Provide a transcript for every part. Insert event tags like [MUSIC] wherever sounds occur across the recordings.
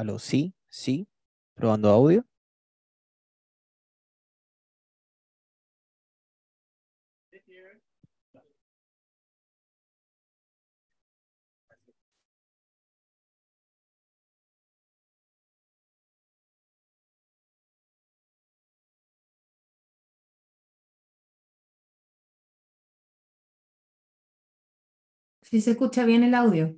Aló, sí, sí. Probando audio. Sí, se escucha bien el audio.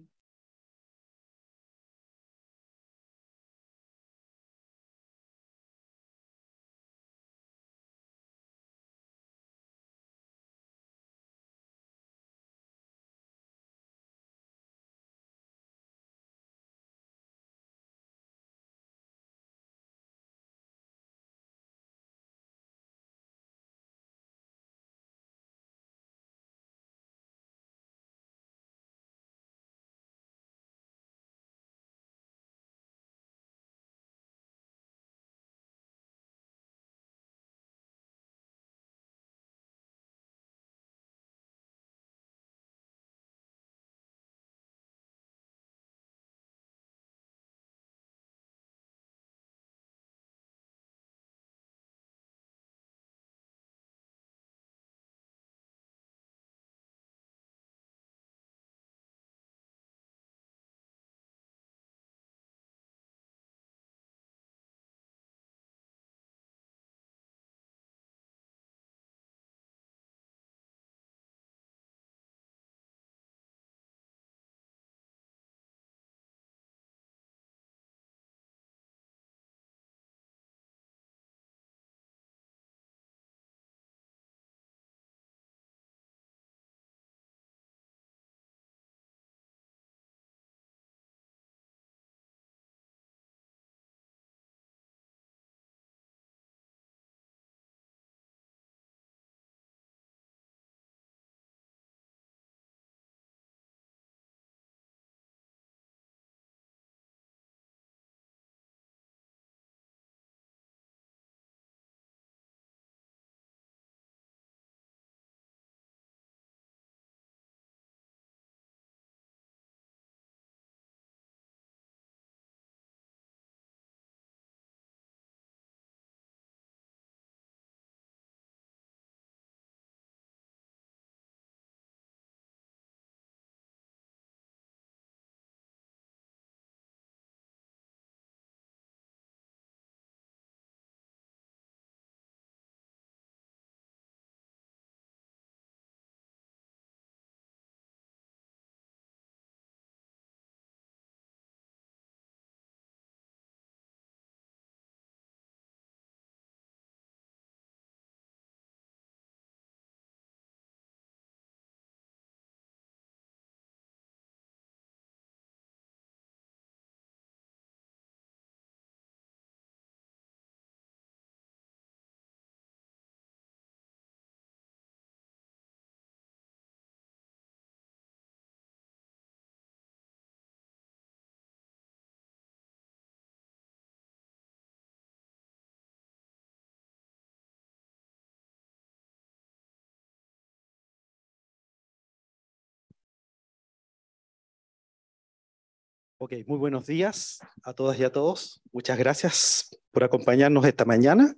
Ok, muy buenos días a todas y a todos. Muchas gracias por acompañarnos esta mañana.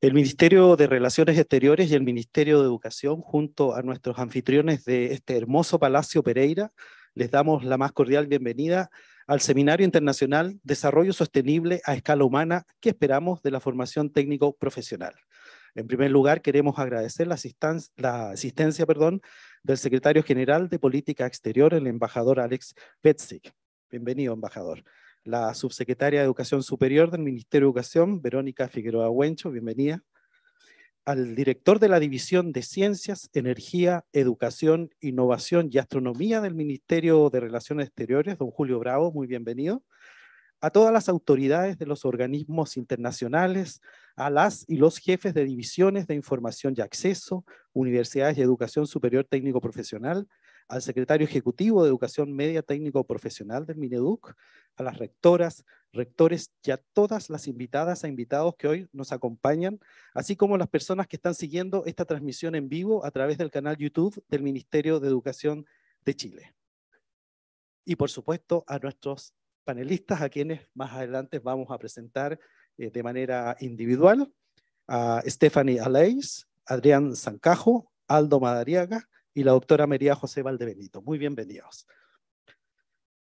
El Ministerio de Relaciones Exteriores y el Ministerio de Educación, junto a nuestros anfitriones de este hermoso Palacio Pereira, les damos la más cordial bienvenida al Seminario Internacional Desarrollo Sostenible a Escala Humana que esperamos de la formación técnico profesional. En primer lugar, queremos agradecer la, asistencia, la asistencia perdón, del secretario general de Política Exterior, el embajador Alex Petzik. Bienvenido, embajador. La subsecretaria de Educación Superior del Ministerio de Educación, Verónica Figueroa Huencho, bienvenida. Al director de la División de Ciencias, Energía, Educación, Innovación y Astronomía del Ministerio de Relaciones Exteriores, don Julio Bravo, muy bienvenido. A todas las autoridades de los organismos internacionales, a las y los jefes de divisiones de información y acceso, universidades de educación superior técnico profesional, al secretario ejecutivo de educación media técnico profesional del Mineduc, a las rectoras, rectores y a todas las invitadas e invitados que hoy nos acompañan, así como las personas que están siguiendo esta transmisión en vivo a través del canal YouTube del Ministerio de Educación de Chile. Y por supuesto a nuestros panelistas a quienes más adelante vamos a presentar eh, de manera individual a Stephanie Alais, Adrián Zancajo, Aldo Madariaga y la doctora María José Valdebenito. Muy bienvenidos.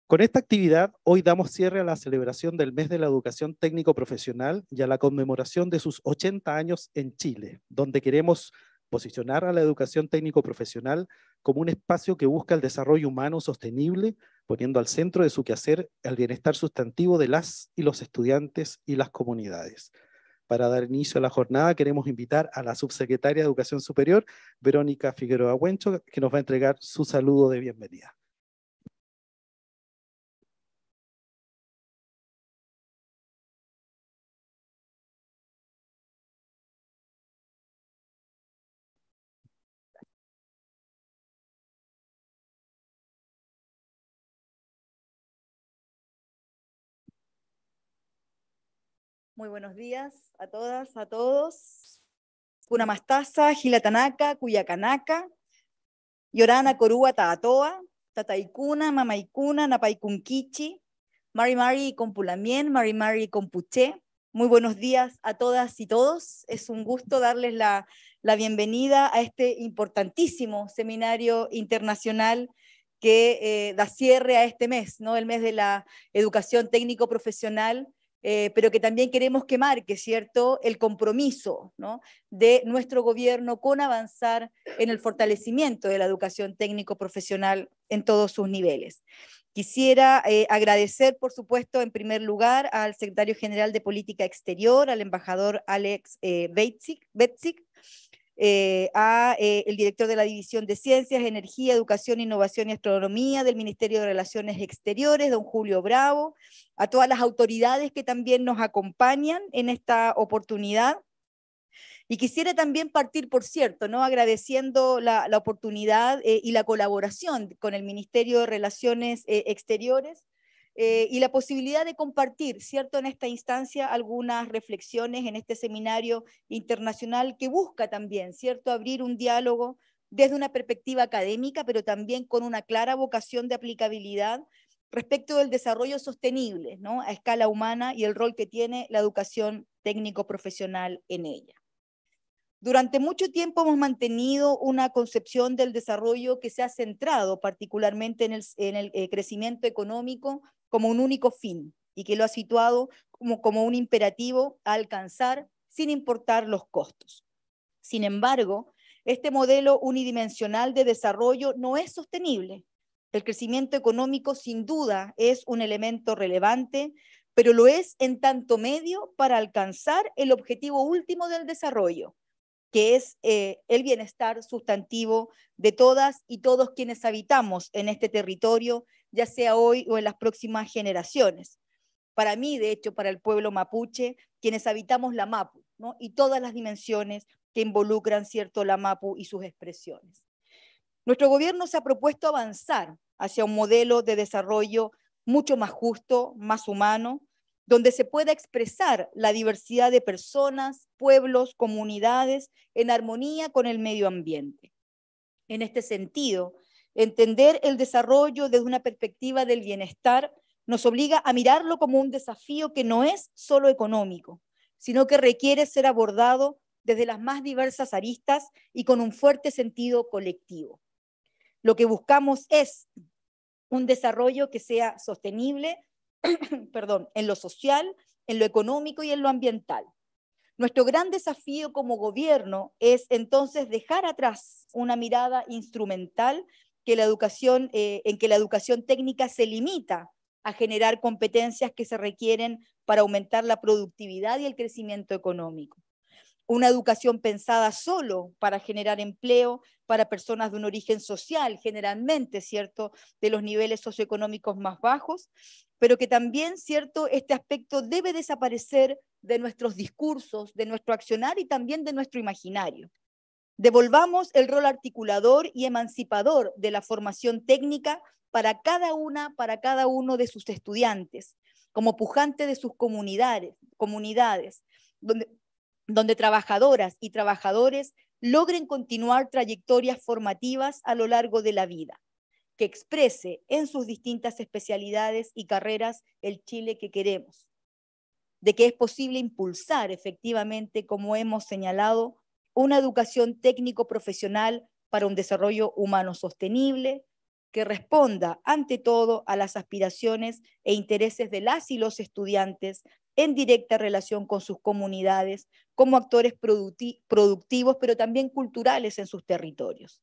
Con esta actividad, hoy damos cierre a la celebración del mes de la educación técnico-profesional y a la conmemoración de sus 80 años en Chile, donde queremos posicionar a la educación técnico-profesional como un espacio que busca el desarrollo humano sostenible poniendo al centro de su quehacer el bienestar sustantivo de las y los estudiantes y las comunidades. Para dar inicio a la jornada queremos invitar a la subsecretaria de Educación Superior, Verónica Figueroa Huencho, que nos va a entregar su saludo de bienvenida. Muy buenos días a todas, a todos. Mastaza, Gilatanaka, Cuyacanaka, Yorana Corúa Taatoa, Tataikuna, Mamaicuna, Napaycunquichi, Mari Mari Compulamien, Mari Mari Compuché. Muy buenos días a todas y todos. Es un gusto darles la, bienvenida a este importantísimo seminario internacional que eh, da cierre a este mes, ¿no? el mes de la educación técnico-profesional eh, pero que también queremos que marque, ¿cierto?, el compromiso de nuestro gobierno con avanzar en el fortalecimiento de la educación técnico-profesional en todos sus niveles. Quisiera eh, agradecer, por supuesto, en primer lugar al secretario general de Política Exterior, al embajador Alex eh, Betzig eh, a eh, el director de la División de Ciencias, Energía, Educación, Innovación y Astronomía del Ministerio de Relaciones Exteriores, don Julio Bravo, a todas las autoridades que también nos acompañan en esta oportunidad. Y quisiera también partir, por cierto, ¿no? agradeciendo la, oportunidad eh, y la colaboración con el Ministerio de Relaciones Exteriores eh, y la posibilidad de compartir, ¿cierto?, en esta instancia algunas reflexiones en este seminario internacional que busca también, ¿cierto?, abrir un diálogo desde una perspectiva académica, pero también con una clara vocación de aplicabilidad respecto del desarrollo sostenible ¿no? a escala humana y el rol que tiene la educación técnico-profesional en ella. Durante mucho tiempo hemos mantenido una concepción del desarrollo que se ha centrado particularmente en el, eh, crecimiento económico como un único fin y que lo ha situado como, como un imperativo a alcanzar sin importar los costos. Sin embargo, este modelo unidimensional de desarrollo no es sostenible. El crecimiento económico sin duda es un elemento relevante, pero lo es en tanto medio para alcanzar el objetivo último del desarrollo, que es eh, el bienestar sustantivo de todas y todos quienes habitamos en este territorio, ya sea hoy o en las próximas generaciones. Para mí, de hecho, para el pueblo mapuche, quienes habitamos la Mapu, y todas las dimensiones que involucran, ¿cierto?, la Mapu y sus expresiones. Nuestro gobierno se ha propuesto avanzar hacia un modelo de desarrollo mucho más justo, más humano, donde se pueda expresar la diversidad de personas, pueblos, comunidades en armonía con el medio ambiente. En este sentido, entender el desarrollo desde una perspectiva del bienestar nos obliga a mirarlo como un desafío que no es solo económico, sino que requiere ser abordado desde las más diversas aristas y con un fuerte sentido colectivo. Lo que buscamos es un desarrollo que sea sostenible [COUGHS] perdón, en lo social, en lo económico y en lo ambiental. Nuestro gran desafío como gobierno es entonces dejar atrás una mirada instrumental que la educación, eh, en que la educación técnica se limita a generar competencias que se requieren para aumentar la productividad y el crecimiento económico una educación pensada solo para generar empleo para personas de un origen social, generalmente, ¿cierto?, de los niveles socioeconómicos más bajos, pero que también, ¿cierto?, este aspecto debe desaparecer de nuestros discursos, de nuestro accionar y también de nuestro imaginario. Devolvamos el rol articulador y emancipador de la formación técnica para cada una, para cada uno de sus estudiantes, como pujante de sus comunidades, comunidades donde, donde trabajadoras y trabajadores logren continuar trayectorias formativas a lo largo de la vida, que exprese en sus distintas especialidades y carreras el Chile que queremos, de que es posible impulsar efectivamente, como hemos señalado, una educación técnico-profesional para un desarrollo humano sostenible, que responda ante todo a las aspiraciones e intereses de las y los estudiantes en directa relación con sus comunidades, como actores productivos, pero también culturales en sus territorios.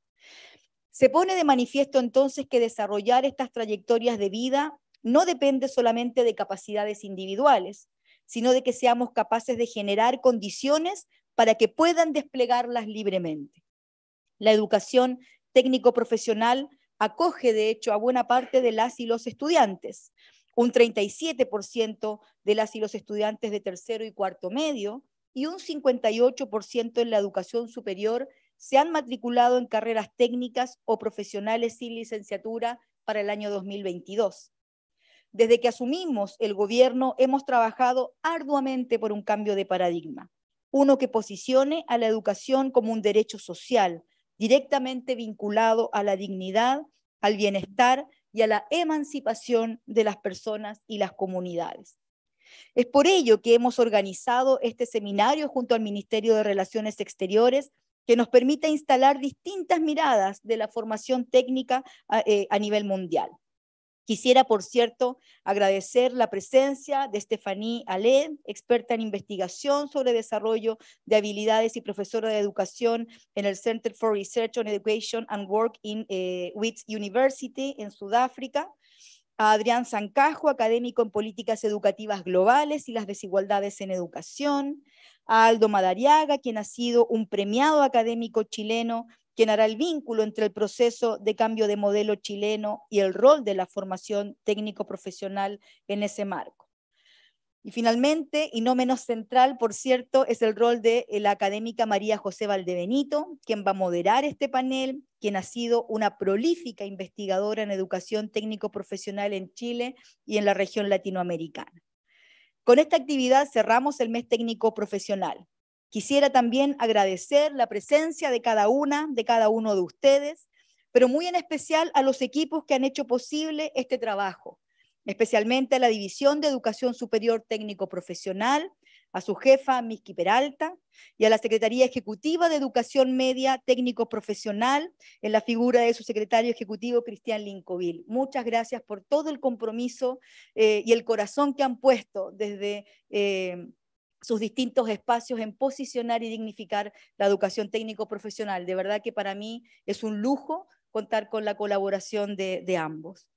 Se pone de manifiesto entonces que desarrollar estas trayectorias de vida no depende solamente de capacidades individuales, sino de que seamos capaces de generar condiciones para que puedan desplegarlas libremente. La educación técnico-profesional acoge, de hecho, a buena parte de las y los estudiantes, un 37% de las y los estudiantes de tercero y cuarto medio y un 58% en la educación superior se han matriculado en carreras técnicas o profesionales sin licenciatura para el año 2022. Desde que asumimos el gobierno hemos trabajado arduamente por un cambio de paradigma, uno que posicione a la educación como un derecho social directamente vinculado a la dignidad, al bienestar y a la emancipación de las personas y las comunidades. Es por ello que hemos organizado este seminario junto al Ministerio de Relaciones Exteriores que nos permite instalar distintas miradas de la formación técnica a eh, nivel mundial. Quisiera, por cierto, agradecer la presencia de Stephanie Alé, experta en investigación sobre desarrollo de habilidades y profesora de educación en el Center for Research on Education and Work in eh, University en Sudáfrica a Adrián Sancajo, académico en políticas educativas globales y las desigualdades en educación, a Aldo Madariaga, quien ha sido un premiado académico chileno quien hará el vínculo entre el proceso de cambio de modelo chileno y el rol de la formación técnico-profesional en ese marco. Y finalmente, y no menos central, por cierto, es el rol de la académica María José Valdebenito, quien va a moderar este panel, quien ha sido una prolífica investigadora en educación técnico-profesional en Chile y en la región latinoamericana. Con esta actividad cerramos el mes técnico profesional, Quisiera también agradecer la presencia de cada una, de cada uno de ustedes, pero muy en especial a los equipos que han hecho posible este trabajo, especialmente a la División de Educación Superior Técnico Profesional, a su jefa Miski Peralta y a la Secretaría Ejecutiva de Educación Media Técnico Profesional en la figura de su secretario ejecutivo Cristian Lincovil. Muchas gracias por todo el compromiso eh, y el corazón que han puesto desde... Eh, sus distintos espacios en posicionar y dignificar la educación técnico-profesional. De verdad que para mí es un lujo contar con la colaboración de, ambos.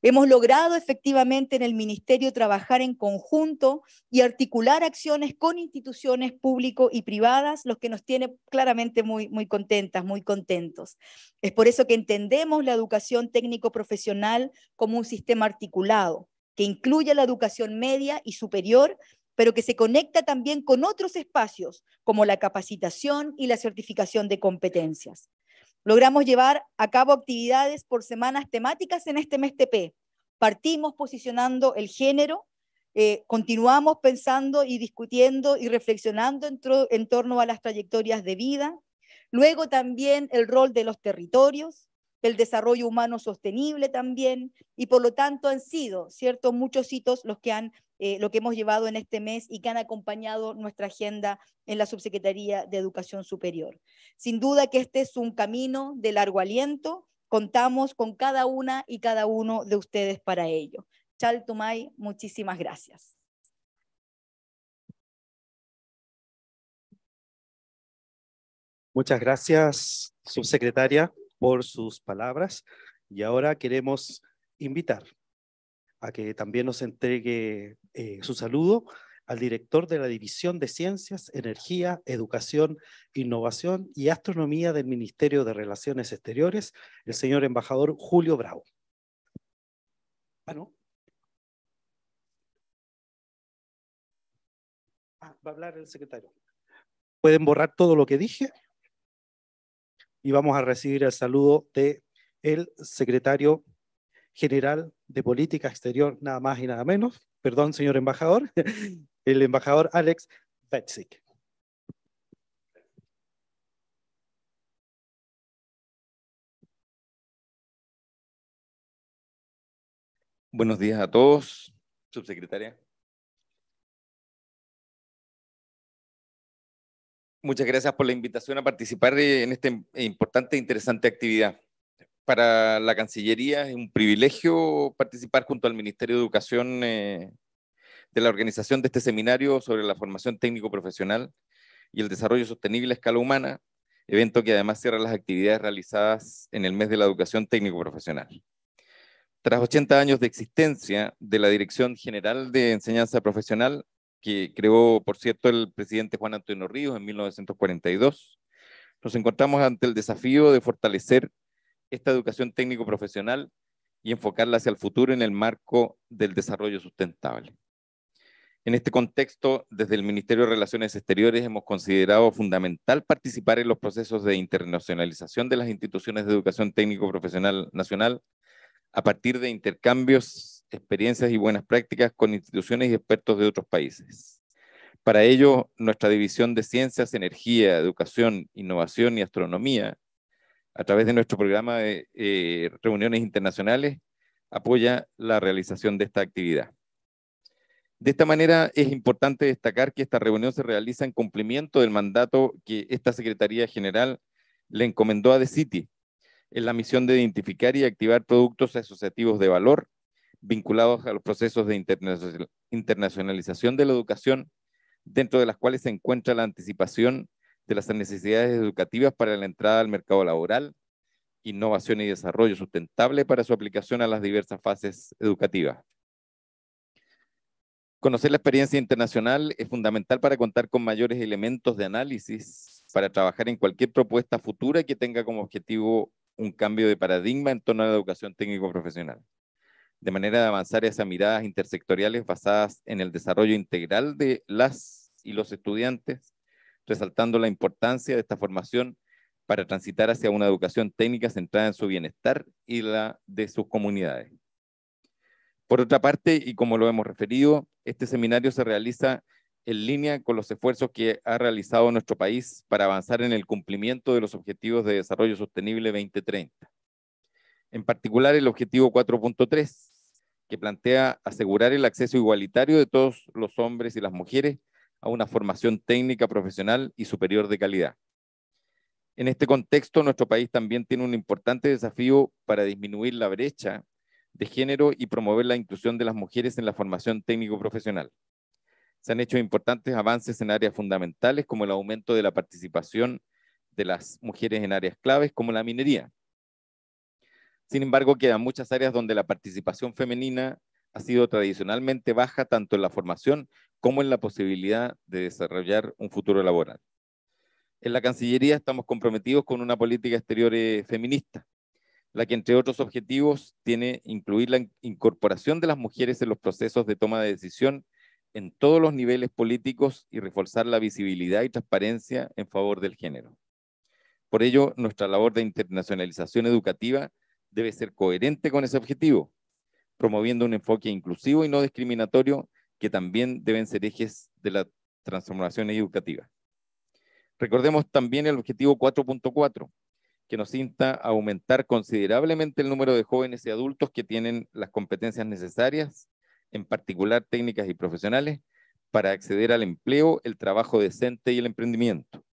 Hemos logrado efectivamente en el Ministerio trabajar en conjunto y articular acciones con instituciones público y privadas, los que nos tiene claramente muy, muy contentas, muy contentos. Es por eso que entendemos la educación técnico-profesional como un sistema articulado, que incluye la educación media y superior pero que se conecta también con otros espacios, como la capacitación y la certificación de competencias. Logramos llevar a cabo actividades por semanas temáticas en este mes TP. Partimos posicionando el género, eh, continuamos pensando y discutiendo y reflexionando en, en torno a las trayectorias de vida, luego también el rol de los territorios, el desarrollo humano sostenible también, y por lo tanto han sido, ¿cierto?, muchos hitos los que han eh, lo que hemos llevado en este mes y que han acompañado nuestra agenda en la Subsecretaría de Educación Superior. Sin duda que este es un camino de largo aliento, contamos con cada una y cada uno de ustedes para ello. Chal Tumay, muchísimas gracias. Muchas gracias, subsecretaria, por sus palabras. Y ahora queremos invitar a que también nos entregue eh, su saludo al director de la División de Ciencias, Energía, Educación, Innovación y Astronomía del Ministerio de Relaciones Exteriores, el señor embajador Julio Bravo. Ah, ah, va a hablar el secretario. Pueden borrar todo lo que dije y vamos a recibir el saludo de el secretario general de Política Exterior, nada más y nada menos, perdón, señor embajador, [LAUGHS] el embajador Alex Fetzik. Buenos días a todos, subsecretaria. Muchas gracias por la invitación a participar en esta importante e interesante actividad para la Cancillería es un privilegio participar junto al Ministerio de Educación eh, de la organización de este seminario sobre la formación técnico-profesional y el desarrollo sostenible a escala humana, evento que además cierra las actividades realizadas en el mes de la educación técnico-profesional. Tras 80 años de existencia de la Dirección General de Enseñanza Profesional, que creó, por cierto, el presidente Juan Antonio Ríos en 1942, nos encontramos ante el desafío de fortalecer esta educación técnico-profesional y enfocarla hacia el futuro en el marco del desarrollo sustentable. En este contexto, desde el Ministerio de Relaciones Exteriores hemos considerado fundamental participar en los procesos de internacionalización de las instituciones de educación técnico-profesional nacional a partir de intercambios, experiencias y buenas prácticas con instituciones y expertos de otros países. Para ello, nuestra División de Ciencias, Energía, Educación, Innovación y Astronomía a través de nuestro programa de eh, reuniones internacionales, apoya la realización de esta actividad. De esta manera, es importante destacar que esta reunión se realiza en cumplimiento del mandato que esta Secretaría General le encomendó a The City, en la misión de identificar y activar productos asociativos de valor vinculados a los procesos de internacionalización de la educación, dentro de las cuales se encuentra la anticipación las necesidades educativas para la entrada al mercado laboral, innovación y desarrollo sustentable para su aplicación a las diversas fases educativas. Conocer la experiencia internacional es fundamental para contar con mayores elementos de análisis para trabajar en cualquier propuesta futura que tenga como objetivo un cambio de paradigma en torno a la educación técnico-profesional, de manera de avanzar esas miradas intersectoriales basadas en el desarrollo integral de las y los estudiantes, resaltando la importancia de esta formación para transitar hacia una educación técnica centrada en su bienestar y la de sus comunidades. Por otra parte, y como lo hemos referido, este seminario se realiza en línea con los esfuerzos que ha realizado nuestro país para avanzar en el cumplimiento de los Objetivos de Desarrollo Sostenible 2030. En particular, el objetivo 4.3, que plantea asegurar el acceso igualitario de todos los hombres y las mujeres a una formación técnica, profesional y superior de calidad. En este contexto, nuestro país también tiene un importante desafío para disminuir la brecha de género y promover la inclusión de las mujeres en la formación técnico-profesional. Se han hecho importantes avances en áreas fundamentales como el aumento de la participación de las mujeres en áreas claves como la minería. Sin embargo, quedan muchas áreas donde la participación femenina ha sido tradicionalmente baja tanto en la formación como en la posibilidad de desarrollar un futuro laboral. En la Cancillería estamos comprometidos con una política exterior eh, feminista, la que entre otros objetivos tiene incluir la incorporación de las mujeres en los procesos de toma de decisión en todos los niveles políticos y reforzar la visibilidad y transparencia en favor del género. Por ello, nuestra labor de internacionalización educativa debe ser coherente con ese objetivo, promoviendo un enfoque inclusivo y no discriminatorio que también deben ser ejes de la transformación educativa. Recordemos también el objetivo 4.4, que nos insta a aumentar considerablemente el número de jóvenes y adultos que tienen las competencias necesarias, en particular técnicas y profesionales, para acceder al empleo, el trabajo decente y el emprendimiento,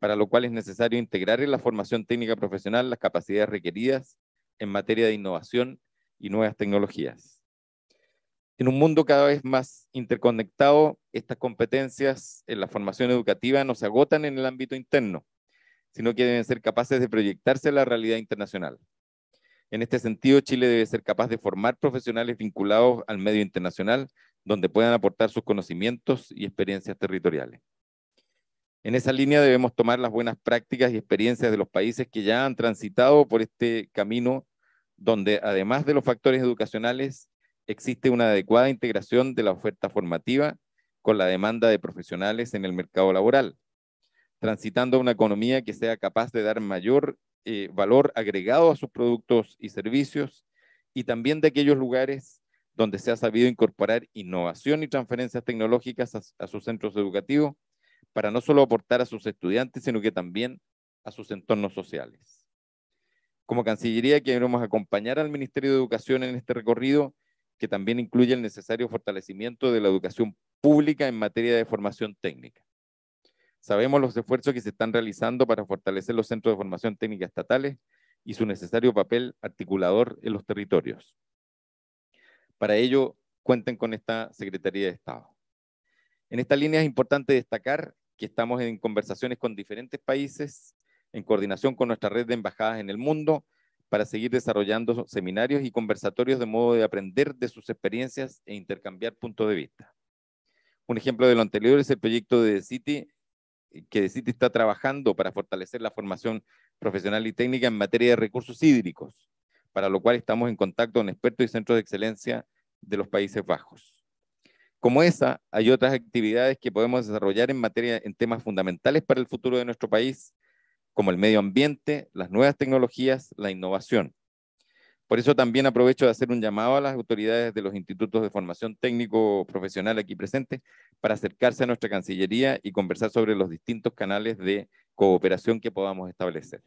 para lo cual es necesario integrar en la formación técnica profesional las capacidades requeridas en materia de innovación y nuevas tecnologías. En un mundo cada vez más interconectado, estas competencias en la formación educativa no se agotan en el ámbito interno, sino que deben ser capaces de proyectarse a la realidad internacional. En este sentido, Chile debe ser capaz de formar profesionales vinculados al medio internacional, donde puedan aportar sus conocimientos y experiencias territoriales. En esa línea debemos tomar las buenas prácticas y experiencias de los países que ya han transitado por este camino donde además de los factores educacionales, existe una adecuada integración de la oferta formativa con la demanda de profesionales en el mercado laboral, transitando una economía que sea capaz de dar mayor eh, valor agregado a sus productos y servicios y también de aquellos lugares donde se ha sabido incorporar innovación y transferencias tecnológicas a sus centros educativos para no solo aportar a sus estudiantes, sino que también a sus entornos sociales. Como Cancillería queremos acompañar al Ministerio de Educación en este recorrido, que también incluye el necesario fortalecimiento de la educación pública en materia de formación técnica. Sabemos los esfuerzos que se están realizando para fortalecer los centros de formación técnica estatales y su necesario papel articulador en los territorios. Para ello, cuenten con esta Secretaría de Estado. En esta línea es importante destacar que estamos en conversaciones con diferentes países en coordinación con nuestra red de embajadas en el mundo, para seguir desarrollando seminarios y conversatorios de modo de aprender de sus experiencias e intercambiar puntos de vista. Un ejemplo de lo anterior es el proyecto de City, que The City está trabajando para fortalecer la formación profesional y técnica en materia de recursos hídricos, para lo cual estamos en contacto con expertos y centros de excelencia de los Países Bajos. Como esa, hay otras actividades que podemos desarrollar en materia en temas fundamentales para el futuro de nuestro país, como el medio ambiente, las nuevas tecnologías, la innovación. Por eso también aprovecho de hacer un llamado a las autoridades de los institutos de formación técnico profesional aquí presentes para acercarse a nuestra Cancillería y conversar sobre los distintos canales de cooperación que podamos establecer.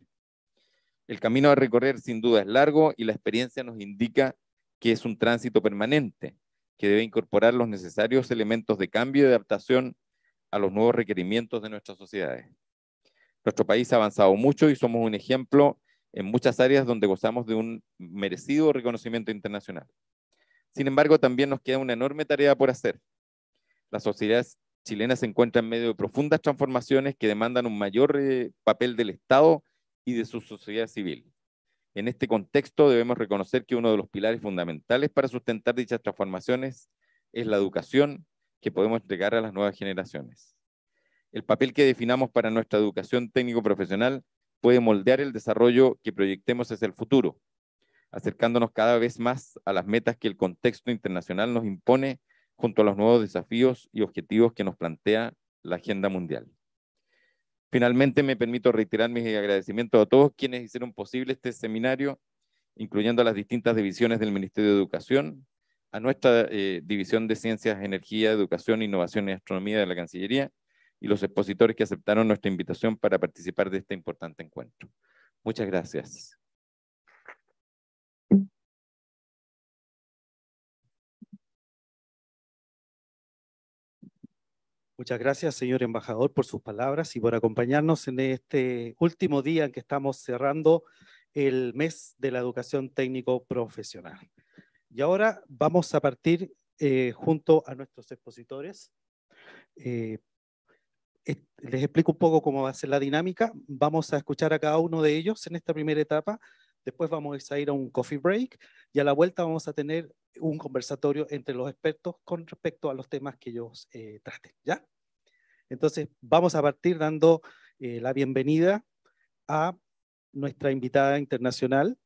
El camino a recorrer sin duda es largo y la experiencia nos indica que es un tránsito permanente que debe incorporar los necesarios elementos de cambio y adaptación a los nuevos requerimientos de nuestras sociedades. Nuestro país ha avanzado mucho y somos un ejemplo en muchas áreas donde gozamos de un merecido reconocimiento internacional. Sin embargo, también nos queda una enorme tarea por hacer. La sociedad chilena se encuentra en medio de profundas transformaciones que demandan un mayor eh, papel del Estado y de su sociedad civil. En este contexto debemos reconocer que uno de los pilares fundamentales para sustentar dichas transformaciones es la educación que podemos entregar a las nuevas generaciones el papel que definamos para nuestra educación técnico-profesional puede moldear el desarrollo que proyectemos hacia el futuro, acercándonos cada vez más a las metas que el contexto internacional nos impone junto a los nuevos desafíos y objetivos que nos plantea la agenda mundial. Finalmente, me permito reiterar mis agradecimientos a todos quienes hicieron posible este seminario, incluyendo a las distintas divisiones del Ministerio de Educación, a nuestra eh, División de Ciencias, Energía, Educación, Innovación y Astronomía de la Cancillería, y los expositores que aceptaron nuestra invitación para participar de este importante encuentro. Muchas gracias. Muchas gracias, señor embajador, por sus palabras y por acompañarnos en este último día en que estamos cerrando el mes de la educación técnico-profesional. Y ahora vamos a partir eh, junto a nuestros expositores. Eh, eh, les explico un poco cómo va a ser la dinámica. Vamos a escuchar a cada uno de ellos en esta primera etapa. Después vamos a ir a un coffee break y a la vuelta vamos a tener un conversatorio entre los expertos con respecto a los temas que ellos eh, traten. ¿ya? Entonces, vamos a partir dando eh, la bienvenida a nuestra invitada internacional,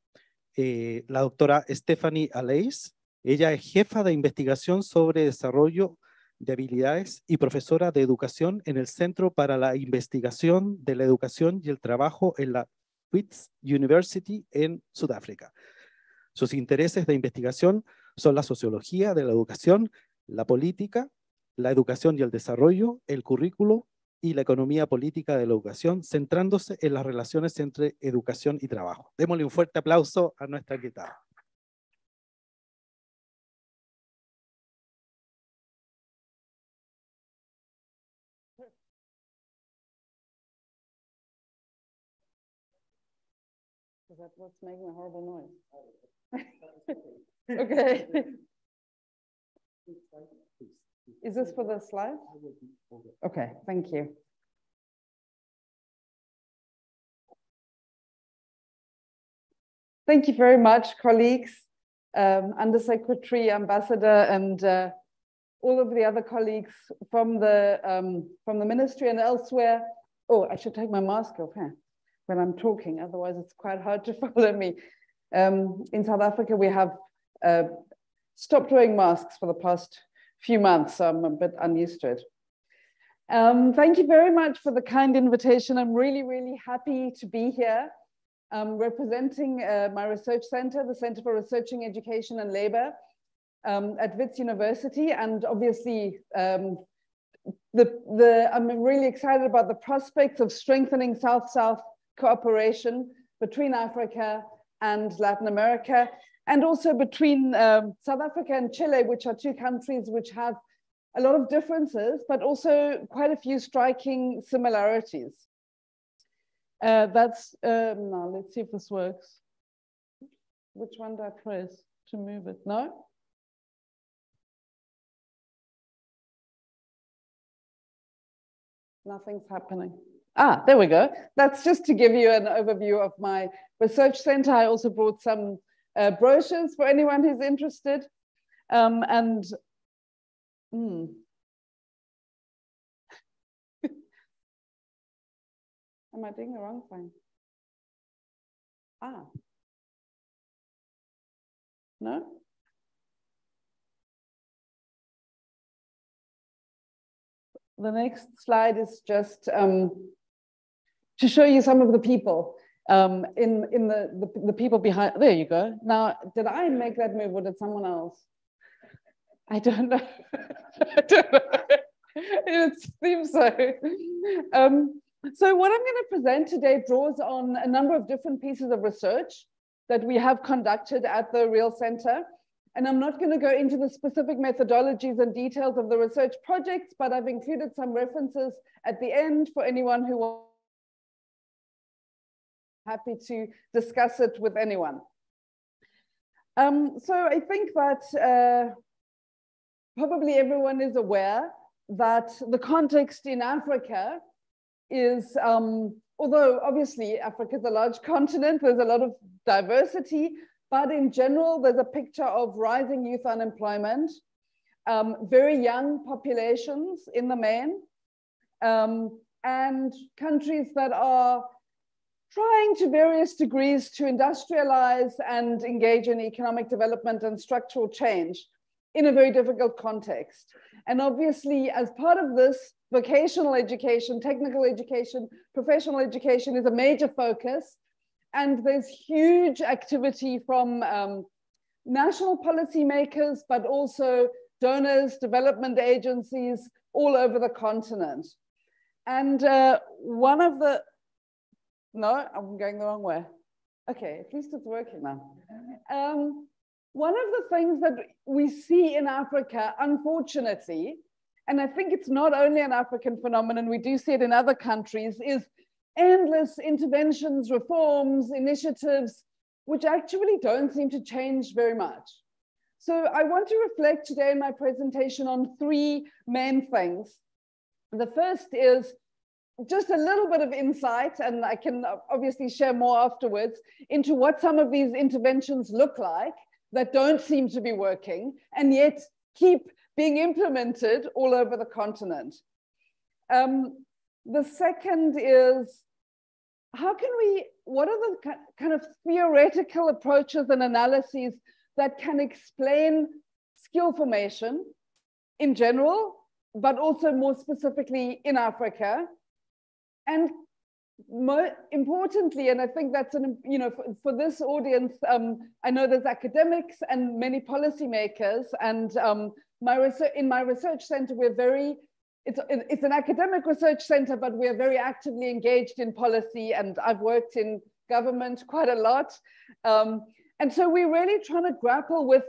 eh, la doctora Stephanie Aleis. Ella es jefa de investigación sobre desarrollo de Habilidades y profesora de Educación en el Centro para la Investigación de la Educación y el Trabajo en la Wits University en Sudáfrica. Sus intereses de investigación son la sociología de la educación, la política, la educación y el desarrollo, el currículo y la economía política de la educación, centrándose en las relaciones entre educación y trabajo. Démosle un fuerte aplauso a nuestra invitada. because that's what's making a horrible noise. [LAUGHS] okay. Is this for the slide? Okay, thank you. Thank you very much, colleagues, um, Undersecretary, Ambassador, and uh, all of the other colleagues from the, um, from the ministry and elsewhere. Oh, I should take my mask off. Huh? when I'm talking, otherwise it's quite hard to [LAUGHS] follow me. Um, in South Africa, we have uh, stopped wearing masks for the past few months, so I'm a bit unused to it. Um, thank you very much for the kind invitation. I'm really, really happy to be here um, representing uh, my research center, the Center for Researching Education and Labor um, at Wits University. And obviously, um, the, the, I'm really excited about the prospects of strengthening South-South cooperation between Africa and Latin America, and also between um, South Africa and Chile, which are two countries which have a lot of differences, but also quite a few striking similarities. Uh, that's, um, now let's see if this works. Which one do I press to move it? No? Nothing's happening. Ah, there we go. That's just to give you an overview of my research center. I also brought some uh, brochures for anyone who's interested. Um, and mm, [LAUGHS] Am I doing the wrong thing? Ah. No? The next slide is just um, to show you some of the people um, in, in the, the, the, people behind. There you go. Now, did I make that move or did someone else? I don't know. [LAUGHS] I don't know. it seems so. Um, so what I'm going to present today draws on a number of different pieces of research that we have conducted at the Real Center. And I'm not going to go into the specific methodologies and details of the research projects, but I've included some references at the end for anyone who wants happy to discuss it with anyone. Um, so I think that uh, probably everyone is aware that the context in Africa is, um, although obviously Africa is a large continent, there's a lot of diversity, but in general, there's a picture of rising youth unemployment, um, very young populations in the main, um, and countries that are trying to various degrees to industrialize and engage in economic development and structural change in a very difficult context. And obviously, as part of this, vocational education, technical education, professional education is a major focus. And there's huge activity from um, national policymakers, but also donors, development agencies all over the continent. And uh, one of the no, I'm going the wrong way. Okay, at least it's working now. Um, one of the things that we see in Africa, unfortunately, and I think it's not only an African phenomenon, we do see it in other countries, is endless interventions, reforms, initiatives, which actually don't seem to change very much. So I want to reflect today in my presentation on three main things. The first is just a little bit of insight, and I can obviously share more afterwards, into what some of these interventions look like that don't seem to be working and yet keep being implemented all over the continent. Um, the second is how can we, what are the kind of theoretical approaches and analyses that can explain skill formation in general, but also more specifically in Africa? and more importantly, and I think that's an, you know, for, for this audience, um, I know there's academics and many policymakers, and um, my research in my research center, we're very, it's, it's an academic research center, but we're very actively engaged in policy, and I've worked in government quite a lot. Um, and so we're really trying to grapple with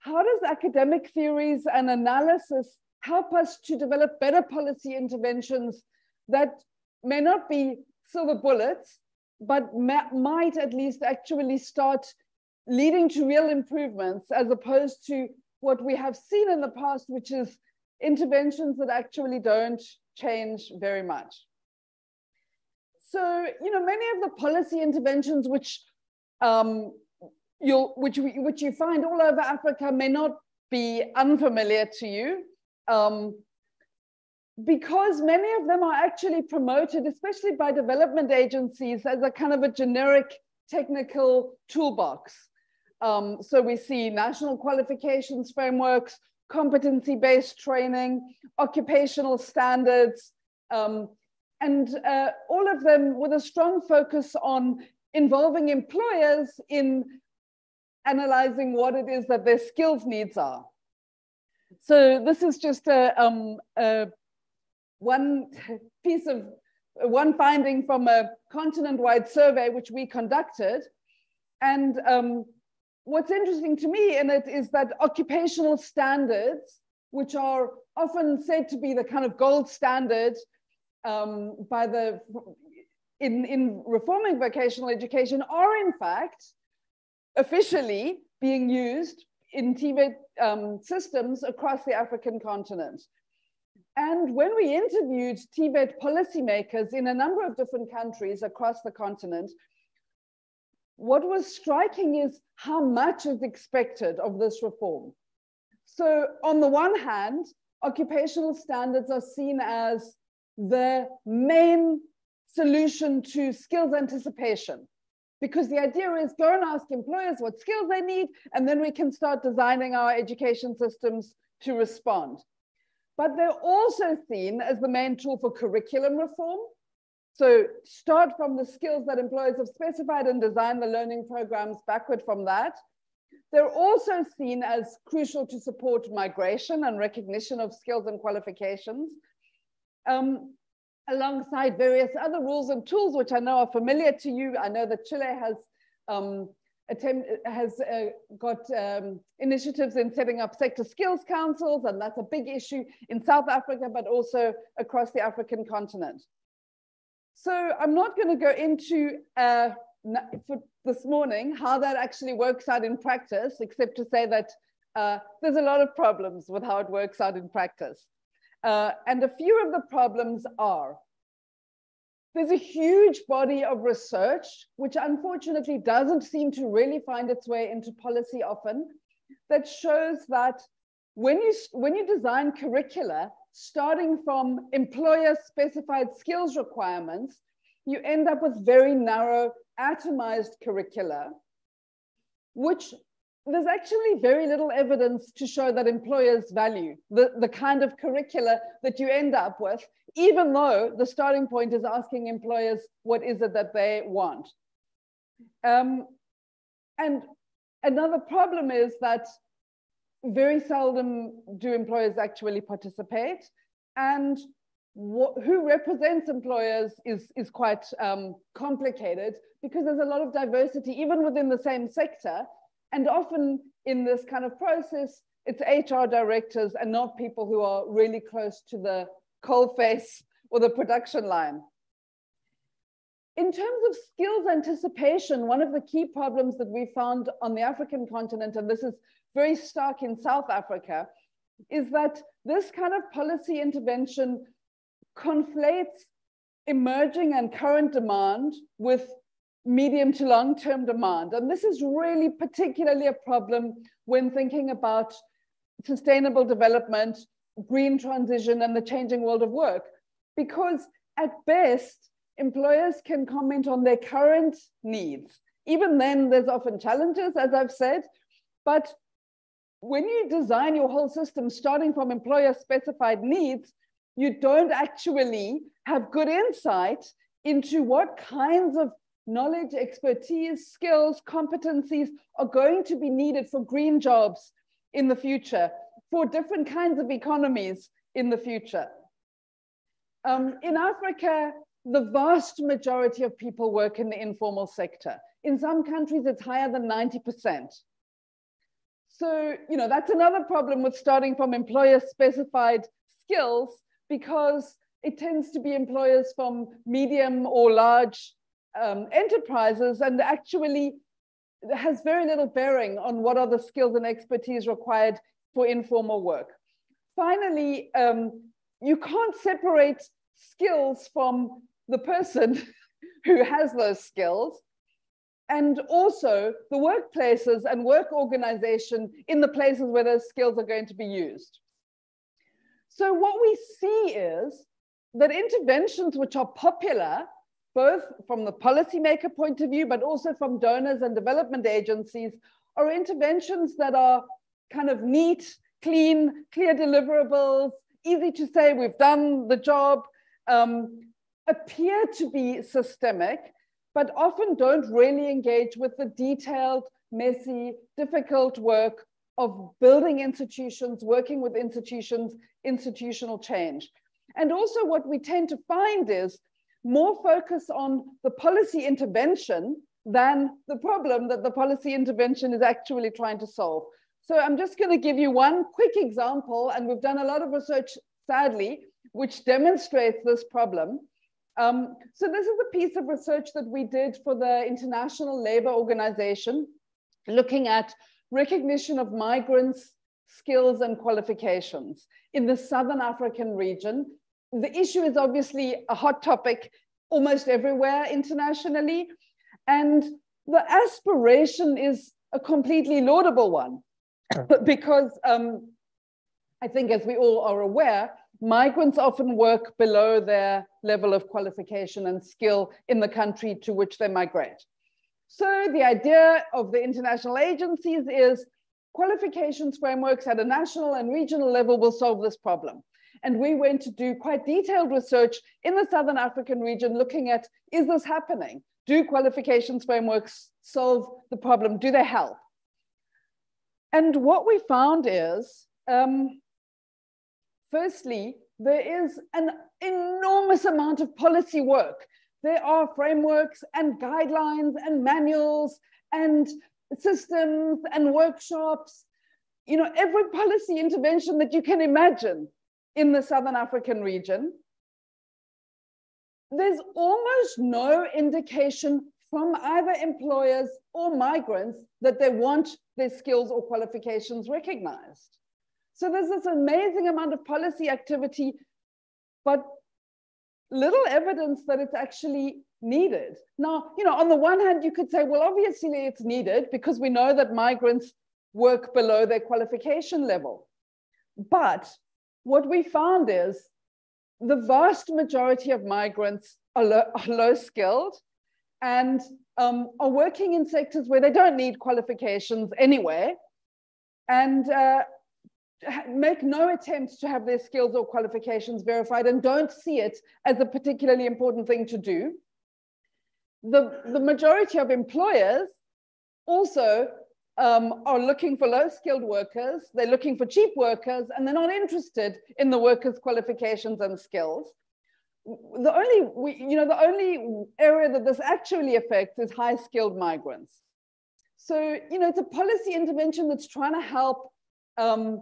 how does academic theories and analysis help us to develop better policy interventions that may not be silver bullets, but might at least actually start leading to real improvements as opposed to what we have seen in the past, which is interventions that actually don't change very much. So, you know, many of the policy interventions which um, you'll, which, we, which you find all over Africa may not be unfamiliar to you. Um, because many of them are actually promoted, especially by development agencies, as a kind of a generic technical toolbox. Um, so we see national qualifications frameworks, competency-based training, occupational standards, um, and uh, all of them with a strong focus on involving employers in analyzing what it is that their skills needs are. So this is just a, um, a one piece of one finding from a continent-wide survey which we conducted. And um, what's interesting to me in it is that occupational standards, which are often said to be the kind of gold standard um, by the in, in reforming vocational education, are in fact officially being used in Tibet um, systems across the African continent. And when we interviewed Tibet policymakers in a number of different countries across the continent, what was striking is how much is expected of this reform. So, on the one hand, occupational standards are seen as the main solution to skills anticipation. Because the idea is go and ask employers what skills they need, and then we can start designing our education systems to respond. But they're also seen as the main tool for curriculum reform. So start from the skills that employers have specified and design the learning programs backward from that. They're also seen as crucial to support migration and recognition of skills and qualifications, um, alongside various other rules and tools, which I know are familiar to you. I know that Chile has um, attempt uh, has uh, got um, initiatives in setting up sector skills councils, and that's a big issue in South Africa, but also across the African continent. So I'm not going to go into uh, for this morning how that actually works out in practice, except to say that uh, there's a lot of problems with how it works out in practice. Uh, and a few of the problems are there's a huge body of research, which unfortunately doesn't seem to really find its way into policy often, that shows that when you, when you design curricula, starting from employer specified skills requirements, you end up with very narrow atomized curricula, which there's actually very little evidence to show that employers value the, the kind of curricula that you end up with even though the starting point is asking employers what is it that they want. Um, and another problem is that very seldom do employers actually participate. And what, who represents employers is, is quite um, complicated because there's a lot of diversity, even within the same sector. And often in this kind of process, it's HR directors and not people who are really close to the coalface or the production line. In terms of skills anticipation, one of the key problems that we found on the African continent, and this is very stark in South Africa, is that this kind of policy intervention conflates emerging and current demand with medium to long term demand. And this is really particularly a problem when thinking about sustainable development green transition and the changing world of work. Because at best, employers can comment on their current needs. Even then, there's often challenges, as I've said. But when you design your whole system starting from employer specified needs, you don't actually have good insight into what kinds of knowledge, expertise, skills, competencies are going to be needed for green jobs in the future for different kinds of economies in the future. Um, in Africa, the vast majority of people work in the informal sector. In some countries, it's higher than 90%. So, you know, that's another problem with starting from employer specified skills because it tends to be employers from medium or large um, enterprises and actually has very little bearing on what are the skills and expertise required for informal work. Finally, um, you can't separate skills from the person [LAUGHS] who has those skills and also the workplaces and work organization in the places where those skills are going to be used. So what we see is that interventions which are popular, both from the policymaker point of view, but also from donors and development agencies, are interventions that are kind of neat, clean, clear deliverables, easy to say we've done the job, um, appear to be systemic, but often don't really engage with the detailed, messy, difficult work of building institutions, working with institutions, institutional change. And also what we tend to find is more focus on the policy intervention than the problem that the policy intervention is actually trying to solve. So I'm just going to give you one quick example, and we've done a lot of research, sadly, which demonstrates this problem. Um, so this is a piece of research that we did for the International Labour Organization, looking at recognition of migrants, skills and qualifications in the Southern African region. The issue is obviously a hot topic almost everywhere internationally. And the aspiration is a completely laudable one. [LAUGHS] because um, I think, as we all are aware, migrants often work below their level of qualification and skill in the country to which they migrate. So the idea of the international agencies is qualifications frameworks at a national and regional level will solve this problem. And we went to do quite detailed research in the Southern African region looking at, is this happening? Do qualifications frameworks solve the problem? Do they help? And what we found is, um, firstly, there is an enormous amount of policy work. There are frameworks and guidelines and manuals and systems and workshops, you know, every policy intervention that you can imagine in the Southern African region. There's almost no indication from either employers or migrants that they want their skills or qualifications recognized. So there's this amazing amount of policy activity, but little evidence that it's actually needed. Now, you know, on the one hand, you could say, well, obviously it's needed because we know that migrants work below their qualification level. But what we found is the vast majority of migrants are, are low skilled and um, are working in sectors where they don't need qualifications anyway and uh, make no attempt to have their skills or qualifications verified and don't see it as a particularly important thing to do. The, the majority of employers also um, are looking for low skilled workers, they're looking for cheap workers, and they're not interested in the workers' qualifications and skills the only we, you know the only area that this actually affects is high skilled migrants so you know it's a policy intervention that's trying to help um,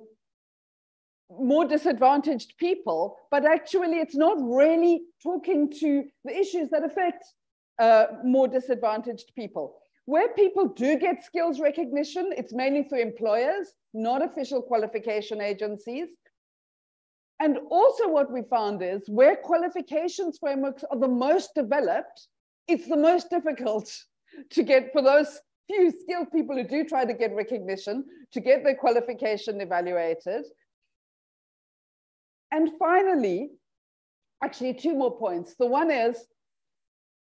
more disadvantaged people but actually it's not really talking to the issues that affect uh, more disadvantaged people where people do get skills recognition it's mainly through employers not official qualification agencies and also, what we found is where qualifications frameworks are the most developed, it's the most difficult to get for those few skilled people who do try to get recognition to get their qualification evaluated. And finally, actually, two more points. The one is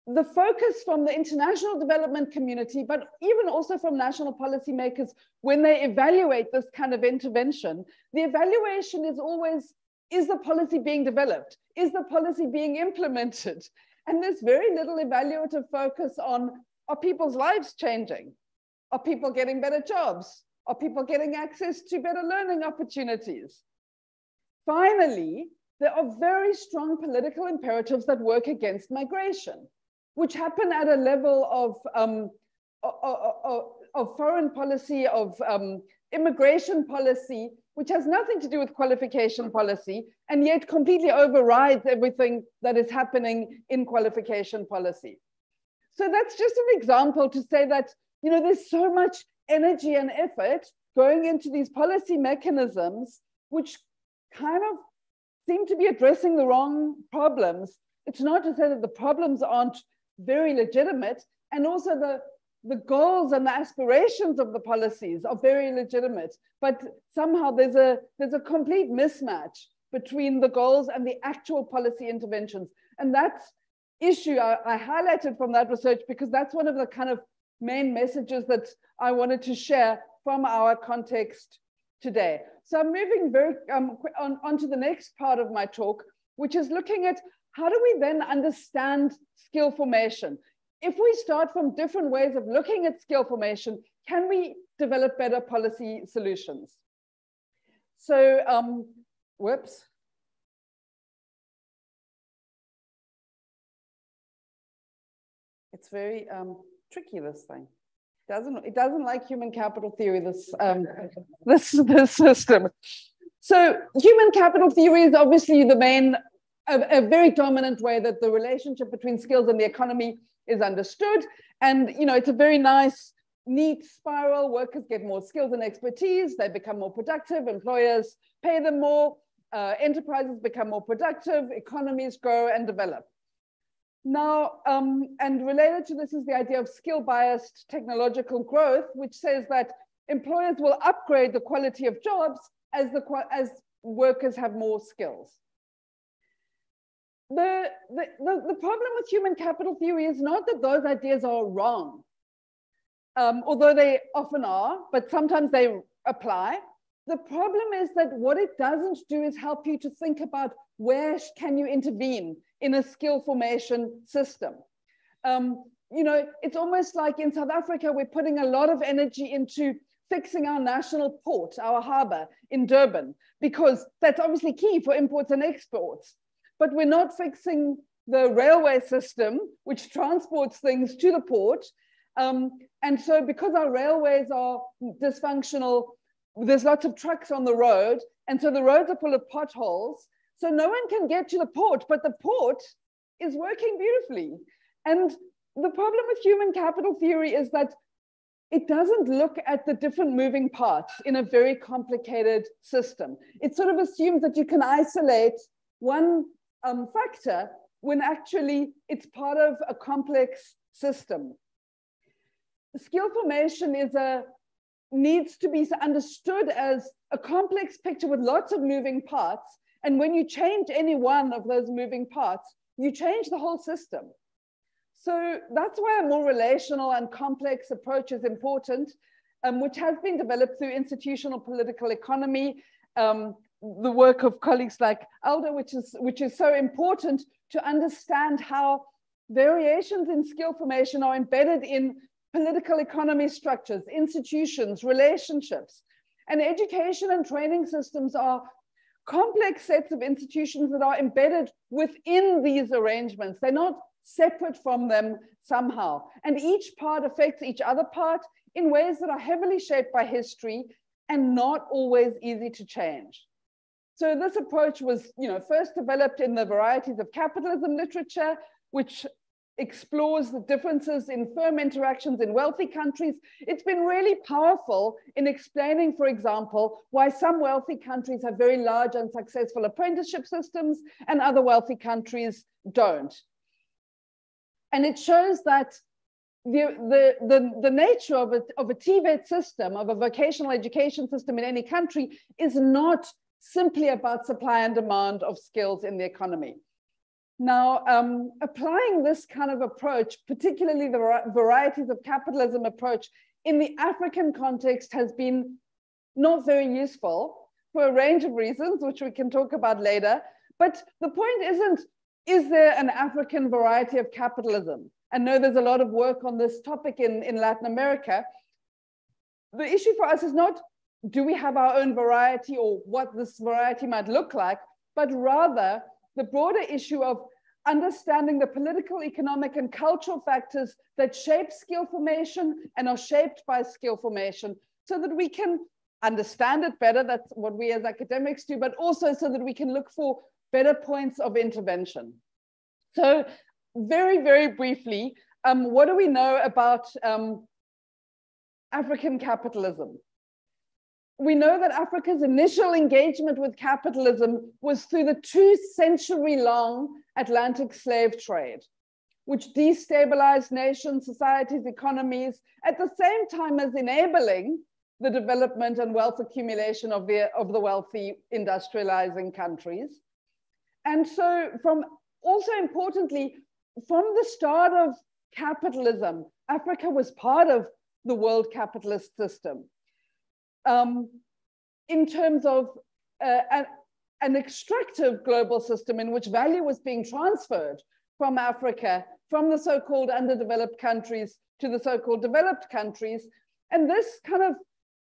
the focus from the international development community, but even also from national policymakers when they evaluate this kind of intervention, the evaluation is always is the policy being developed? Is the policy being implemented? And there's very little evaluative focus on are people's lives changing? Are people getting better jobs? Are people getting access to better learning opportunities? Finally, there are very strong political imperatives that work against migration, which happen at a level of, um, of, of, of foreign policy, of um, immigration policy which has nothing to do with qualification policy and yet completely overrides everything that is happening in qualification policy. So that's just an example to say that, you know, there's so much energy and effort going into these policy mechanisms, which kind of seem to be addressing the wrong problems. It's not to say that the problems aren't very legitimate, and also the the goals and the aspirations of the policies are very legitimate, but somehow there's a, there's a complete mismatch between the goals and the actual policy interventions. And that issue I, I highlighted from that research because that's one of the kind of main messages that I wanted to share from our context today. So I'm moving very um, on, on to the next part of my talk, which is looking at how do we then understand skill formation? if we start from different ways of looking at skill formation, can we develop better policy solutions? So, um, whoops. It's very um, tricky, this thing. It doesn't, it doesn't like human capital theory, this, um, [LAUGHS] this, this system. So human capital theory is obviously the main, a, a very dominant way that the relationship between skills and the economy is understood. And, you know, it's a very nice, neat spiral. Workers get more skills and expertise. They become more productive. Employers pay them more. Uh, enterprises become more productive. Economies grow and develop. Now, um, and related to this is the idea of skill biased technological growth, which says that employers will upgrade the quality of jobs as, the, as workers have more skills the, the, the, problem with human capital theory is not that those ideas are wrong, um, although they often are, but sometimes they apply. The problem is that what it doesn't do is help you to think about where can you intervene in a skill formation system. Um, you know, it's almost like in South Africa, we're putting a lot of energy into fixing our national port, our harbor in Durban, because that's obviously key for imports and exports but we're not fixing the railway system, which transports things to the port. Um, and so because our railways are dysfunctional, there's lots of trucks on the road. And so the roads are full of potholes. So no one can get to the port, but the port is working beautifully. And the problem with human capital theory is that it doesn't look at the different moving parts in a very complicated system. It sort of assumes that you can isolate one um, factor when actually it's part of a complex system. Skill formation is a needs to be understood as a complex picture with lots of moving parts. And when you change any one of those moving parts, you change the whole system. So that's why a more relational and complex approach is important, um, which has been developed through institutional political economy, um, the work of colleagues like Elder, which is, which is so important to understand how variations in skill formation are embedded in political economy structures, institutions, relationships. And education and training systems are complex sets of institutions that are embedded within these arrangements. They're not separate from them somehow. And each part affects each other part in ways that are heavily shaped by history and not always easy to change. So this approach was, you know, first developed in the varieties of capitalism literature, which explores the differences in firm interactions in wealthy countries. It's been really powerful in explaining, for example, why some wealthy countries have very large and successful apprenticeship systems and other wealthy countries don't. And it shows that the, the, the, the nature of a, of a TVET system, of a vocational education system in any country is not simply about supply and demand of skills in the economy. Now, um, applying this kind of approach, particularly the varieties of capitalism approach in the African context has been not very useful for a range of reasons, which we can talk about later. But the point isn't, is there an African variety of capitalism? I know there's a lot of work on this topic in, in Latin America. The issue for us is not, do we have our own variety or what this variety might look like, but rather the broader issue of understanding the political, economic, and cultural factors that shape skill formation and are shaped by skill formation so that we can understand it better. That's what we as academics do, but also so that we can look for better points of intervention. So very, very briefly, um, what do we know about um, African capitalism? we know that Africa's initial engagement with capitalism was through the two century long Atlantic slave trade, which destabilized nations, societies, economies, at the same time as enabling the development and wealth accumulation of the, of the wealthy industrializing countries. And so from also importantly, from the start of capitalism, Africa was part of the world capitalist system um, in terms of uh, an, an extractive global system in which value was being transferred from Africa, from the so-called underdeveloped countries to the so-called developed countries. And this kind of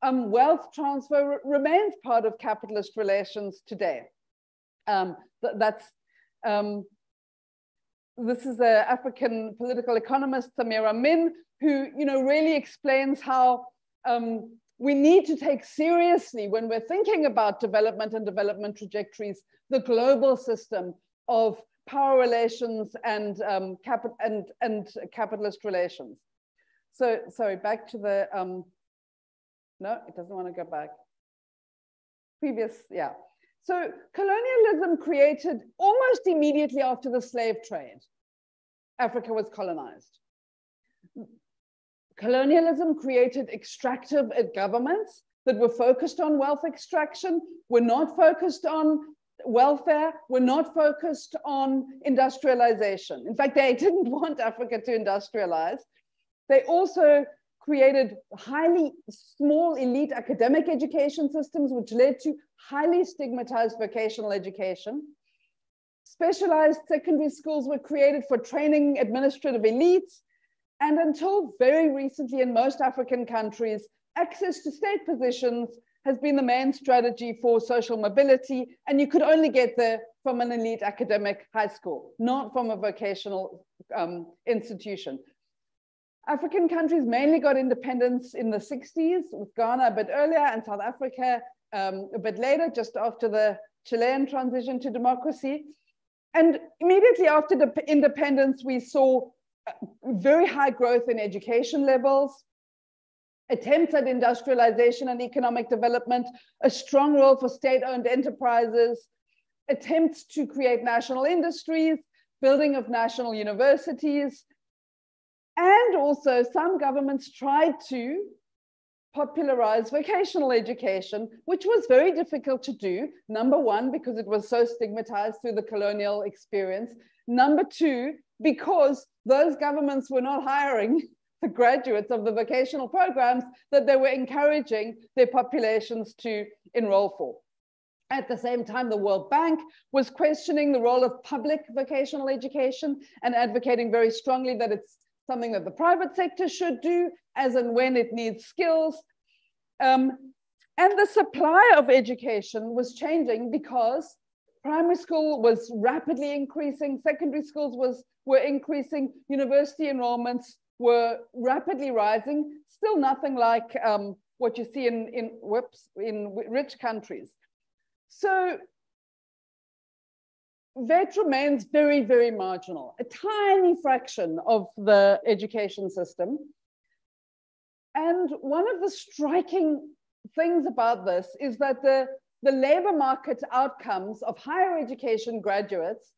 um, wealth transfer remains part of capitalist relations today. Um, th that's, um, this is an African political economist, Samira Min, who you know, really explains how um, we need to take seriously when we're thinking about development and development trajectories, the global system of power relations and, um, and, and capitalist relations. So, sorry, back to the, um, no, it doesn't want to go back. Previous, yeah. So colonialism created almost immediately after the slave trade, Africa was colonized. Colonialism created extractive governments that were focused on wealth extraction, were not focused on welfare, were not focused on industrialization. In fact, they [LAUGHS] didn't want Africa to industrialize. They also created highly small elite academic education systems, which led to highly stigmatized vocational education. Specialized secondary schools were created for training administrative elites and until very recently in most African countries, access to state positions has been the main strategy for social mobility, and you could only get there from an elite academic high school, not from a vocational um, institution. African countries mainly got independence in the 60s, with Ghana a bit earlier and South Africa um, a bit later, just after the Chilean transition to democracy. And immediately after the independence, we saw very high growth in education levels, attempts at industrialization and economic development, a strong role for state-owned enterprises, attempts to create national industries, building of national universities, and also some governments tried to popularize vocational education, which was very difficult to do. Number one, because it was so stigmatized through the colonial experience. Number two, because those governments were not hiring the graduates of the vocational programs that they were encouraging their populations to enroll for. At the same time, the World Bank was questioning the role of public vocational education and advocating very strongly that it's something that the private sector should do as and when it needs skills. Um, and the supply of education was changing because primary school was rapidly increasing, secondary schools was, were increasing, university enrollments were rapidly rising, still nothing like um, what you see in, in, whoops, in rich countries. So VET remains very, very marginal, a tiny fraction of the education system. And one of the striking things about this is that the the labor market outcomes of higher education graduates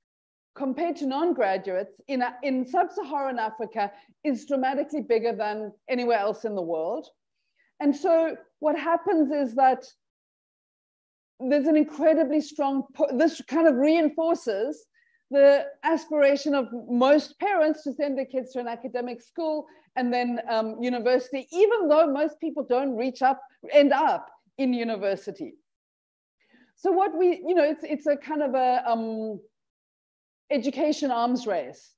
compared to non-graduates in, a, in sub-Saharan Africa is dramatically bigger than anywhere else in the world. And so what happens is that there's an incredibly strong, this kind of reinforces the aspiration of most parents to send their kids to an academic school and then um, university, even though most people don't reach up, end up in university. So what we, you know, it's, it's a kind of a um, education arms race,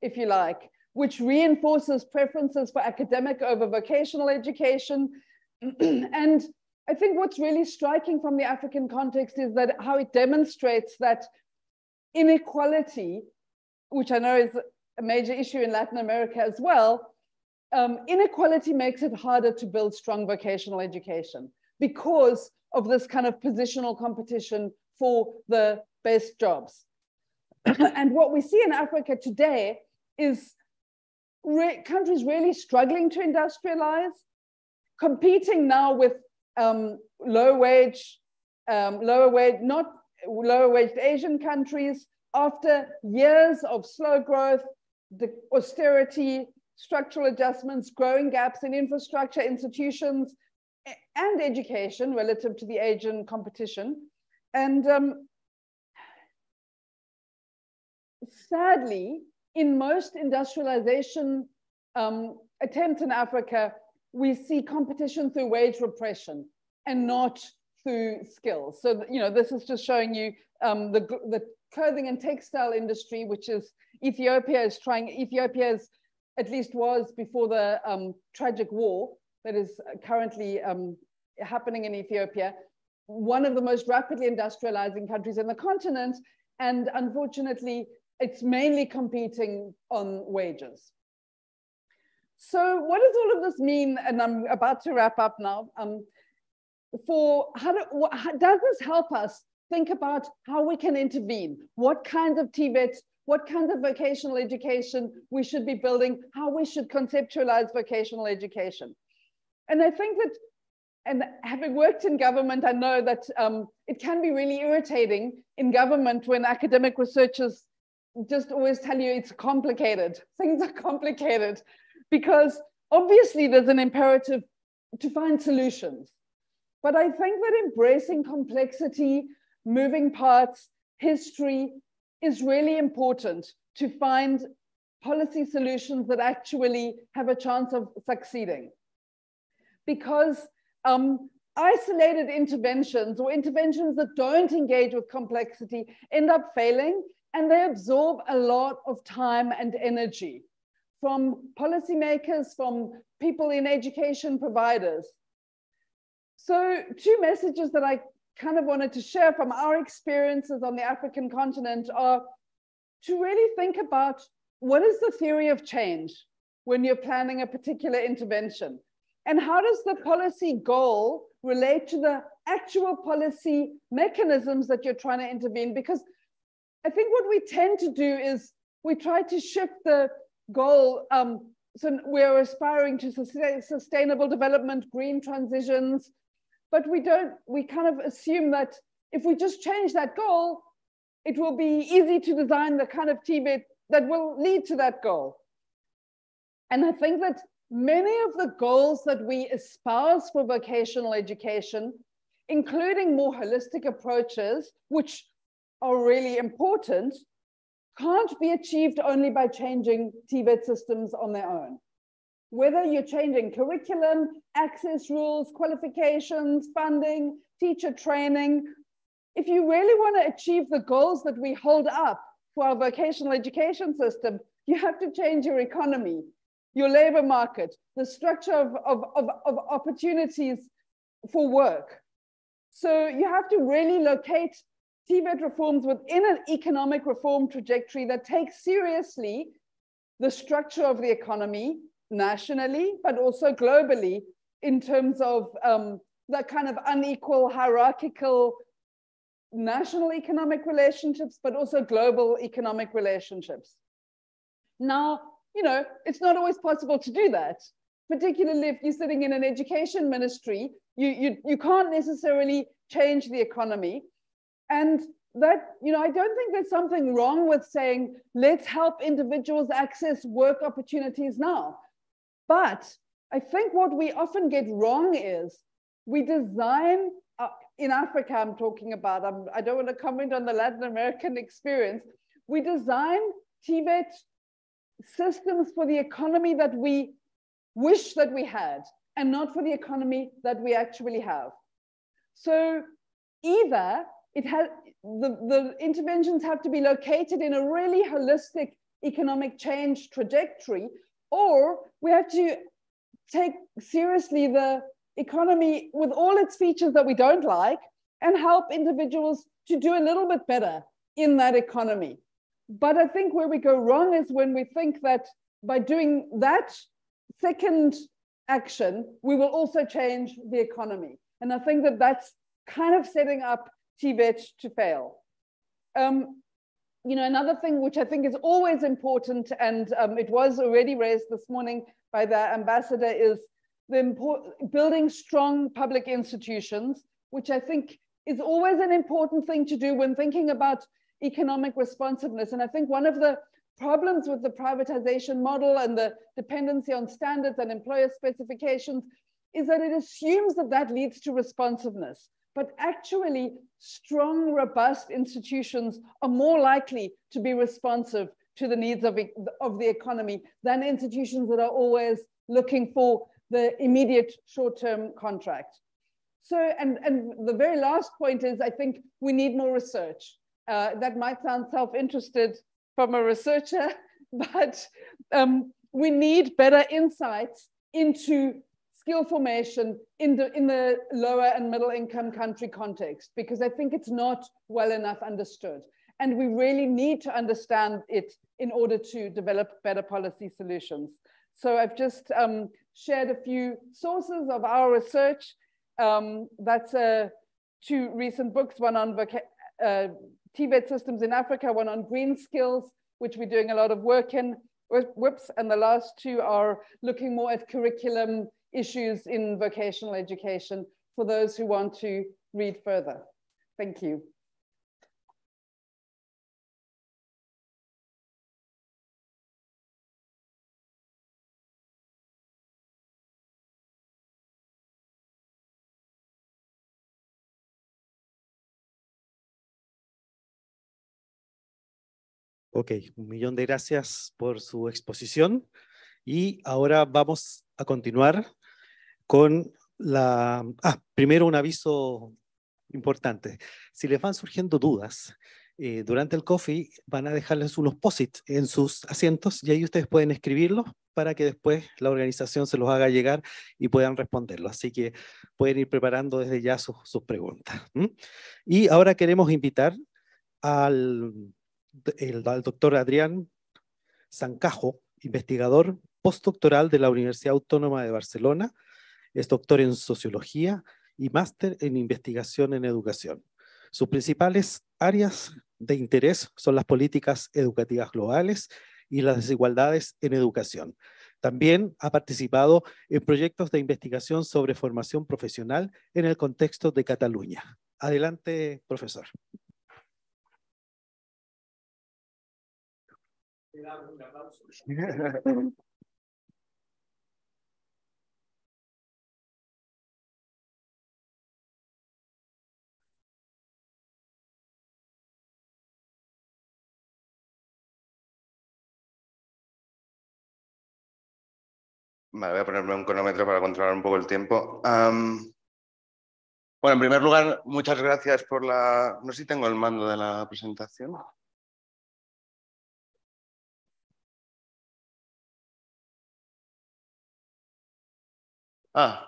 if you like, which reinforces preferences for academic over vocational education. [CLEARS THROAT] and I think what's really striking from the African context is that how it demonstrates that inequality, which I know is a major issue in Latin America as well, um, inequality makes it harder to build strong vocational education because of this kind of positional competition for the best jobs. [CLEARS THROAT] and what we see in Africa today is re countries really struggling to industrialize, competing now with um, low wage, um, lower wage, not lower wage Asian countries after years of slow growth, the austerity, structural adjustments, growing gaps in infrastructure, institutions, and education relative to the and competition. And um, sadly, in most industrialization um, attempts in Africa, we see competition through wage repression and not through skills. So, you know, this is just showing you um, the, the clothing and textile industry, which is Ethiopia is trying, Ethiopia's at least was before the um, tragic war, that is uh, currently um, happening in Ethiopia, one of the most rapidly industrializing countries in the continent. And unfortunately, it's mainly competing on wages. So what does all of this mean? And I'm about to wrap up now. Um, for how, do, how does this help us think about how we can intervene? What kinds of T-bits? what kinds of vocational education we should be building, how we should conceptualize vocational education? And I think that, and having worked in government, I know that um, it can be really irritating in government when academic researchers just always tell you it's complicated. [LAUGHS] Things are complicated because obviously there's an imperative to find solutions. But I think that embracing complexity, moving parts, history is really important to find policy solutions that actually have a chance of succeeding because um, isolated interventions or interventions that don't engage with complexity end up failing and they absorb a lot of time and energy from policymakers, from people in education providers. So two messages that I kind of wanted to share from our experiences on the African continent are to really think about what is the theory of change when you're planning a particular intervention? And how does the policy goal relate to the actual policy mechanisms that you're trying to intervene? Because I think what we tend to do is we try to shift the goal. Um, so we're aspiring to sustainable development, green transitions, but we don't, we kind of assume that if we just change that goal, it will be easy to design the kind of TBIT that will lead to that goal. And I think that Many of the goals that we espouse for vocational education, including more holistic approaches, which are really important, can't be achieved only by changing TVET systems on their own. Whether you're changing curriculum, access rules, qualifications, funding, teacher training, if you really want to achieve the goals that we hold up for our vocational education system, you have to change your economy your labor market, the structure of, of, of, of opportunities for work. So you have to really locate Tibet reforms within an economic reform trajectory that takes seriously the structure of the economy nationally, but also globally in terms of um, that kind of unequal hierarchical national economic relationships, but also global economic relationships. Now, you know, it's not always possible to do that, particularly if you're sitting in an education ministry. You, you, you can't necessarily change the economy. And that, you know, I don't think there's something wrong with saying, let's help individuals access work opportunities now. But I think what we often get wrong is we design uh, in Africa, I'm talking about, I'm, I do not want to comment on the Latin American [LAUGHS] experience. We design TVET systems for the economy that we wish that we had and not for the economy that we actually have. So either it has the, the interventions have to be located in a really holistic economic change trajectory, or we have to take seriously the economy with all its features that we don't like and help individuals to do a little bit better in that economy. But I think where we go wrong is when we think that by doing that second action, we will also change the economy. And I think that that's kind of setting up Tibet to fail. Um, you know, another thing which I think is always important, and um, it was already raised this morning by the ambassador, is the building strong public institutions, which I think is always an important thing to do when thinking about economic responsiveness. And I think one of the problems with the privatization model and the dependency on standards and employer specifications is that it assumes that that leads to responsiveness. But actually, strong, robust institutions are more likely to be responsive to the needs of, of the economy than institutions that are always looking for the immediate short-term contract. So, and, and the very last point is, I think we need more research. Uh, that might sound self-interested from a researcher, [LAUGHS] but um, we need better insights into skill formation in the, in the lower and middle income country context, because I think it's not well enough understood. And we really need to understand it in order to develop better policy solutions. So I've just um, shared a few sources of our research. Um, that's uh, two recent books, one on uh, TVET systems in Africa, one on green skills, which we're doing a lot of work in, whoops, and the last two are looking more at curriculum issues in vocational education for those who want to read further. Thank you. Ok, un millón de gracias por su exposición. Y ahora vamos a continuar con la... Ah, primero un aviso importante. Si les van surgiendo dudas eh, durante el coffee, van a dejarles unos posits en sus asientos y ahí ustedes pueden escribirlos para que después la organización se los haga llegar y puedan responderlo. Así que pueden ir preparando desde ya sus, sus preguntas. Y ahora queremos invitar al el, doctor Adrián Sancajo, investigador postdoctoral de la Universidad Autónoma de Barcelona, es doctor en sociología y máster en investigación en educación. Sus principales áreas de interés son las políticas educativas globales y las desigualdades en educación. También ha participado en proyectos de investigación sobre formación profesional en el contexto de Cataluña. Adelante, profesor. Vale, voy a ponerme un cronómetro para controlar un poco el tiempo. bueno, en primer lugar, muchas gracias por la... No sé si tengo el mando de la presentación. Ah.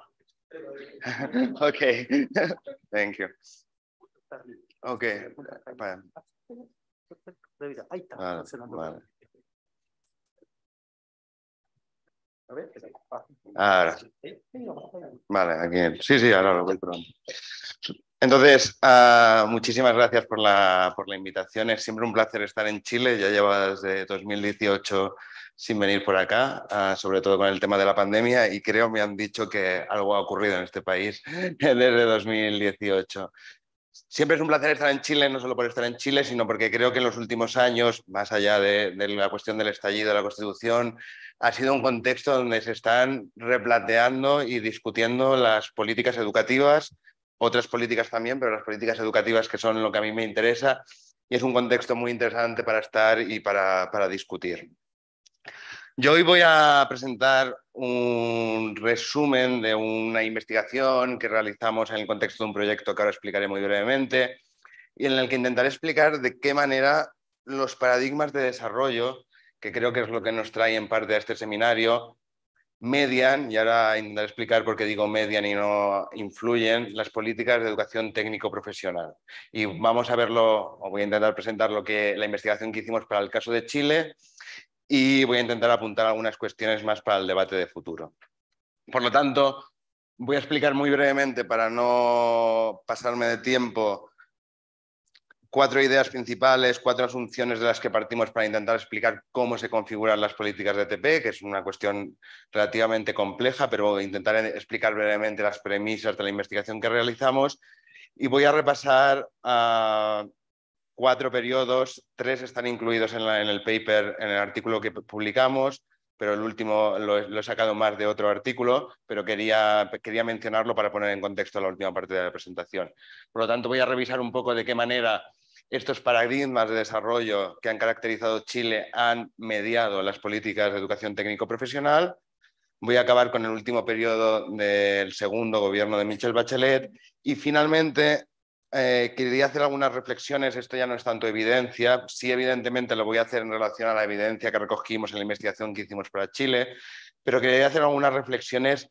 [LAUGHS] okay. [LAUGHS] Thank you. Okay. Ahí está. Vale, vale. Ahora. Vale, aquí. Sí, sí, ahora lo voy pronto. Entonces, ah, muchísimas gracias por la, por la invitación. Es siempre un placer estar en Chile. Ya llevo desde 2018 sin venir por acá, ah, sobre todo con el tema de la pandemia, y creo me han dicho que algo ha ocurrido en este país [LAUGHS] desde 2018. Siempre es un placer estar en Chile, no solo por estar en Chile, sino porque creo que en los últimos años, más allá de, de la cuestión del estallido de la Constitución, ha sido un contexto donde se están replanteando y discutiendo las políticas educativas, otras políticas también, pero las políticas educativas que son lo que a mí me interesa, y es un contexto muy interesante para estar y para, para discutir. Yo hoy voy a presentar un resumen de una investigación que realizamos en el contexto de un proyecto que ahora explicaré muy brevemente y en el que intentaré explicar de qué manera los paradigmas de desarrollo, que creo que es lo que nos trae en parte a este seminario, median, y ahora intentaré explicar por qué digo median y no influyen, las políticas de educación técnico-profesional. Y vamos a verlo, o voy a intentar presentar lo que, la investigación que hicimos para el caso de Chile, y voy a intentar apuntar algunas cuestiones más para el debate de futuro. Por lo tanto, voy a explicar muy brevemente, para no pasarme de tiempo, cuatro ideas principales, cuatro asunciones de las que partimos para intentar explicar cómo se configuran las políticas de e TP, que es una cuestión relativamente compleja, pero intentar explicar brevemente las premisas de la investigación que realizamos. Y voy a repasar a cuatro periodos, tres están incluidos en, en, el paper, en el artículo que publicamos, pero el último lo, he sacado más de otro artículo, pero quería, quería mencionarlo para poner en contexto la última parte de la presentación. Por lo tanto, voy a revisar un poco de qué manera estos paradigmas de desarrollo que han caracterizado Chile han mediado las políticas de educación técnico-profesional. Voy a acabar con el último periodo del segundo gobierno de Michel Bachelet y finalmente eh, quería hacer algunas reflexiones, esto ya no es tanto evidencia, sí evidentemente lo voy a hacer en relación a la evidencia que recogimos en la investigación que hicimos para Chile, pero quería hacer algunas reflexiones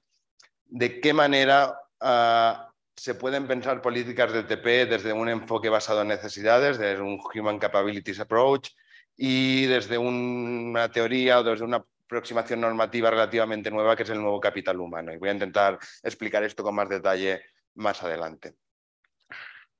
de qué manera ah, se pueden pensar políticas de e TP desde un enfoque basado en necesidades, desde un Human Capabilities Approach y desde una teoría o desde una aproximación normativa relativamente nueva que es el nuevo capital humano. Y voy a intentar explicar esto con más detalle más adelante.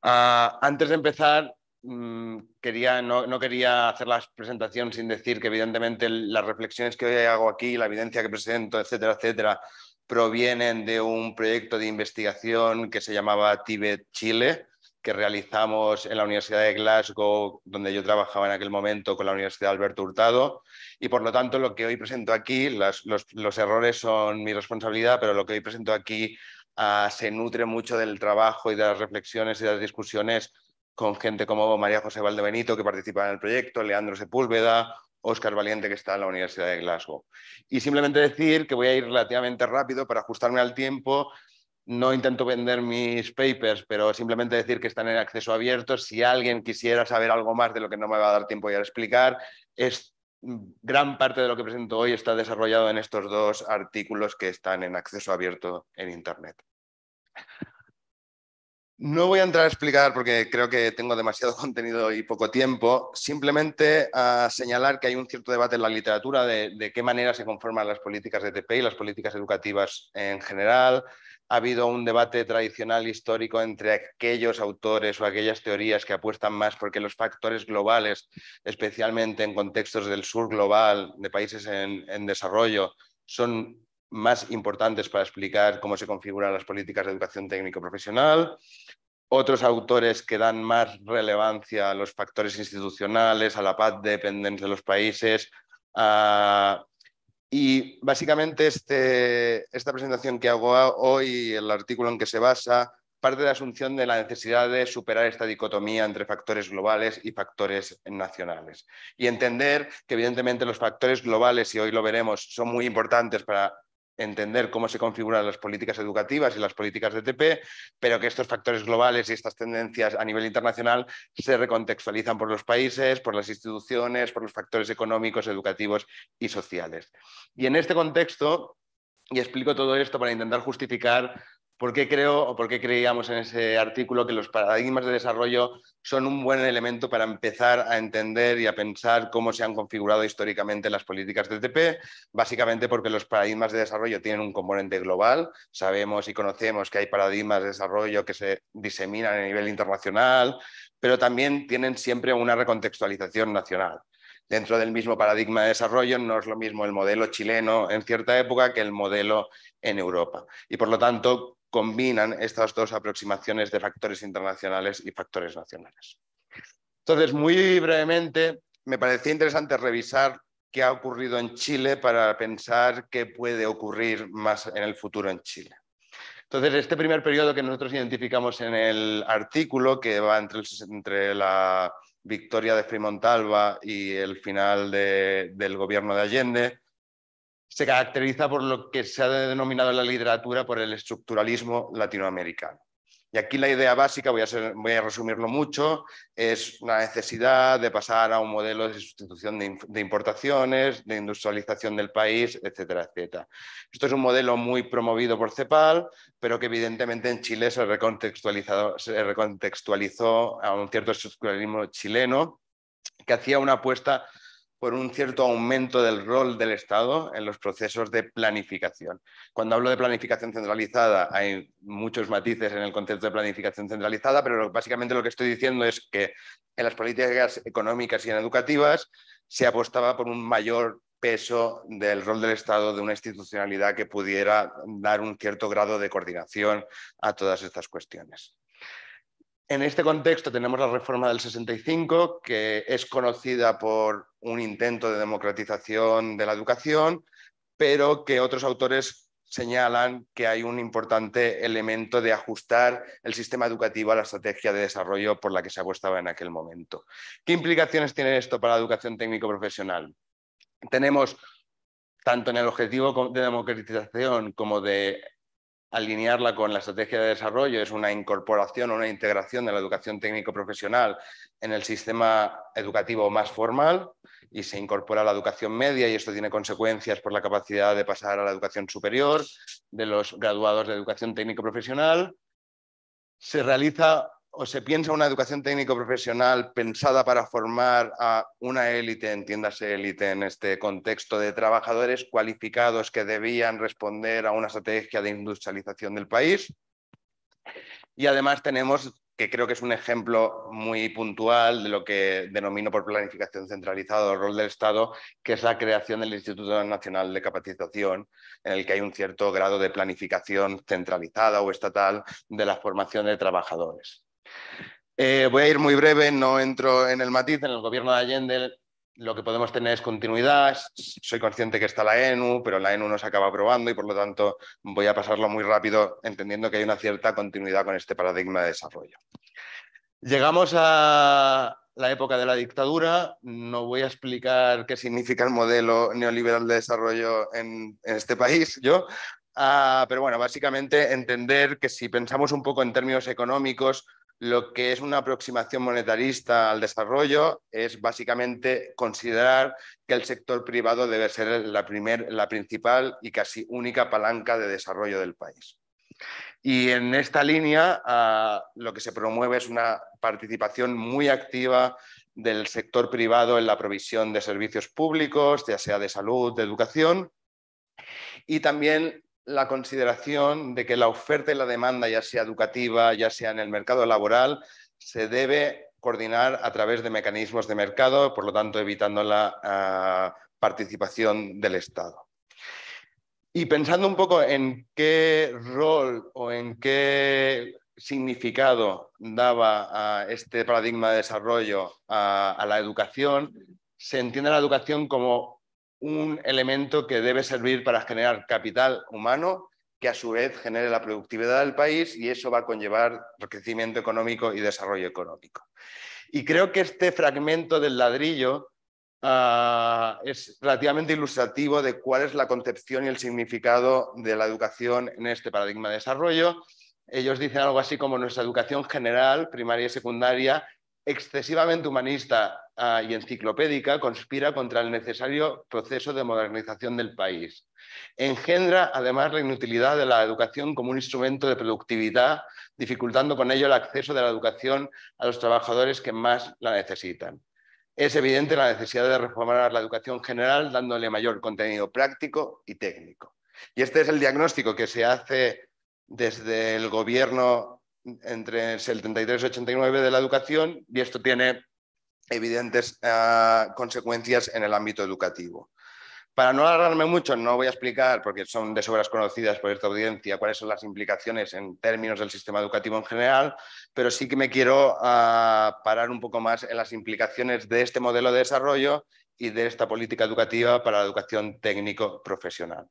Ah, antes de empezar, mm, quería, no, quería hacer la presentación sin decir que evidentemente las reflexiones que hoy hago aquí, la evidencia que presento, etcétera, etcétera, provienen de un proyecto de investigación que se llamaba tibet Chile, que realizamos en la Universidad de Glasgow, donde yo trabajaba en aquel momento con la Universidad Alberto Hurtado. Y por lo tanto, lo que hoy presento aquí, los, los, errores son mi responsabilidad, pero lo que hoy presento aquí Ah, se nutre mucho del trabajo y de las reflexiones y de las discusiones con gente como María José Valdebenito, que participa en el proyecto, Leandro Sepúlveda, Óscar Valiente, que está en la Universidad de Glasgow. Y simplemente decir que voy a ir relativamente rápido para ajustarme al tiempo. No intento vender mis papers, pero simplemente decir que están en acceso abierto. Si alguien quisiera saber algo más de lo que no me va a dar tiempo ya a explicar, es gran parte de lo que presento hoy está desarrollado en estos dos artículos que están en acceso abierto en Internet. No voy a entrar a explicar porque creo que tengo demasiado [LAUGHS] contenido y poco tiempo, simplemente a señalar que hay un cierto debate en la literatura de, qué manera se conforman las políticas de TPI y las políticas educativas en general, ha habido un debate tradicional histórico entre aquellos autores o aquellas teorías que apuestan más porque los factores globales, especialmente en contextos del sur global, de países en, desarrollo, son más importantes para explicar cómo se configuran las políticas de educación técnico-profesional. Otros autores que dan más relevancia a los factores institucionales, a la paz de dependencia de los países, a y básicamente este, esta presentación que hago hoy, el artículo en que se basa, parte de la asunción de la necesidad de superar esta dicotomía entre factores globales y factores nacionales. Y entender que evidentemente los factores globales, y hoy lo veremos, son muy importantes para entender cómo se configuran las políticas educativas y las políticas de e TP, pero que estos factores globales y estas tendencias a nivel internacional se recontextualizan por los países, por las instituciones, por los factores económicos, educativos y sociales. Y en este contexto, y explico todo esto para intentar justificar ¿Por qué creo o por creíamos en ese artículo que los paradigmas de desarrollo son un buen elemento para empezar a entender y a pensar cómo se han configurado históricamente las políticas de e TP? Básicamente porque los paradigmas de desarrollo tienen un componente global. Sabemos y conocemos que hay paradigmas de desarrollo que se diseminan a nivel internacional, pero también tienen siempre una recontextualización nacional dentro del mismo paradigma de desarrollo, no es lo mismo el modelo chileno en cierta época que el modelo en Europa. Y por lo tanto, combinan estas dos aproximaciones de factores internacionales y factores nacionales. Entonces, muy brevemente, me parecía interesante revisar qué ha ocurrido en Chile para pensar qué puede ocurrir más en el futuro en Chile. Entonces, este primer periodo que nosotros identificamos en el artículo, que va entre, la victoria de Frimontalba y el final del gobierno de Allende, se caracteriza por lo que se ha denominado en la literatura por el estructuralismo latinoamericano. Y aquí la idea básica, voy a, resumirlo mucho, es la necesidad de pasar a un modelo de sustitución de, importaciones, de industrialización del país, etcétera, etcétera. Esto es un modelo muy promovido por CEPAL, pero que evidentemente en Chile se, se recontextualizó a un cierto estructuralismo chileno que hacía una apuesta por un cierto aumento del rol del Estado en los procesos de planificación. Cuando hablo de planificación centralizada, hay muchos matices en el concepto de planificación centralizada, pero básicamente lo que estoy diciendo es que en las políticas económicas y en educativas se apostaba por un mayor peso del rol del Estado, de una institucionalidad que pudiera dar un cierto grado de coordinación a todas estas cuestiones. En este contexto tenemos la reforma del 65, que es conocida por un intento de democratización de la educación, pero que otros autores señalan que hay un importante elemento de ajustar el sistema educativo a la estrategia de desarrollo por la que se apostaba en aquel momento. ¿Qué implicaciones tiene esto para la educación técnico-profesional? Tenemos tanto en el objetivo de democratización como de alinearla con la estrategia de desarrollo, es una incorporación o una integración de la educación técnico-profesional en el sistema educativo más formal y se incorpora la educación media y esto tiene consecuencias por la capacidad de pasar a la educación superior de los graduados de educación técnico-profesional. Se realiza o se piensa una educación técnico-profesional pensada para formar a una élite, entiéndase élite en este contexto de trabajadores cualificados que debían responder a una estrategia de industrialización del país. Y además tenemos, que creo que es un ejemplo muy puntual de lo que denomino por planificación centralizada o rol del Estado, que es la creación del Instituto Nacional de Capacitación, en el que hay un cierto grado de planificación centralizada o estatal de la formación de trabajadores. Eh, voy a ir muy breve, no entro en el matiz. En el gobierno de Allende lo que podemos tener es continuidad. Soy consciente que está la ENU, pero la ENU no se acaba aprobando y por lo tanto voy a pasarlo muy rápido, entendiendo que hay una cierta continuidad con este paradigma de desarrollo. Llegamos a la época de la dictadura. No voy a explicar qué significa el modelo neoliberal de desarrollo en, este país, yo, ah, pero bueno, básicamente entender que si pensamos un poco en términos económicos, lo que es una aproximación monetarista al desarrollo es básicamente considerar que el sector privado debe ser la, primer, la principal y casi única palanca de desarrollo del país. Y en esta línea ah, lo que se promueve es una participación muy activa del sector privado en la provisión de servicios públicos, ya sea de salud, de educación, y también la consideración de que la oferta y la demanda, ya sea educativa, ya sea en el mercado laboral, se debe coordinar a través de mecanismos de mercado, por lo tanto evitando la ah, participación del Estado. Y pensando un poco en qué rol o en qué significado daba este paradigma de desarrollo a, a, la educación, se entiende la educación como un elemento que debe servir para generar capital humano que a su vez genere la productividad del país y eso va a conllevar crecimiento económico y desarrollo económico. Y creo que este fragmento del ladrillo ah, es relativamente ilustrativo de cuál es la concepción y el significado de la educación en este paradigma de desarrollo. Ellos dicen algo así como nuestra educación general, primaria y secundaria, excesivamente humanista ah, y enciclopédica conspira contra el necesario proceso de modernización del país. Engendra además la inutilidad de la educación como un instrumento de productividad, dificultando con ello el acceso de la educación a los trabajadores que más la necesitan. Es evidente la necesidad de reformar la educación general dándole mayor contenido práctico y técnico. Y este es el diagnóstico que se hace desde el gobierno entre el 73 y 89 de la educación y esto tiene evidentes eh, consecuencias en el ámbito educativo. Para no alargarme mucho, no voy a explicar, porque son de sobras conocidas por esta audiencia, cuáles son las implicaciones en términos del sistema educativo en general, pero sí que me quiero ah, parar un poco más en las implicaciones de este modelo de desarrollo y de esta política educativa para la educación técnico-profesional.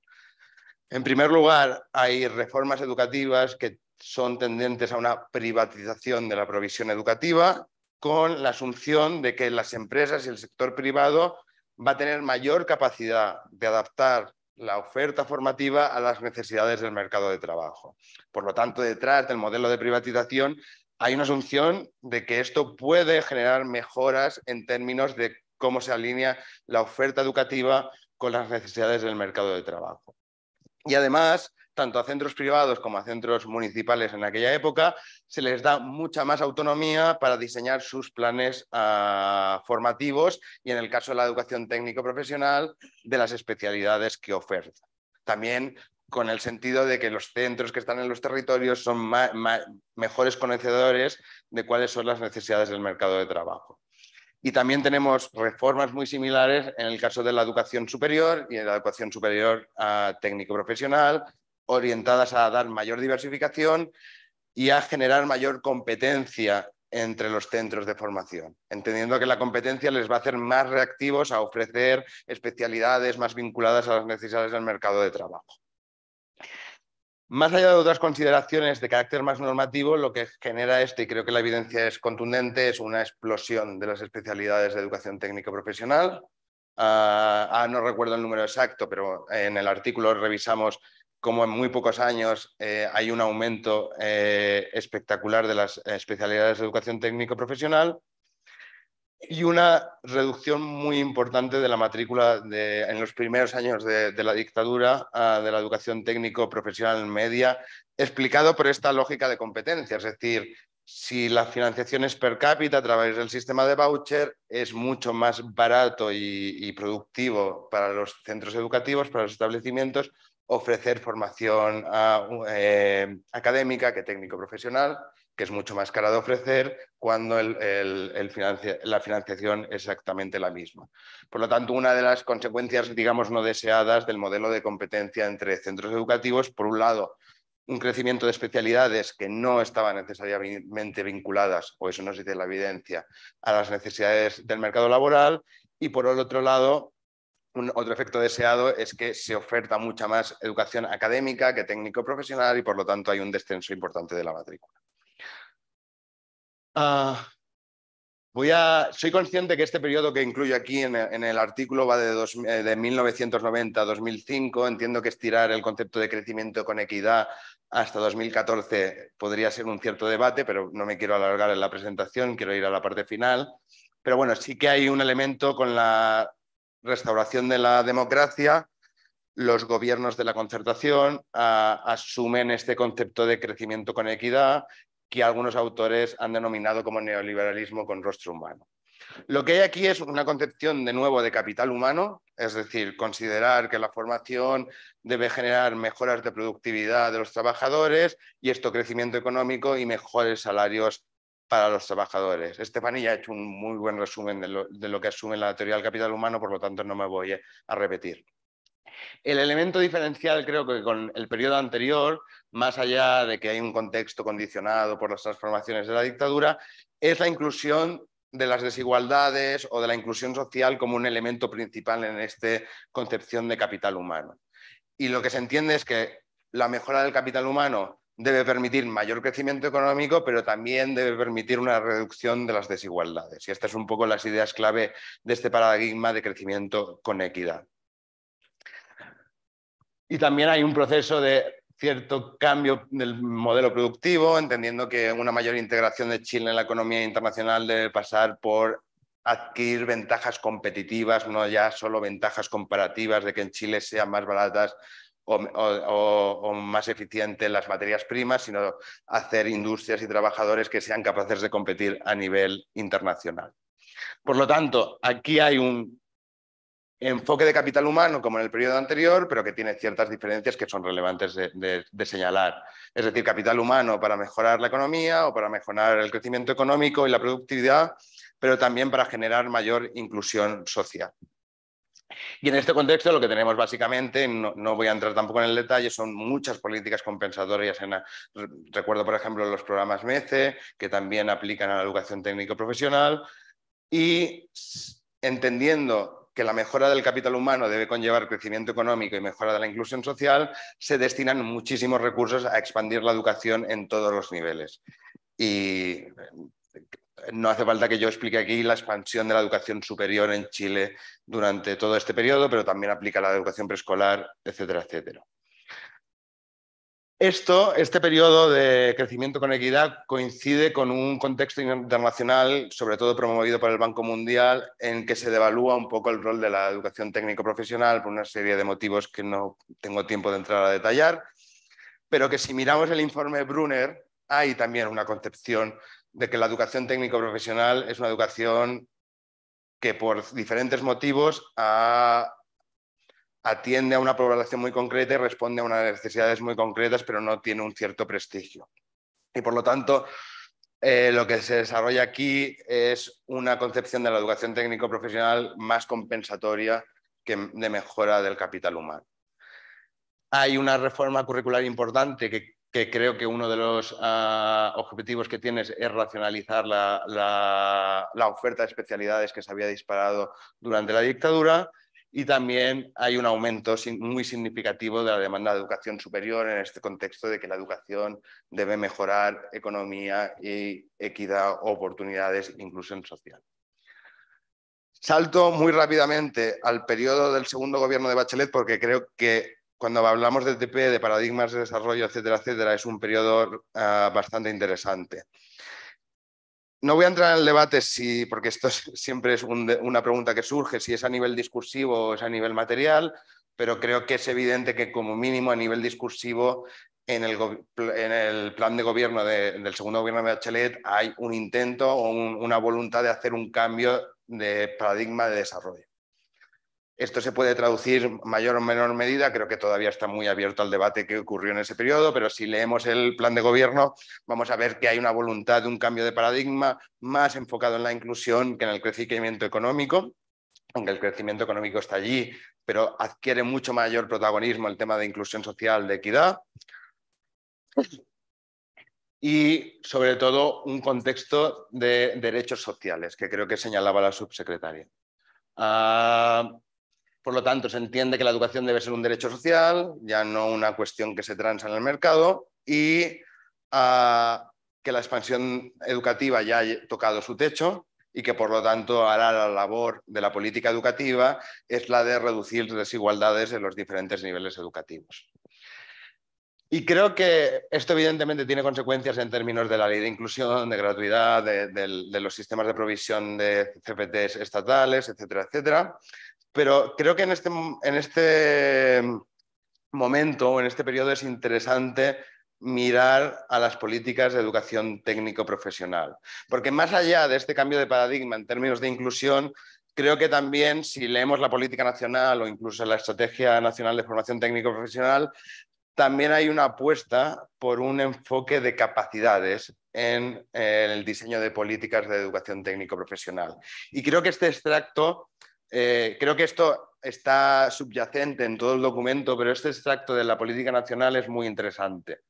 En primer lugar, hay reformas educativas que son tendentes a una privatización de la provisión educativa con la asunción de que las empresas y el sector privado va a tener mayor capacidad de adaptar la oferta formativa a las necesidades del mercado de trabajo. Por lo tanto, detrás del modelo de privatización hay una asunción de que esto puede generar mejoras en términos de cómo se alinea la oferta educativa con las necesidades del mercado de trabajo. Y además, tanto a centros privados como a centros municipales en aquella época, se les da mucha más autonomía para diseñar sus planes ah, formativos y en el caso de la educación técnico-profesional, de las especialidades que oferta. También con el sentido de que los centros que están en los territorios son mejores conocedores de cuáles son las necesidades del mercado de trabajo. Y también tenemos reformas muy similares en el caso de la educación superior y en la educación superior ah, técnico-profesional, orientadas a dar mayor diversificación y a generar mayor competencia entre los centros de formación, entendiendo que la competencia les va a hacer más reactivos a ofrecer especialidades más vinculadas a las necesidades del mercado de trabajo. Más allá de otras consideraciones de carácter más normativo, lo que genera esto, y creo que la evidencia es contundente, es una explosión de las especialidades de educación técnico profesional. Ah, ah, no recuerdo el número exacto, pero en el artículo revisamos cómo en muy pocos años eh, hay un aumento eh, espectacular de las especialidades de educación técnico-profesional y una reducción muy importante de la matrícula en los primeros años de, la dictadura ah, de la educación técnico-profesional media, explicado por esta lógica de competencia. Es decir, si la financiación es per cápita a través del sistema de voucher, es mucho más barato y, productivo para los centros educativos, para los establecimientos, ofrecer formación ah, eh, académica que técnico-profesional que es mucho más cara de ofrecer cuando la financiación es exactamente la misma. Por lo tanto, una de las consecuencias, digamos, no deseadas del modelo de competencia entre centros educativos, por un lado, un crecimiento de especialidades que no estaban necesariamente vinculadas, o eso nos dice la evidencia, a las necesidades del mercado laboral, y por el otro lado, otro efecto deseado es que se oferta mucha más educación académica que técnico-profesional y por lo tanto hay un descenso importante de la matrícula. Ah, voy a, soy consciente que este periodo que incluyo aquí en, el artículo va de, eh, de 1990 a 2005. Entiendo que estirar el concepto de crecimiento con equidad hasta 2014 podría ser un cierto debate, pero no me quiero alargar en la presentación, quiero ir a la parte final. Pero bueno, sí que hay un elemento con la restauración de la democracia, los gobiernos de la concertación ah, asumen este concepto de crecimiento con equidad que algunos autores han denominado como neoliberalismo con rostro humano. Lo que hay aquí es una concepción de nuevo de capital humano, es decir, considerar que la formación debe generar mejoras de productividad de los trabajadores y esto crecimiento económico y mejores salarios para los trabajadores. ya ha hecho un muy buen resumen de lo, de lo que asume la teoría del capital humano, por lo tanto no me voy a repetir. El elemento diferencial creo que con el periodo anterior, más allá de que hay un contexto condicionado por las transformaciones de la dictadura, es la inclusión de las desigualdades o de la inclusión social como un elemento principal en esta concepción de capital humano. Y lo que se entiende es que la mejora del capital humano debe permitir mayor crecimiento económico, pero también debe permitir una reducción de las desigualdades. Y estas son un poco las ideas clave de este paradigma de crecimiento con equidad. Y también hay un proceso de cierto cambio del modelo productivo, entendiendo que una mayor integración de Chile en la economía internacional debe pasar por adquirir ventajas competitivas, no ya solo ventajas comparativas de que en Chile sean más baratas o, más eficientes las materias primas, sino hacer industrias y trabajadores que sean capaces de competir a nivel internacional. Por lo tanto, aquí hay un enfoque de capital humano como en el periodo anterior, pero que tiene ciertas diferencias que son relevantes de, señalar. Es decir, capital humano para mejorar la economía o para mejorar el crecimiento económico y la productividad, pero también para generar mayor inclusión social. Y en este contexto lo que tenemos básicamente, no, voy a entrar tampoco en el detalle, son muchas políticas compensatorias. recuerdo, por ejemplo, los programas MECE, que también aplican a la educación técnico-profesional, y entendiendo que la mejora del capital humano debe conllevar crecimiento económico y mejora de la inclusión social, se destinan muchísimos recursos a expandir la educación en todos los niveles. Y eh, no hace falta que yo explique aquí la expansión de la educación superior en Chile durante todo este periodo, pero también aplica la educación preescolar, etcétera, etcétera. Esto, este periodo de crecimiento con equidad coincide con un contexto internacional, sobre todo promovido por el Banco Mundial, en que se devalúa un poco el rol de la educación técnico-profesional por una serie de motivos que no tengo tiempo de entrar a detallar, pero que si miramos el informe Brunner, hay también una concepción de que la educación técnico-profesional es una educación que por diferentes motivos ha atiende a una población muy concreta y responde a unas necesidades muy concretas, pero no tiene un cierto prestigio. Y por lo tanto, eh, lo que se desarrolla aquí es una concepción de la educación técnico-profesional más compensatoria que de mejora del capital humano. Hay una reforma curricular importante que, creo que uno de los ah, objetivos que tienes es racionalizar la oferta de especialidades que se había disparado durante la dictadura y también hay un aumento muy significativo de la demanda de educación superior en este contexto de que la educación debe mejorar economía y equidad, oportunidades, inclusión social. Salto muy rápidamente al periodo del segundo gobierno de Bachelet porque creo que cuando hablamos de TP, de paradigmas de desarrollo, etcétera, etcétera, es un periodo ah, bastante interesante no voy a entrar en el debate si, porque esto siempre es una pregunta que surge, si es a nivel discursivo o es a nivel material, pero creo que es evidente que como mínimo a nivel discursivo en el, en el plan de gobierno del segundo gobierno de Bachelet hay un intento o una voluntad de hacer un cambio de paradigma de desarrollo. Esto se puede traducir mayor o menor medida, creo que todavía está muy abierto al debate que ocurrió en ese periodo, pero si leemos el plan de gobierno vamos a ver que hay una voluntad de un cambio de paradigma más enfocado en la inclusión que en el crecimiento económico, aunque el crecimiento económico está allí, pero adquiere mucho mayor protagonismo el tema de inclusión social, de equidad. Y sobre todo un contexto de derechos sociales, que creo que señalaba la subsecretaria. Ah, por lo tanto, se entiende que la educación debe ser un derecho social, ya no una cuestión que se transa en el mercado, y ah, que la expansión educativa ya ha tocado su techo y que por lo tanto hará la labor de la política educativa es la de reducir desigualdades en los diferentes niveles educativos. Y creo que esto evidentemente tiene consecuencias en términos de la ley de inclusión, de gratuidad, de, los sistemas de provisión de CPTs estatales, etcétera, etcétera. Pero creo que en este, en este momento, en este periodo, es interesante mirar a las políticas de educación técnico-profesional. Porque más allá de este cambio de paradigma en términos de inclusión, creo que también si leemos la política nacional o incluso la Estrategia Nacional de Formación Técnico-Profesional, también hay una apuesta por un enfoque de capacidades en el diseño de políticas de educación técnico-profesional. Y creo que este extracto eh, creo que esto está subyacente en todo el documento, pero este extracto de la política nacional es muy interesante.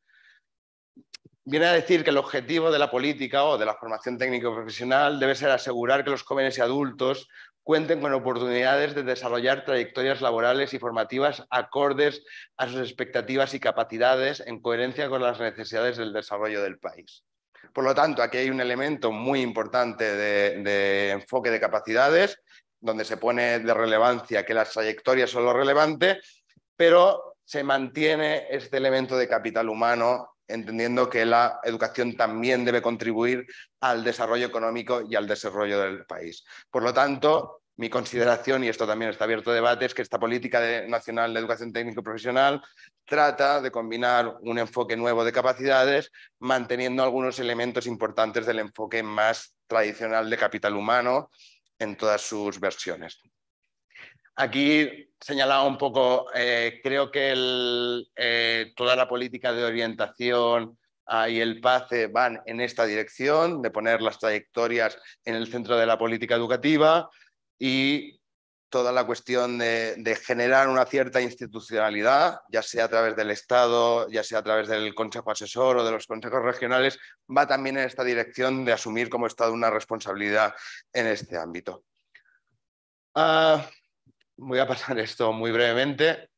Viene a decir que el objetivo de la política o de la formación técnico-profesional debe ser asegurar que los jóvenes y adultos cuenten con oportunidades de desarrollar trayectorias laborales y formativas acordes a sus expectativas y capacidades en coherencia con las necesidades del desarrollo del país. Por lo tanto, aquí hay un elemento muy importante de, de enfoque de capacidades donde se pone de relevancia que las trayectorias son lo relevante, pero se mantiene este elemento de capital humano entendiendo que la educación también debe contribuir al desarrollo económico y al desarrollo del país. Por lo tanto, mi consideración, y esto también está abierto a debate, es que esta política nacional de educación técnico-profesional trata de combinar un enfoque nuevo de capacidades, manteniendo algunos elementos importantes del enfoque más tradicional de capital humano, en todas sus versiones. Aquí señalaba un poco, eh, creo que eh, toda la política de orientación ah, y el PACE van en esta dirección, de poner las trayectorias en el centro de la política educativa y toda la cuestión de, generar una cierta institucionalidad, ya sea a través del Estado, ya sea a través del Consejo Asesor o de los consejos regionales, va también en esta dirección de asumir como Estado una responsabilidad en este ámbito. Ah, voy a pasar esto muy brevemente.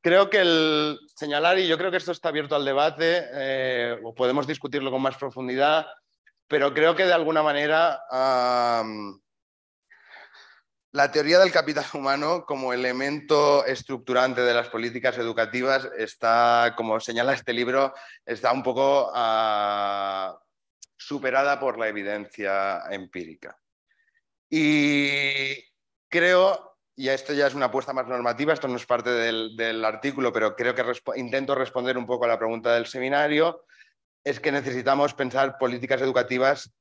Creo que el señalar, y yo creo que esto está abierto al debate, eh, o podemos discutirlo con más profundidad, pero creo que de alguna manera... La teoría del capital humano como elemento estructurante de las políticas educativas está, como señala este libro, está un poco ah, superada por la evidencia empírica. Y creo, y esto ya es una apuesta más normativa, esto no es parte del, artículo, pero creo que intento responder un poco a la pregunta del seminario, es que necesitamos pensar políticas educativas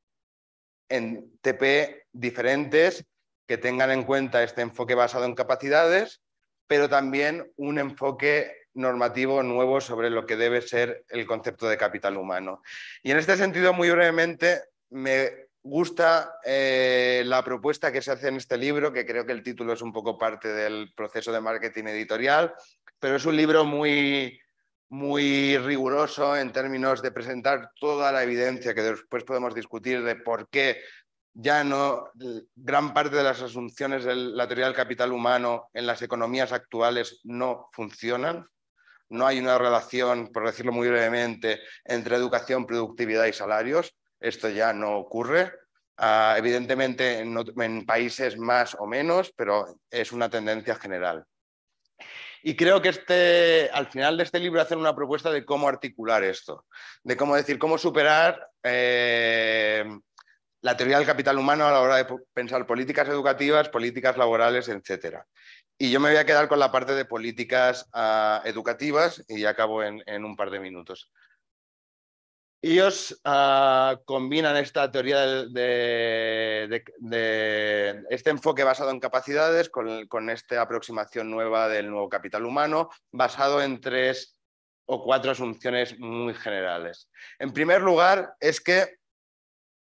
en TP diferentes que tengan en cuenta este enfoque basado en capacidades, pero también un enfoque normativo nuevo sobre lo que debe ser el concepto de capital humano. Y en este sentido, muy brevemente, me gusta eh, la propuesta que se hace en este libro, que creo que el título es un poco parte del proceso de marketing editorial, pero es un libro muy, muy riguroso en términos de presentar toda la evidencia que después podemos discutir de por qué ya no gran parte de las asunciones del la del capital humano en las economías actuales no funcionan. No hay una relación, por decirlo muy brevemente, entre educación, productividad y salarios. Esto ya no ocurre. Ah, evidentemente en, países más o menos, pero es una tendencia general. Y creo que este, al final de este libro hacen una propuesta de cómo articular esto, de cómo decir, cómo superar eh, la teoría del capital humano a la hora de pensar políticas educativas, políticas laborales, etc. Y yo me voy a quedar con la parte de políticas ah, educativas y acabo en, un par de minutos. Ellos ah, combinan esta teoría de, este enfoque basado en capacidades con, con esta aproximación nueva del nuevo capital humano, basado en tres o cuatro asunciones muy generales. En primer lugar, es que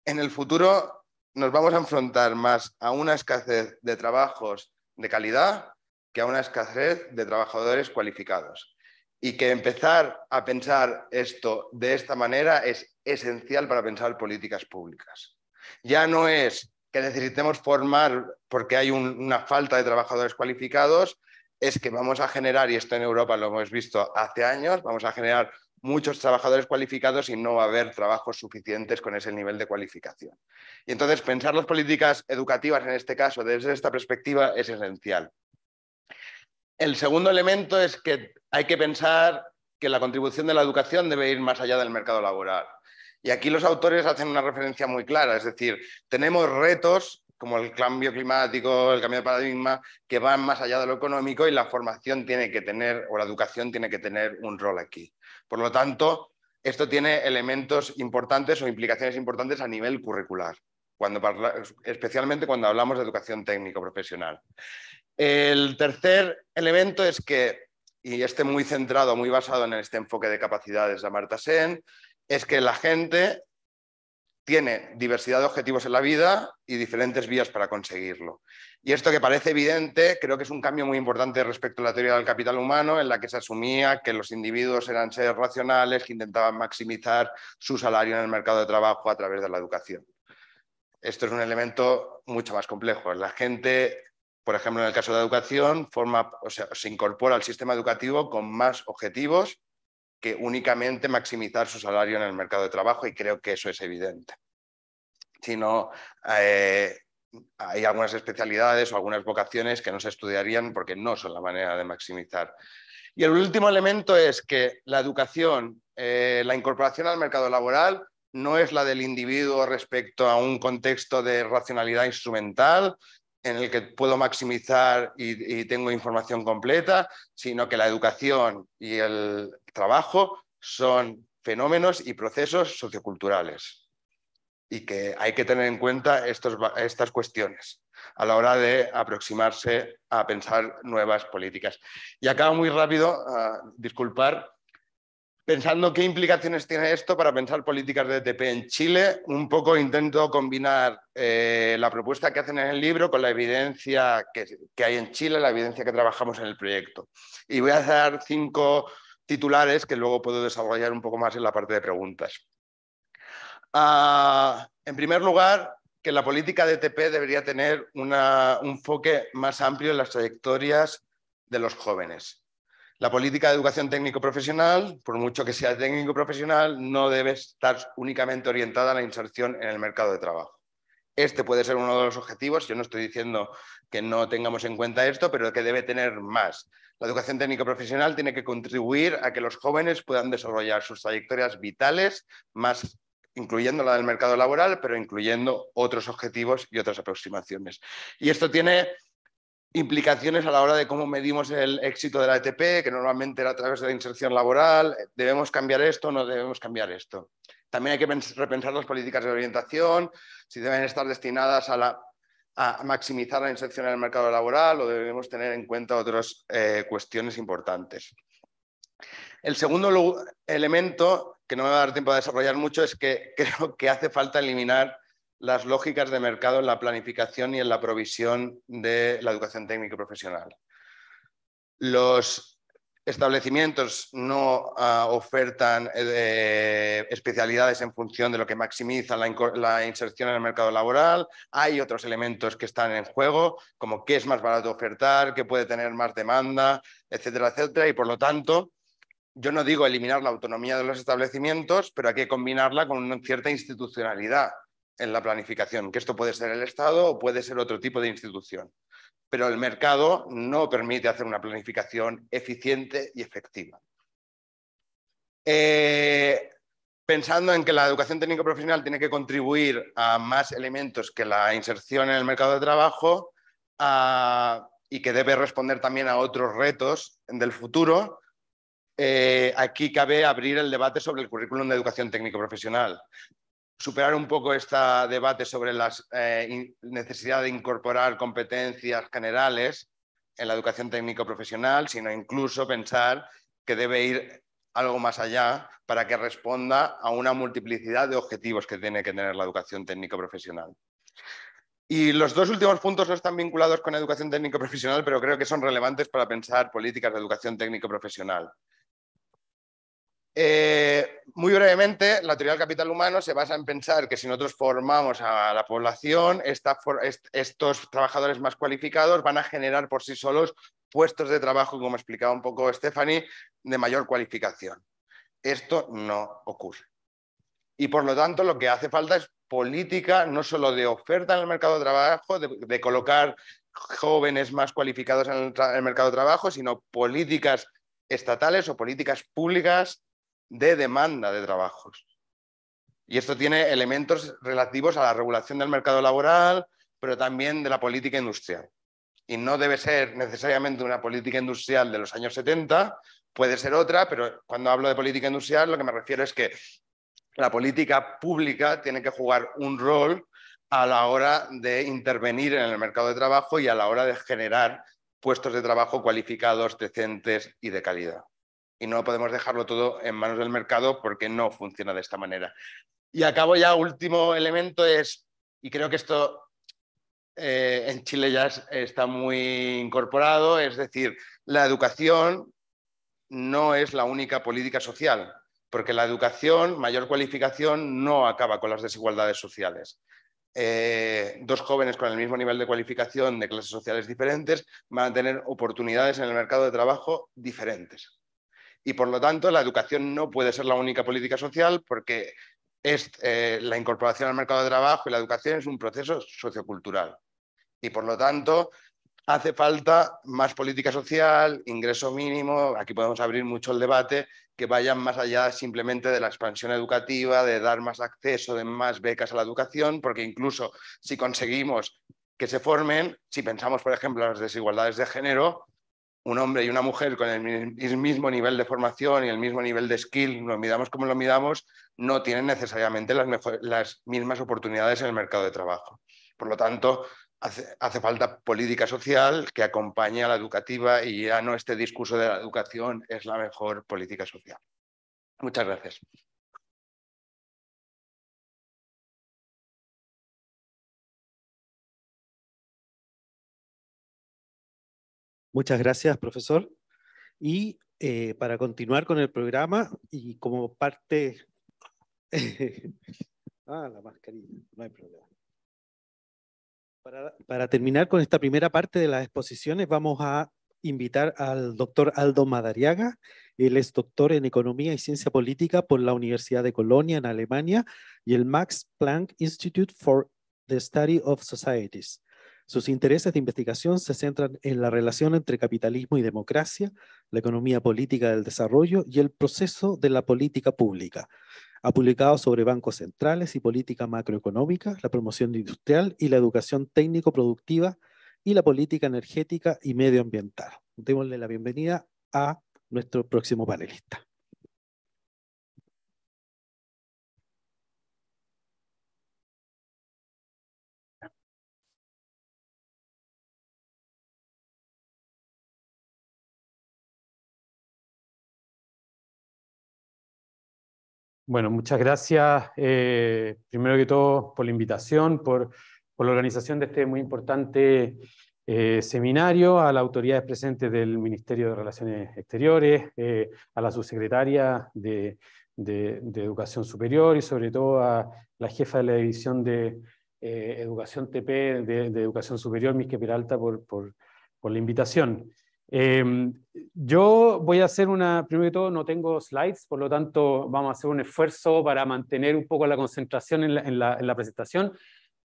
en el futuro nos vamos a enfrentar más a una escasez de trabajos de calidad que a una escasez de trabajadores cualificados. Y que empezar a pensar esto de esta manera es esencial para pensar políticas públicas. Ya no es que necesitemos formar porque hay una falta de trabajadores cualificados, es que vamos a generar, y esto en Europa lo hemos visto hace años, vamos a generar muchos trabajadores cualificados y no va a haber trabajos suficientes con ese nivel de cualificación. Y entonces pensar las políticas educativas en este caso desde esta perspectiva es esencial. El segundo elemento es que hay que pensar que la contribución de la educación debe ir más allá del mercado laboral. Y aquí los autores hacen una referencia muy clara, es decir, tenemos retos como el cambio climático, el cambio de paradigma, que van más allá de lo económico y la formación tiene que tener, o la educación tiene que tener un rol aquí. Por lo tanto, esto tiene elementos importantes o implicaciones importantes a nivel curricular, especialmente cuando hablamos de educación técnico-profesional. El tercer elemento es que, y este muy centrado, muy basado en este enfoque de capacidades de Marta Sen, es que la gente tiene diversidad de objetivos en la vida y diferentes vías para conseguirlo. Y esto que parece evidente, creo que es un cambio muy importante respecto a la teoría del capital humano, en la que se asumía que los individuos eran seres racionales que intentaban maximizar su salario en el mercado de trabajo a través de la educación. Esto es un elemento mucho más complejo. La gente, por ejemplo, en el caso de la educación, forma, se incorpora al sistema educativo con más objetivos que únicamente maximizar su salario en el mercado de trabajo y creo que eso es evidente. Sino no, eh, hay algunas especialidades o algunas vocaciones que no se estudiarían porque no son la manera de maximizar. Y el último elemento es que la educación, eh, la incorporación al mercado laboral no es la del individuo respecto a un contexto de racionalidad instrumental, en el que puedo maximizar y, tengo información completa, sino que la educación y el trabajo son fenómenos y procesos socioculturales y que hay que tener en cuenta estas cuestiones a la hora de aproximarse a pensar nuevas políticas. Y acabo muy rápido, ah, disculpar, pensando qué implicaciones tiene esto para pensar políticas de DTP e en Chile. Un poco intento combinar eh, la propuesta que hacen en el libro con la evidencia que, hay en Chile, la evidencia que trabajamos en el proyecto. Y voy a dar cinco titulares que luego puedo desarrollar un poco más en la parte de preguntas. Ah, en primer lugar, que la política de DTP e debería tener un enfoque más amplio en las trayectorias de los jóvenes. La política de educación técnico-profesional, por mucho que sea técnico-profesional, no debe estar únicamente orientada a la inserción en el mercado de trabajo. Este puede ser uno de los objetivos, yo no estoy diciendo que no tengamos en cuenta esto, pero que debe tener más. La educación técnico-profesional tiene que contribuir a que los jóvenes puedan desarrollar sus trayectorias vitales, más incluyendo la del mercado laboral, pero incluyendo otros objetivos y otras aproximaciones. Y esto tiene implicaciones a la hora de cómo medimos el éxito de la ETP, que normalmente era a través de la inserción laboral, eh, debemos cambiar esto, o no debemos cambiar esto. También hay que repensar las políticas de orientación, si deben estar destinadas a, maximizar la inserción en el mercado laboral o debemos tener en cuenta otras eh, cuestiones importantes. El segundo elemento, que no me va a dar tiempo a desarrollar mucho, es que [LAUGHS] creo que hace falta eliminar las lógicas de mercado en la planificación y en la provisión de la educación técnica y profesional. Los establecimientos no ah, ofertan eh, especialidades en función de lo que maximiza la, la, inserción en el mercado laboral. Hay otros elementos que están en juego, como qué es más barato ofertar, qué puede tener más demanda, etcétera, etcétera. Y por lo tanto, yo no digo eliminar la autonomía de los establecimientos, pero hay que combinarla con una cierta institucionalidad en la planificación, que esto puede ser el Estado o puede ser otro tipo de institución. Pero el mercado no permite hacer una planificación eficiente y efectiva. Eh, pensando en que la educación técnico-profesional tiene que contribuir a más elementos que la inserción en el mercado de trabajo y que debe responder también a otros retos del futuro, eh, aquí cabe abrir el debate sobre el currículum de educación técnico-profesional superar un poco este debate sobre la eh, necesidad de incorporar competencias generales en la educación técnico-profesional, sino incluso pensar que debe ir algo más allá para que responda a una multiplicidad de objetivos que tiene que tener la educación técnico-profesional. Y los dos últimos puntos no están vinculados con educación técnico-profesional, pero creo que son relevantes para pensar políticas de educación técnico-profesional. Eh, muy brevemente, la teoría del capital humano se basa en pensar que si nosotros formamos a la población, estos trabajadores más cualificados van a generar por sí solos puestos de trabajo, como explicaba un poco Stephanie, de mayor cualificación. Esto no ocurre. Y por lo tanto, lo que hace falta es política, no solo de oferta en el mercado de trabajo, de, colocar jóvenes más cualificados en el mercado de trabajo, sino políticas estatales o políticas públicas de demanda de trabajos. Y esto tiene elementos relativos a la regulación del mercado laboral, pero también de la política industrial. Y no debe ser necesariamente una política industrial de los años 70, puede ser otra, pero cuando hablo de política industrial lo que me refiero es que la política pública tiene que jugar un rol a la hora de intervenir en el mercado de trabajo y a la hora de generar puestos de trabajo cualificados, decentes y de calidad y no podemos dejarlo todo en manos del mercado porque no funciona de esta manera. Y acabo ya, último elemento es, y creo que esto eh, en Chile ya está muy incorporado, es decir, la educación no es la única política social, porque la educación, mayor cualificación, no acaba con las desigualdades sociales. Eh, dos jóvenes con el mismo nivel de cualificación de clases sociales diferentes van a tener oportunidades en el mercado de trabajo diferentes y por lo tanto la educación no puede ser la única política social porque es, eh, la incorporación al mercado de trabajo y la educación es un proceso sociocultural y por lo tanto hace falta más política social, ingreso mínimo, aquí podemos abrir mucho el debate, que vayan más allá simplemente de la expansión educativa, de dar más acceso, de más becas a la educación, porque incluso si conseguimos que se formen, si pensamos, por ejemplo, las desigualdades de género, un hombre y una mujer con el, mismo nivel de formación y el mismo nivel de skill, lo midamos como lo midamos, no tienen necesariamente las, mismas oportunidades en el mercado de trabajo. Por lo tanto, hace, falta política social que acompañe a la educativa y ya no este discurso de la educación es la mejor política social. Muchas gracias. Muchas gracias, profesor. Y eh, para continuar con el programa y como parte... [LAUGHS] ah, la mascarilla, no hay problema. Para, para, terminar con esta primera parte de las exposiciones, vamos a invitar al doctor Aldo Madariaga. Él es doctor en Economía y Ciencia Política por la Universidad de Colonia, en Alemania, y el Max Planck Institute for the Study of Societies. Sus intereses de investigación se centran en la relación entre capitalismo y democracia, la economía política del desarrollo y el proceso de la política pública. Ha publicado sobre bancos centrales y política macroeconómica, la promoción industrial y la educación técnico-productiva y la política energética y medioambiental. Démosle la bienvenida a nuestro próximo panelista. Bueno, muchas gracias, eh, primero que todo, por la invitación, por, la organización de este muy importante eh, seminario, a las autoridades presentes del Ministerio de Relaciones Exteriores, eh, a la subsecretaria de, Educación Superior y sobre todo a la jefa de la División de Educación TP de, Educación Superior, Miske Peralta, por la invitación. Em, yo voy a hacer una, primero de todo, no tengo slides, por lo tanto vamos a hacer un esfuerzo para mantener un poco la concentración en la, presentación,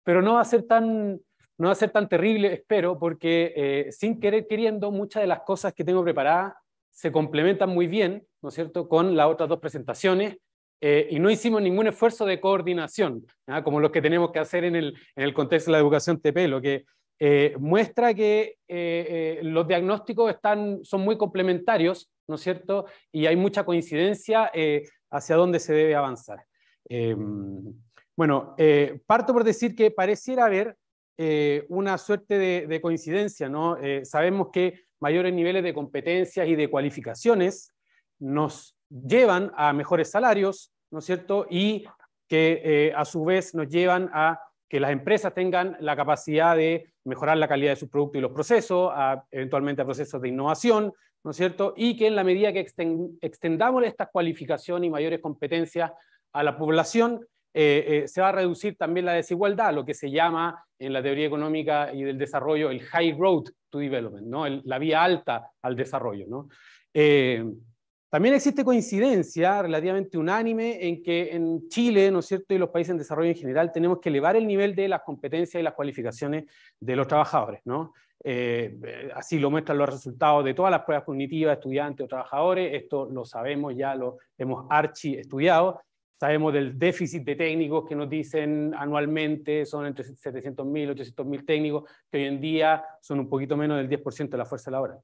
pero no va a ser tan, no va a ser tan terrible, espero, porque eh, sin querer queriendo, muchas de las cosas que tengo preparadas se complementan muy bien, ¿no es cierto?, con las otras dos presentaciones. Eh, y no hicimos ningún esfuerzo de coordinación, como los que tenemos que hacer en el, en el contexto de la educación TP, lo que eh, muestra que eh, eh, los diagnósticos están, son muy complementarios, ¿no es cierto? Y hay mucha coincidencia hacia dónde se debe avanzar. Em, bueno, parto por decir que pareciera haber una suerte de coincidencia, ¿no? sabemos que mayores niveles de competencias y de cualificaciones nos llevan a mejores salarios, ¿no es cierto? Y que a su vez nos llevan a que las empresas tengan la capacidad de mejorar la calidad de sus productos y los procesos, eventualmente a procesos de innovación, ¿no es cierto? Y que en la medida que extendamos estas cualificación y mayores competencias a la población, eh, eh, se va a reducir también la desigualdad, lo que se llama en la teoría económica y del desarrollo el high road to development, ¿no? la vía alta al desarrollo. ¿no? Eh, también existe coincidencia relativamente unánime en que en Chile, ¿no es cierto?, y los países en desarrollo en general, tenemos que elevar el nivel de las competencias y las cualificaciones de los trabajadores, ¿no? Eh, así lo muestran los resultados de todas las pruebas cognitivas, estudiantes o trabajadores, esto lo sabemos, ya lo hemos archi estudiado, sabemos del déficit de técnicos que nos dicen anualmente, son entre 700.000 y 800.000 técnicos, que hoy en día son un poquito menos del 10% de la fuerza laboral.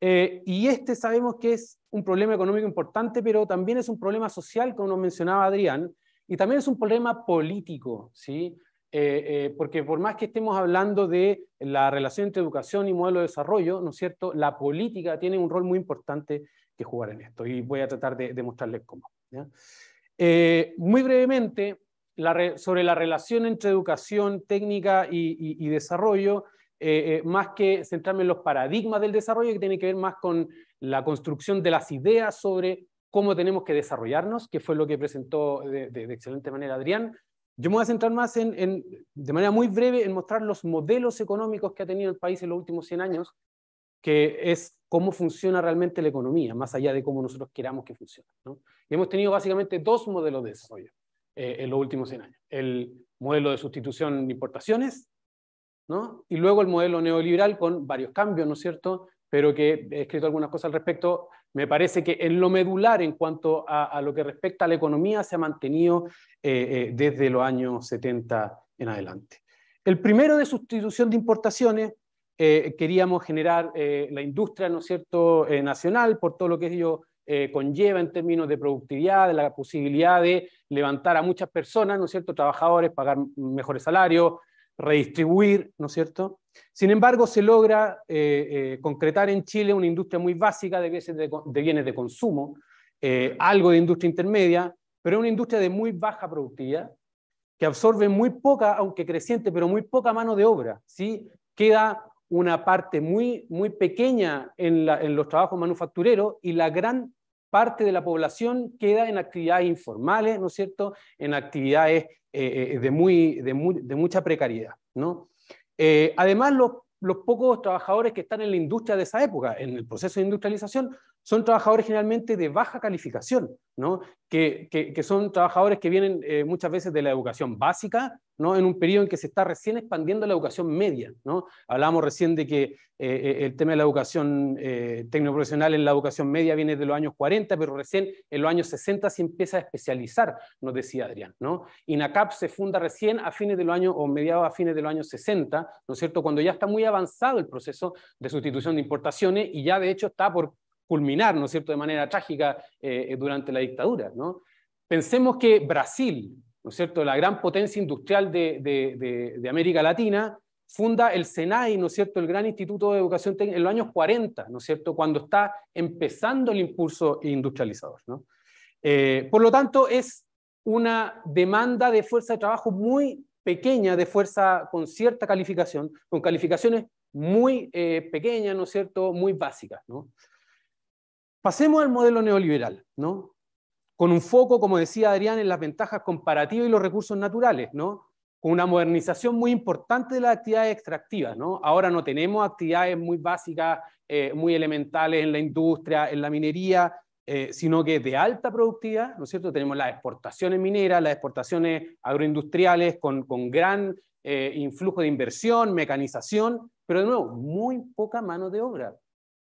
Eh, y este sabemos que es un problema económico importante, pero también es un problema social, como nos mencionaba Adrián, y también es un problema político, ¿sí? Eh, eh, porque por más que estemos hablando de la relación entre educación y modelo de desarrollo, ¿no es cierto? La política tiene un rol muy importante que jugar en esto, y voy a tratar de, demostrarles mostrarles cómo. muy brevemente, sobre la relación entre educación técnica y desarrollo, eh, eh, más que centrarme en los paradigmas del desarrollo, que tiene que ver más con la construcción de las ideas sobre cómo tenemos que desarrollarnos, que fue lo que presentó de, excelente manera Adrián. Yo me voy a centrar más en, de manera muy breve en mostrar los modelos económicos que ha tenido el país en los últimos 100 años, que es cómo funciona realmente la economía, más allá de cómo nosotros queramos que funcione. ¿no? hemos tenido básicamente dos modelos de desarrollo eh, en los últimos 100 años. El modelo de sustitución de importaciones, y luego el modelo neoliberal con varios cambios, ¿no es cierto? Pero que he escrito algunas cosas al respecto. Me parece que en lo medular en cuanto a, lo que respecta a la economía se ha mantenido eh, eh, desde los años 70 en adelante. El primero de sustitución de importaciones, eh, queríamos generar la industria, ¿no es cierto?, nacional por todo lo que ello conlleva en términos de productividad, de la posibilidad de levantar a muchas personas, ¿no es cierto?, trabajadores, pagar mejores salarios, redistribuir, ¿no es cierto? Sin embargo, se logra eh, eh, concretar en Chile una industria muy básica de, de bienes de, consumo, eh, algo de industria intermedia, pero una industria de muy baja productividad, que absorbe muy poca, aunque creciente, pero muy poca mano de obra. ¿sí? Queda una parte muy, muy pequeña en los trabajos manufactureros y la gran parte de la población queda en actividades informales, ¿no es cierto?, en actividades eh, eh, de, muy, de, mucha precariedad, ¿no? Eh, además, los, pocos trabajadores que están en la industria de esa época, en el proceso de industrialización, son trabajadores generalmente de baja calificación, ¿no? que, son trabajadores que vienen eh, muchas veces de la educación básica, ¿no? en un periodo en que se está recién expandiendo la educación media. ¿no? Hablábamos recién de que eh, eh, el tema de la educación eh, tecnoprofesional en la educación media viene de los años 40, pero recién en los años 60 se empieza a especializar, nos decía Adrián. ¿no? INACAP se funda recién a fines de los años, o mediados a fines de los años 60, ¿no es cierto? cuando ya está muy avanzado el proceso de sustitución de importaciones y ya de hecho está por culminar, ¿no es cierto?, de manera trágica eh, eh, durante la dictadura, ¿no? Pensemos que Brasil, ¿no es cierto?, la gran potencia industrial de, América Latina, funda el SENAI, ¿no es cierto?, el gran instituto de educación en los años 40, ¿no es cierto?, cuando está empezando el impulso industrializador, ¿no? Eh, por lo tanto, es una demanda de fuerza de trabajo muy pequeña, de fuerza con cierta calificación, con calificaciones muy pequeñas, ¿no es cierto?, muy básicas, ¿no? Pasemos al modelo neoliberal, ¿no? Con un foco, como decía Adrián, en las ventajas comparativas y los recursos naturales, ¿no? Con una modernización muy importante de las actividades extractivas, ¿no? Ahora no tenemos actividades muy básicas, eh, muy elementales en la industria, en la minería, eh, sino que de alta productividad, ¿no es cierto? Tenemos las exportaciones mineras, las exportaciones agroindustriales con, gran eh, influjo de inversión, mecanización, pero de nuevo, muy poca mano de obra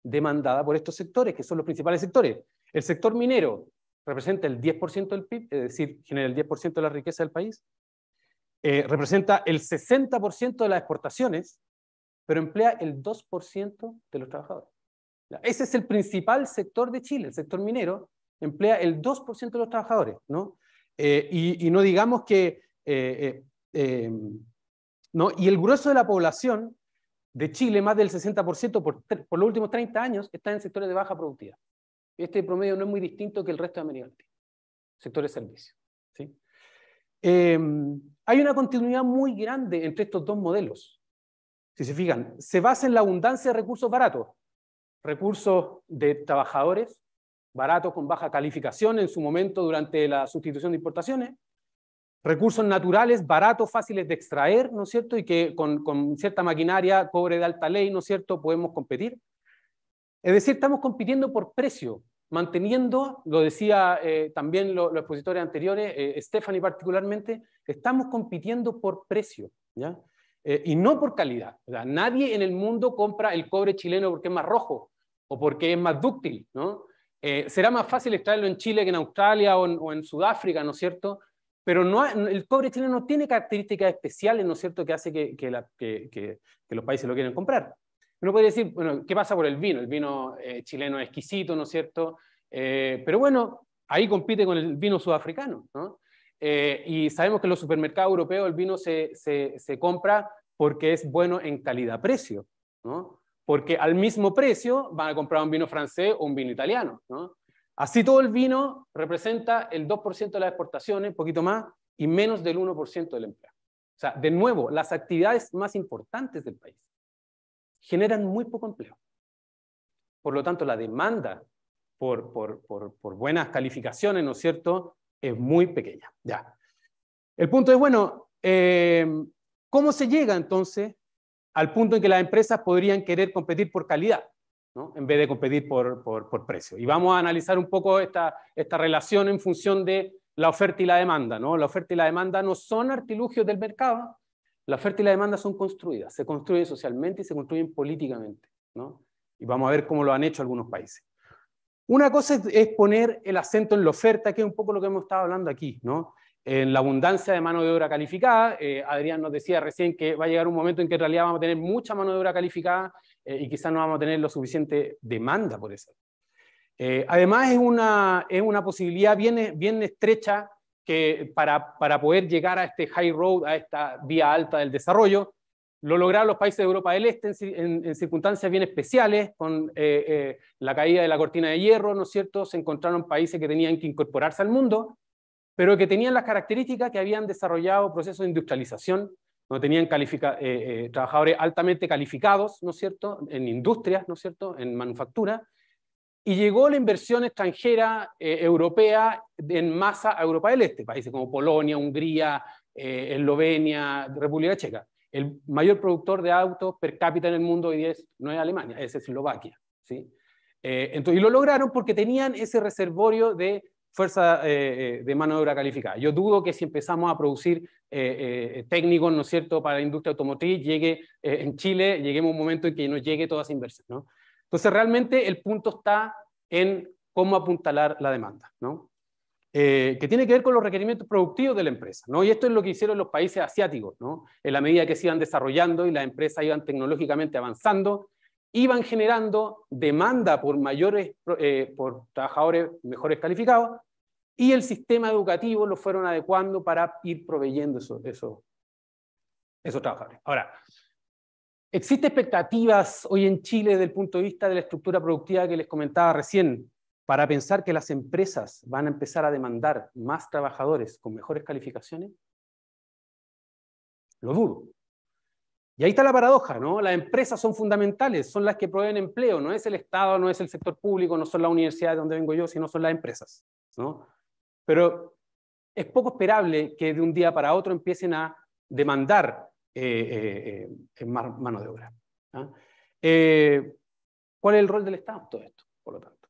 demandada por estos sectores, que son los principales sectores. El sector minero representa el 10% del PIB, es decir, genera el 10% de la riqueza del país, eh, representa el 60% de las exportaciones, pero emplea el 2% de los trabajadores. Ese es el principal sector de Chile, el sector minero, emplea el 2% de los trabajadores, ¿no? Eh, y, no digamos que... Eh, ¿no? Y el grueso de la población de Chile, más del 60% por, los últimos 30 años está en sectores de baja productividad. Este promedio no es muy distinto que el resto de América Latina, sectores servicios. ¿sí? Em, hay una continuidad muy grande entre estos dos modelos. Si se fijan, se basa en la abundancia de recursos baratos, recursos de trabajadores baratos con baja calificación en su momento durante la sustitución de importaciones, recursos naturales baratos, fáciles de extraer, ¿no es cierto? Y que con, con, cierta maquinaria, cobre de alta ley, ¿no es cierto?, podemos competir. Es decir, estamos compitiendo por precio, manteniendo, lo decía eh, también los expositores anteriores, eh, Stephanie particularmente, estamos compitiendo por precio, ¿ya? Eh, y no por calidad. O sea, nadie en el mundo compra el cobre chileno porque es más rojo o porque es más dúctil, ¿no? será más fácil extraerlo en Chile que en Australia o en Sudáfrica, ¿no es cierto? Pero no, el cobre chileno no tiene características especiales, ¿no es cierto?, que hace que, los países lo quieran comprar. Uno puede decir, bueno, ¿qué pasa por el vino? El vino eh, chileno es exquisito, ¿no es cierto? Eh, pero bueno, ahí compite con el vino sudafricano, ¿no? Eh, y sabemos que en los supermercados europeos el vino se, se compra porque es bueno en calidad-precio, ¿no? Porque al mismo precio van a comprar un vino francés o un vino italiano, ¿no? Así todo el vino representa el 2% de las exportaciones, un poquito más, y menos del 1% del empleo. O sea, de nuevo, las actividades más importantes del país generan muy poco empleo. Por lo tanto, la demanda por, buenas calificaciones, ¿no es cierto?, es muy pequeña. Ya. El punto es, bueno, eh, ¿cómo se llega entonces al punto en que las empresas podrían querer competir por calidad? en vez de competir por, por, precio. Y vamos a analizar un poco esta, esta relación en función de la oferta y la demanda. ¿no? La oferta y la demanda no son artilugios del mercado, la oferta y la demanda son construidas, se construyen socialmente y se construyen políticamente. Y vamos a ver cómo lo han hecho algunos países. Una cosa es, poner el acento en la oferta, que es un poco lo que hemos estado hablando aquí, En la abundancia de mano de obra calificada, eh, Adrián nos decía recién que va a llegar un momento en que en realidad vamos a tener mucha mano de obra calificada eh, y quizás no vamos a tener lo suficiente demanda por eso. Eh, además, es una, es una posibilidad bien, bien estrecha que para, para, poder llegar a este high road, a esta vía alta del desarrollo, lo lograron los países de Europa del Este en, circunstancias bien especiales, con eh, la caída de la cortina de hierro, ¿no es cierto? Se encontraron países que tenían que incorporarse al mundo, pero que tenían las características que habían desarrollado procesos de industrialización donde tenían eh, eh, trabajadores altamente calificados, ¿no es cierto?, en industrias, ¿no es cierto?, en manufactura, y llegó la inversión extranjera eh, europea en masa a Europa del Este, países como Polonia, Hungría, Eslovenia, República Checa. El mayor productor de autos per cápita en el mundo hoy día no es Alemania, es Eslovaquia, ¿sí? entonces, y lo lograron porque tenían ese reservorio de fuerza eh, eh, de mano de obra calificada. Yo dudo que si empezamos a producir eh, técnicos, ¿no es cierto?, para la industria automotriz, llegue en Chile, lleguemos a un momento en que nos llegue toda esa inversión, ¿no? Entonces, realmente el punto está en cómo apuntalar la demanda, ¿no? que tiene que ver con los requerimientos productivos de la empresa, ¿no? Y esto es lo que hicieron los países asiáticos, ¿no? En la medida que se iban desarrollando y las empresas iban tecnológicamente avanzando, iban generando demanda por mayores, eh, por trabajadores mejores calificados, y el sistema educativo lo fueron adecuando para ir proveyendo esos esos trabajadores. Ahora, ¿existe expectativas hoy en Chile desde el punto de vista de la estructura productiva que les comentaba recién, para pensar que las empresas van a empezar a demandar más trabajadores con mejores calificaciones? Lo dudo. Y ahí está la paradoja, ¿no? Las empresas son fundamentales, son las que proveen empleo, no es el Estado, no es el sector público, no son las universidades donde vengo yo, sino son las empresas, ¿no? Pero es poco esperable que de un día para otro empiecen a demandar eh, eh, eh, mano de obra. ¿ah? ¿Cuál es el rol del Estado en todo esto, por lo tanto?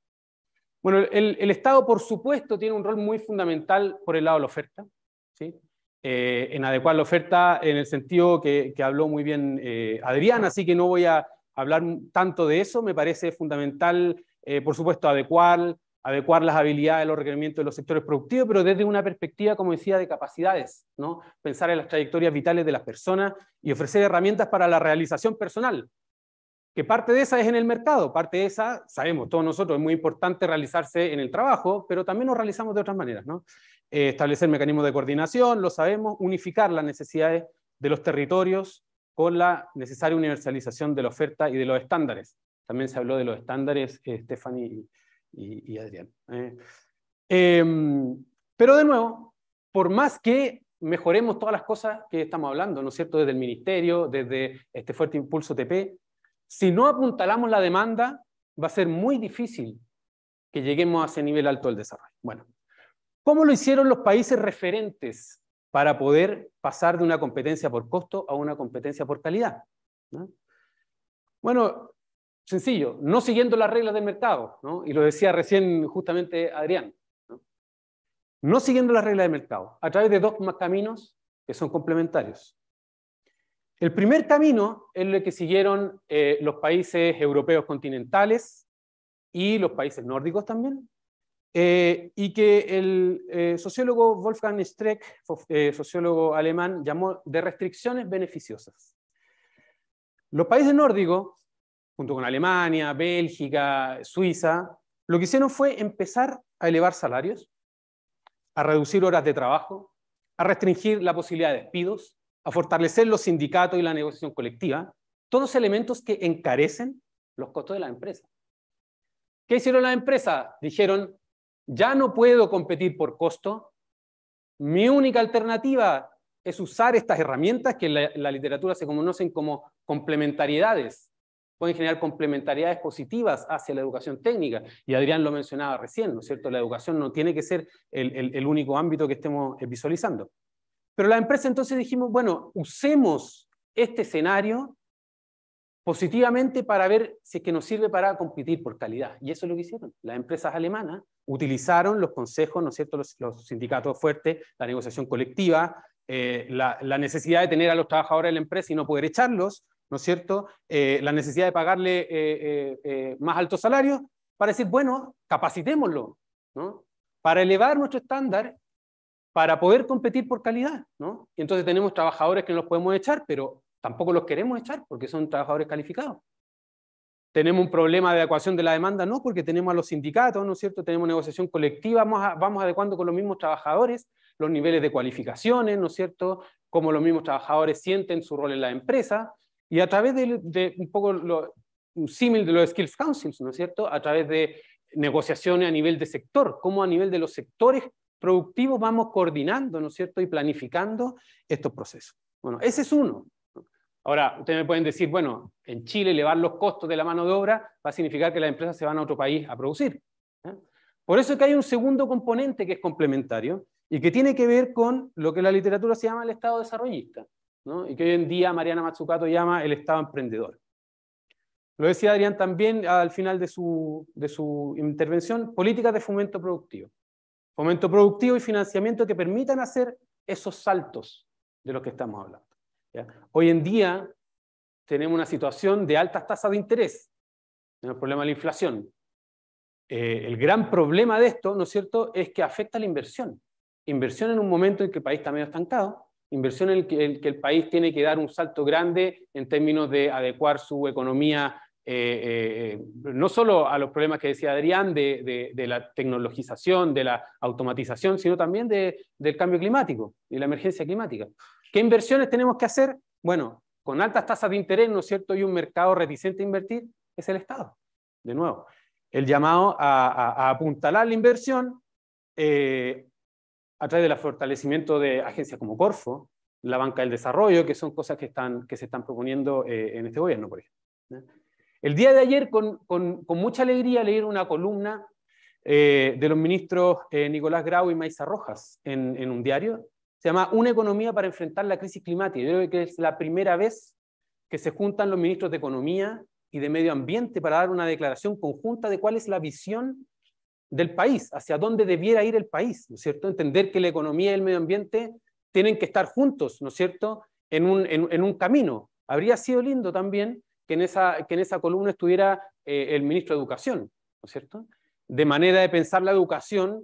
Bueno, el, Estado, por supuesto, tiene un rol muy fundamental por el lado de la oferta, ¿sí? Eh, en adecuar la oferta en el sentido que, habló muy bien eh, Adrián, así que no voy a hablar tanto de eso, me parece fundamental, eh, por supuesto, adecuar, adecuar las habilidades, los requerimientos de los sectores productivos, pero desde una perspectiva, como decía, de capacidades, ¿no? pensar en las trayectorias vitales de las personas y ofrecer herramientas para la realización personal, que parte de esa es en el mercado, parte de esa, sabemos todos nosotros, es muy importante realizarse en el trabajo, pero también nos realizamos de otras maneras, ¿no? Eh, establecer mecanismos de coordinación, lo sabemos, unificar las necesidades de los territorios con la necesaria universalización de la oferta y de los estándares. También se habló de los estándares, eh, Stephanie y, Adrián. ¿eh? Em, pero de nuevo, por más que mejoremos todas las cosas que estamos hablando, ¿no es cierto?, desde el ministerio, desde este fuerte impulso TP, si no apuntalamos la demanda, va a ser muy difícil que lleguemos a ese nivel alto del desarrollo. Bueno, ¿Cómo lo hicieron los países referentes para poder pasar de una competencia por costo a una competencia por calidad? Bueno, sencillo, no siguiendo las reglas del mercado, y lo decía recién justamente Adrián, ¿no? siguiendo las reglas del mercado, a través de dos caminos que son complementarios. El primer camino es el que siguieron eh, los países europeos continentales y los países nórdicos también, eh, y que el eh, sociólogo Wolfgang Streck, eh, sociólogo alemán, llamó de restricciones beneficiosas. Los países nórdicos, junto con Alemania, Bélgica, Suiza, lo que hicieron fue empezar a elevar salarios, a reducir horas de trabajo, a restringir la posibilidad de despidos, a fortalecer los sindicatos y la negociación colectiva, todos elementos que encarecen los costos de la empresa. ¿Qué hicieron las empresas? Dijeron, ya no puedo competir por costo, mi única alternativa es usar estas herramientas que en la, literatura se conocen como complementariedades. Pueden generar complementariedades positivas hacia la educación técnica. Y Adrián lo mencionaba recién, ¿no es cierto? La educación no tiene que ser el, el único ámbito que estemos eh, visualizando. Pero la empresa entonces dijimos, bueno, usemos este escenario positivamente para ver si es que nos sirve para competir por calidad. Y eso es lo que hicieron. Las empresas alemanas utilizaron los consejos, ¿no es cierto?, los, sindicatos fuertes, la negociación colectiva, eh, la, necesidad de tener a los trabajadores de la empresa y no poder echarlos, ¿no es cierto?, eh, la necesidad de pagarle eh, más altos salarios, para decir, bueno, capacitémoslo, ¿no? Para elevar nuestro estándar para poder competir por calidad, ¿no? Y entonces tenemos trabajadores que no los podemos echar, pero tampoco los queremos echar porque son trabajadores calificados. ¿Tenemos un problema de adecuación de la demanda? No, porque tenemos a los sindicatos, ¿no es cierto? Tenemos negociación colectiva, vamos, vamos adecuando con los mismos trabajadores los niveles de cualificaciones, ¿no es cierto? Cómo los mismos trabajadores sienten su rol en la empresa. Y a través de, un poco un símil de los Skills Councils, ¿no es cierto? A través de negociaciones a nivel de sector, como a nivel de los sectores productivos vamos coordinando, ¿no es cierto? Y planificando estos procesos. Bueno, ese es uno. Ahora, ustedes me pueden decir, bueno, en Chile elevar los costos de la mano de obra va a significar que las empresas se van a otro país a producir. ¿eh? Por eso es que hay un segundo componente que es complementario y que tiene que ver con lo que la literatura se llama el Estado desarrollista, y que hoy en día Mariana Matsukato llama el Estado emprendedor. Lo decía Adrián también al final de su intervención, políticas de fomento productivo. Fomento productivo y financiamiento que permitan hacer esos saltos de los que estamos hablando. Hoy en día tenemos una situación de altas tasas de interés, el problema de la inflación. Eh, el gran problema de esto, ¿no es cierto?, es que afecta la inversión. Inversión en un momento en que el país está medio estancado, inversión en el que, el, país tiene que dar un salto grande en términos de adecuar su economía eh, eh, no solo a los problemas que decía Adrián de, la tecnologización, de la automatización, sino también del cambio climático y la emergencia climática. ¿Qué inversiones tenemos que hacer? Bueno, con altas tasas de interés, ¿no es cierto?, y un mercado reticente a invertir, es el Estado. De nuevo, el llamado a, apuntalar la inversión eh, a través del fortalecimiento de agencias como Corfo, la banca del desarrollo, que son cosas que, se están proponiendo eh, en este gobierno, por ejemplo. El día de ayer, con, mucha alegría, leí una columna eh, de los ministros Nicolás Grau y Maisa Rojas en un diario, se llama Una economía para enfrentar la crisis climática. Yo creo que es la primera vez que se juntan los ministros de Economía y de Medio Ambiente para dar una declaración conjunta de cuál es la visión del país, hacia dónde debiera ir el país, ¿no es cierto? Entender que la economía y el medio ambiente tienen que estar juntos, ¿no es cierto?, en un, en, un camino. Habría sido lindo también que en esa, que en esa columna estuviera eh, el ministro de Educación, ¿no es cierto? De manera de pensar la educación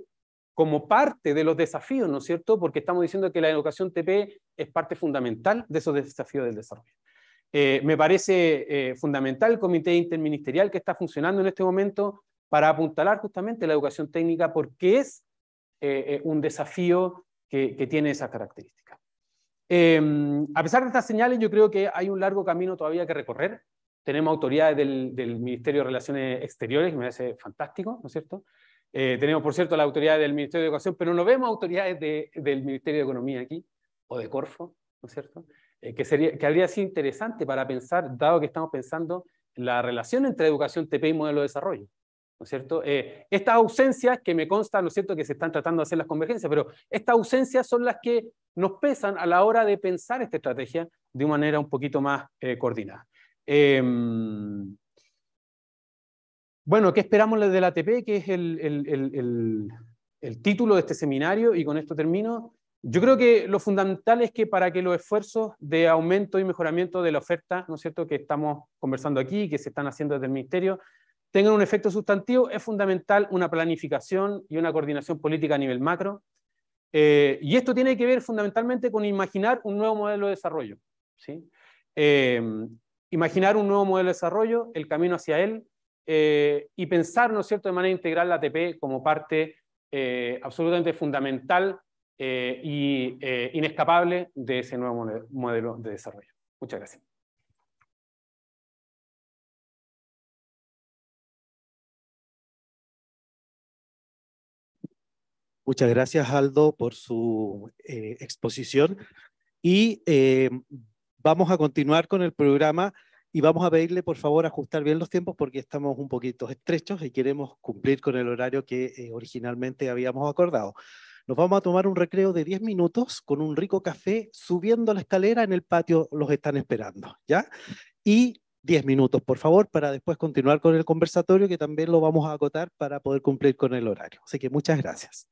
como parte de los desafíos, ¿no es cierto? Porque estamos diciendo que la educación TP es parte fundamental de esos desafíos del desarrollo. Eh, me parece eh, fundamental el comité interministerial que está funcionando en este momento para apuntalar justamente la educación técnica porque es eh, un desafío que, tiene esas características. a pesar de estas señales, yo creo que hay un largo camino todavía que recorrer. Tenemos autoridades del, del Ministerio de Relaciones Exteriores, que me parece fantástico, ¿no es cierto? Eh, tenemos, por cierto, la autoridad del Ministerio de Educación, pero no vemos autoridades de, del Ministerio de Economía aquí, o de Corfo, ¿no es cierto? Eh, que, sería, que habría sido interesante para pensar, dado que estamos pensando la relación entre educación TP y modelo de desarrollo. ¿No es cierto? Eh, estas ausencias que me consta, ¿no es cierto?, que se están tratando de hacer las convergencias, pero estas ausencias son las que nos pesan a la hora de pensar esta estrategia de una manera un poquito más coordinada. Em, bueno, ¿qué esperamos desde la ATP? Que es el, título de este seminario, y con esto termino. Yo creo que lo fundamental es que para que los esfuerzos de aumento y mejoramiento de la oferta, ¿no es cierto?, que estamos conversando aquí, que se están haciendo desde el Ministerio, tengan un efecto sustantivo, es fundamental una planificación y una coordinación política a nivel macro. Eh, y esto tiene que ver fundamentalmente con imaginar un nuevo modelo de desarrollo. ¿sí? Eh, imaginar un nuevo modelo de desarrollo, el camino hacia él, eh, y pensar, ¿no es cierto?, de manera integral la ATP como parte eh, absolutamente fundamental e y inescapable de ese nuevo modelo de desarrollo. Muchas gracias. Muchas gracias, Aldo, por su exposición. Y vamos a continuar con el programa y vamos a pedirle por favor ajustar bien los tiempos porque estamos un poquito estrechos y queremos cumplir con el horario que eh, originalmente habíamos acordado. Nos vamos a tomar un recreo de 10 minutos con un rico café subiendo la escalera en el patio, los están esperando, ¿ya? Y 10 minutos, por favor, para después continuar con el conversatorio que también lo vamos a acotar para poder cumplir con el horario. Así que muchas gracias.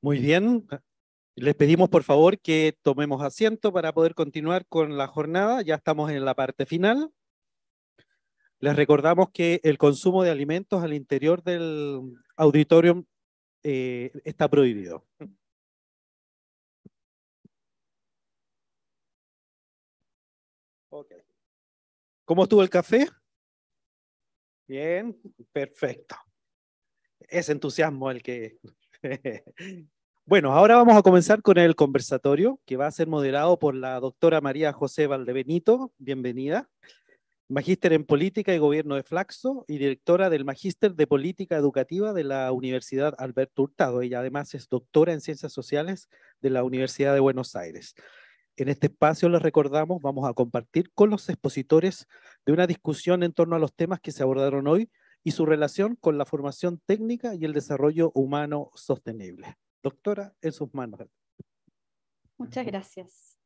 Muy bien. Les pedimos por favor que tomemos asiento para poder continuar con la jornada. Ya estamos en la parte final. Les recordamos que el consumo de alimentos al interior del auditorium eh, está prohibido. ¿Cómo estuvo el café? Bien, perfecto es entusiasmo el que... [LAUGHS] bueno, ahora vamos a comenzar con el conversatorio que va a ser moderado por la doctora María José Valdebenito. Bienvenida. Magíster en Política y Gobierno de Flaxo y directora del Magíster de Política Educativa de la Universidad Alberto Hurtado. Ella además es doctora en Ciencias Sociales de la Universidad de Buenos Aires. En este espacio les recordamos, vamos a compartir con los expositores de una discusión en torno a los temas que se abordaron hoy y su relación con la formación técnica y el desarrollo humano sostenible. Doctora, en sus manos. Muchas gracias.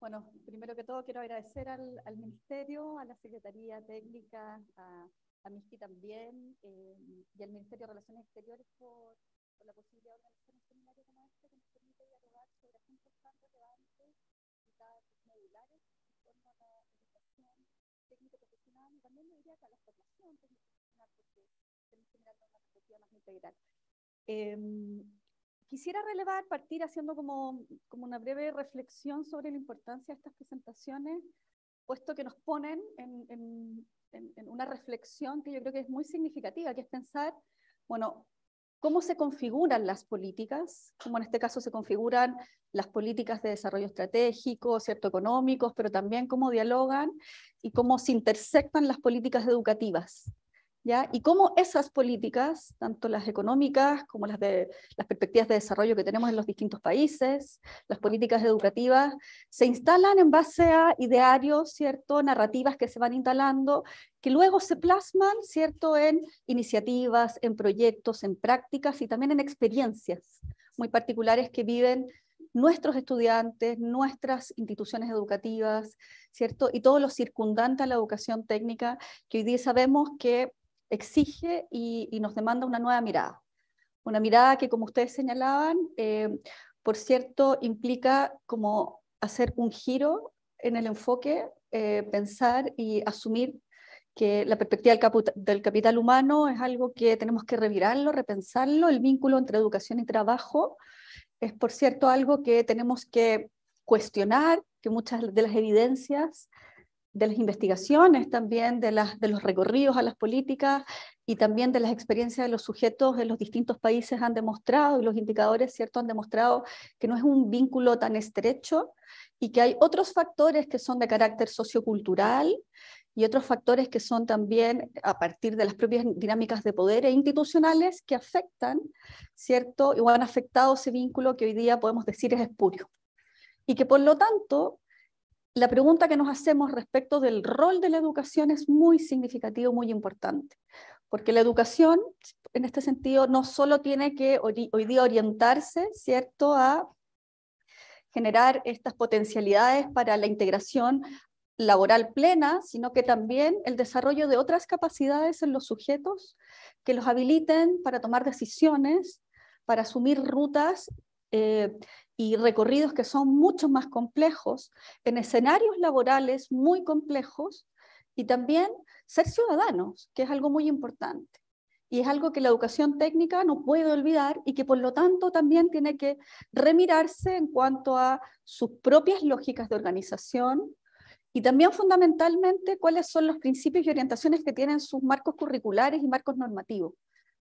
Bueno, primero que todo quiero agradecer al, al Ministerio, a la Secretaría Técnica, a, a MISTI también, eh, y al Ministerio de Relaciones Exteriores por, por la posibilidad de Em, quisiera relevar, partir haciendo como, como una breve reflexión sobre la importancia de estas presentaciones, puesto que nos ponen en, en, en una reflexión que yo creo que es muy significativa, que es pensar, bueno, cómo se configuran las políticas, como en este caso se configuran las políticas de desarrollo estratégico, cierto, económicos, pero también cómo dialogan y cómo se intersectan las políticas educativas y cómo esas políticas, tanto las económicas como las de las perspectivas de desarrollo que tenemos en los distintos países, las políticas educativas, se instalan en base a idearios, ¿cierto? Narrativas que se van instalando, que luego se plasman, ¿cierto? En iniciativas, en proyectos, en prácticas y también en experiencias muy particulares que viven nuestros estudiantes, nuestras instituciones educativas, ¿cierto? Y todo lo circundante a la educación técnica, que hoy día sabemos que exige y, nos demanda una nueva mirada. Una mirada que, como ustedes señalaban, eh, por cierto, implica como hacer un giro en el enfoque, eh, pensar y asumir que la perspectiva del, del, capital humano es algo que tenemos que revirarlo, repensarlo. El vínculo entre educación y trabajo es, por cierto, algo que tenemos que cuestionar, que muchas de las evidencias de las investigaciones también, de, las, de los recorridos a las políticas y también de las experiencias de los sujetos en los distintos países han demostrado, y los indicadores, ¿cierto?, han demostrado que no es un vínculo tan estrecho y que hay otros factores que son de carácter sociocultural y otros factores que son también a partir de las propias dinámicas de poder e institucionales que afectan, ¿cierto?, o han afectado ese vínculo que hoy día podemos decir es espurio. Y que por lo tanto la pregunta que nos hacemos respecto del rol de la educación es muy significativo, muy importante, porque la educación en este sentido no solo tiene que hoy día orientarse, ¿cierto?, a generar estas potencialidades para la integración laboral plena, sino que también el desarrollo de otras capacidades en los sujetos que los habiliten para tomar decisiones, para asumir rutas eh, y recorridos que son mucho más complejos, en escenarios laborales muy complejos y también ser ciudadanos, que es algo muy importante. Y es algo que la educación técnica no puede olvidar y que por lo tanto también tiene que remirarse en cuanto a sus propias lógicas de organización y también fundamentalmente cuáles son los principios y orientaciones que tienen sus marcos curriculares y marcos normativos,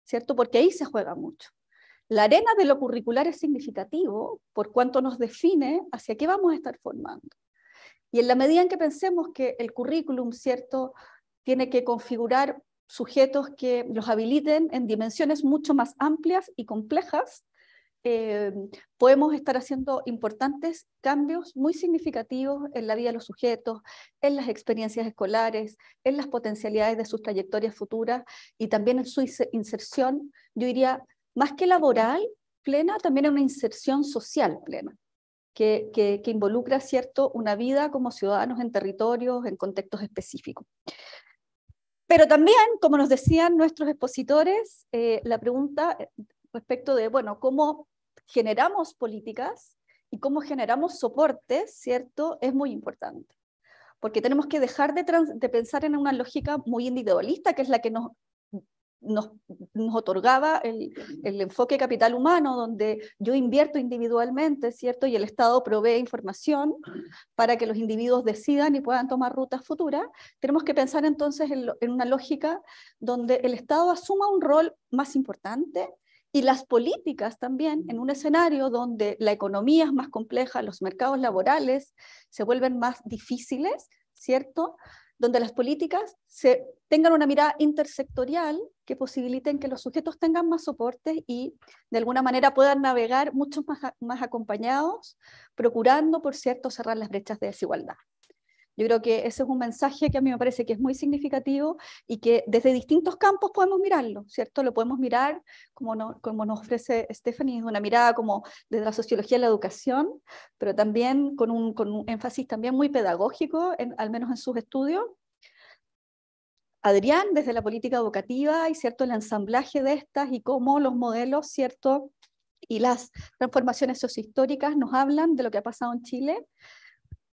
¿cierto? Porque ahí se juega mucho. La arena de lo curricular es significativo por cuanto nos define hacia qué vamos a estar formando. Y en la medida en que pensemos que el currículum, ¿cierto?, tiene que configurar sujetos que los habiliten en dimensiones mucho más amplias y complejas, eh, podemos estar haciendo importantes cambios muy significativos en la vida de los sujetos, en las experiencias escolares, en las potencialidades de sus trayectorias futuras y también en su inserción, yo diría, más que laboral plena, también es una inserción social plena, que, que, involucra, ¿cierto?, una vida como ciudadanos en territorios, en contextos específicos. Pero también, como nos decían nuestros expositores, eh, la pregunta eh, respecto de, bueno, cómo generamos políticas y cómo generamos soportes, ¿cierto? Es muy importante. Porque tenemos que dejar de, pensar en una lógica muy individualista, que es la que nos nos, otorgaba el, enfoque capital humano, donde yo invierto individualmente, ¿cierto? Y el Estado provee información para que los individuos decidan y puedan tomar rutas futuras. Tenemos que pensar entonces en, en una lógica donde el Estado asuma un rol más importante y las políticas también en un escenario donde la economía es más compleja, los mercados laborales se vuelven más difíciles, ¿cierto? Donde las políticas se tengan una mirada intersectorial que posibiliten que los sujetos tengan más soportes y de alguna manera puedan navegar mucho más, más acompañados, procurando, por cierto, cerrar las brechas de desigualdad. Yo creo que ese es un mensaje que a mí me parece que es muy significativo y que desde distintos campos podemos mirarlo, ¿cierto? Lo podemos mirar como, nos ofrece Stephanie, es una mirada como desde la sociología de la educación, pero también con un, con énfasis también muy pedagógico, al menos en sus estudios, Adrián desde la política educativa y cierto el ensamblaje de estas y cómo los modelos cierto y las transformaciones sociohistóricas nos hablan de lo que ha pasado en Chile.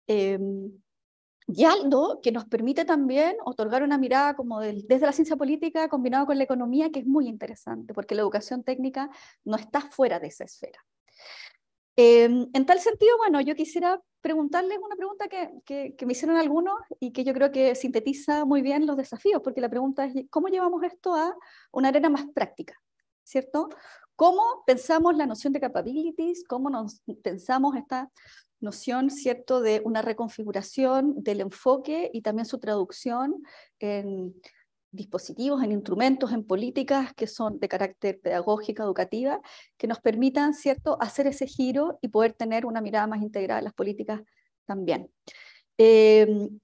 Em, y Aldo, que nos permite también otorgar una mirada como desde la ciencia política combinado con la economía, que es muy interesante, porque la educación técnica no está fuera de esa esfera. Em, en tal sentido, bueno, yo quisiera preguntarles una pregunta que, me hicieron algunos y que yo creo que sintetiza muy bien los desafíos, porque la pregunta es, ¿cómo llevamos esto a una arena más práctica? ¿Cierto? ¿Cómo pensamos la noción de capabilities? ¿Cómo nos pensamos esta noción, ¿cierto?, de una reconfiguración del enfoque y también su traducción en dispositivos, en instrumentos, en políticas que son de carácter pedagógica, educativa, que nos permitan ¿cierto? hacer ese giro y poder tener una mirada más integrada de las políticas también. Em,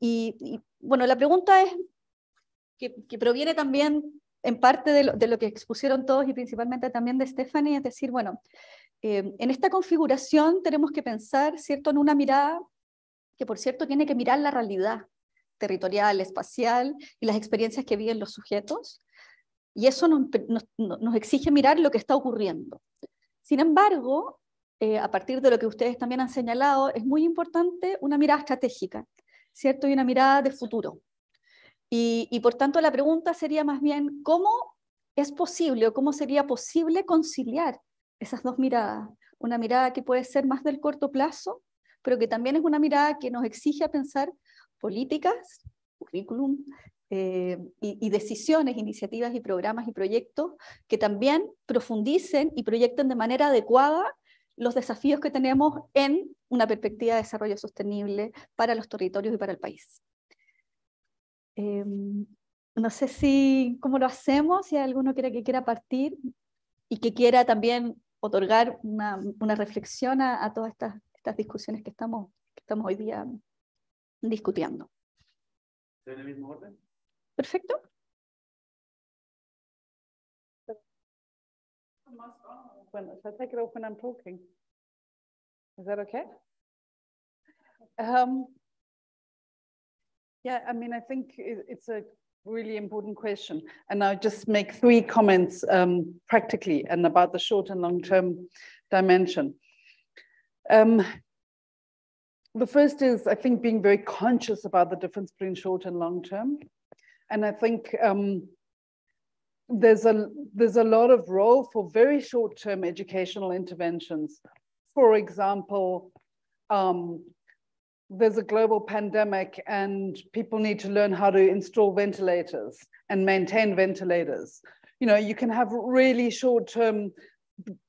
y, bueno, la pregunta es, que, proviene también en parte de lo, que expusieron todos y principalmente también de Stephanie, es decir, bueno, em, en esta configuración tenemos que pensar, ¿cierto?, en una mirada que, por cierto, tiene que mirar la realidad, territorial, espacial y las experiencias que viven los sujetos. Y eso nos, nos, exige mirar lo que está ocurriendo. Sin embargo, eh, a partir de lo que ustedes también han señalado, es muy importante una mirada estratégica, ¿cierto? Y una mirada de futuro. Y, y por tanto, la pregunta sería más bien, ¿cómo es posible o cómo sería posible conciliar esas dos miradas? Una mirada que puede ser más del corto plazo, pero que también es una mirada que nos exige a pensar políticas, currículum, eh, y, decisiones, iniciativas y programas y proyectos que también profundicen y proyecten de manera adecuada los desafíos que tenemos en una perspectiva de desarrollo sostenible para los territorios y para el país. Em, no sé si cómo lo hacemos, si hay alguno que quiera partir y que quiera también otorgar una, reflexión a, todas estas, estas, discusiones que estamos, que estamos hoy día discutiendo. ¿En el mismo orden? Perfecto. Bueno, should I take it off when I'm talking? Is that okay? Um, yeah, I mean, I think it's a really important question. And I'll just make three comments um, practically and about the short and long-term dimension. Um, the first is, I think, being very conscious about the difference between short and long term. And I think um, there's, a, there's a lot of role for very short term educational interventions. For example, um, there's a global pandemic and people need to learn how to install ventilators and maintain ventilators. You know, you can have really short term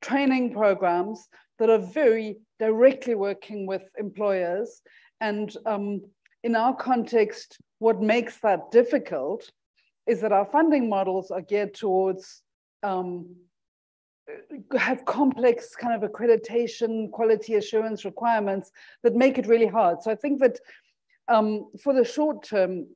training programs that are very directly working with employers. And um, in our context, what makes that difficult is that our funding models are geared towards um, have complex kind of accreditation, quality assurance requirements that make it really hard. So I think that um, for the short term,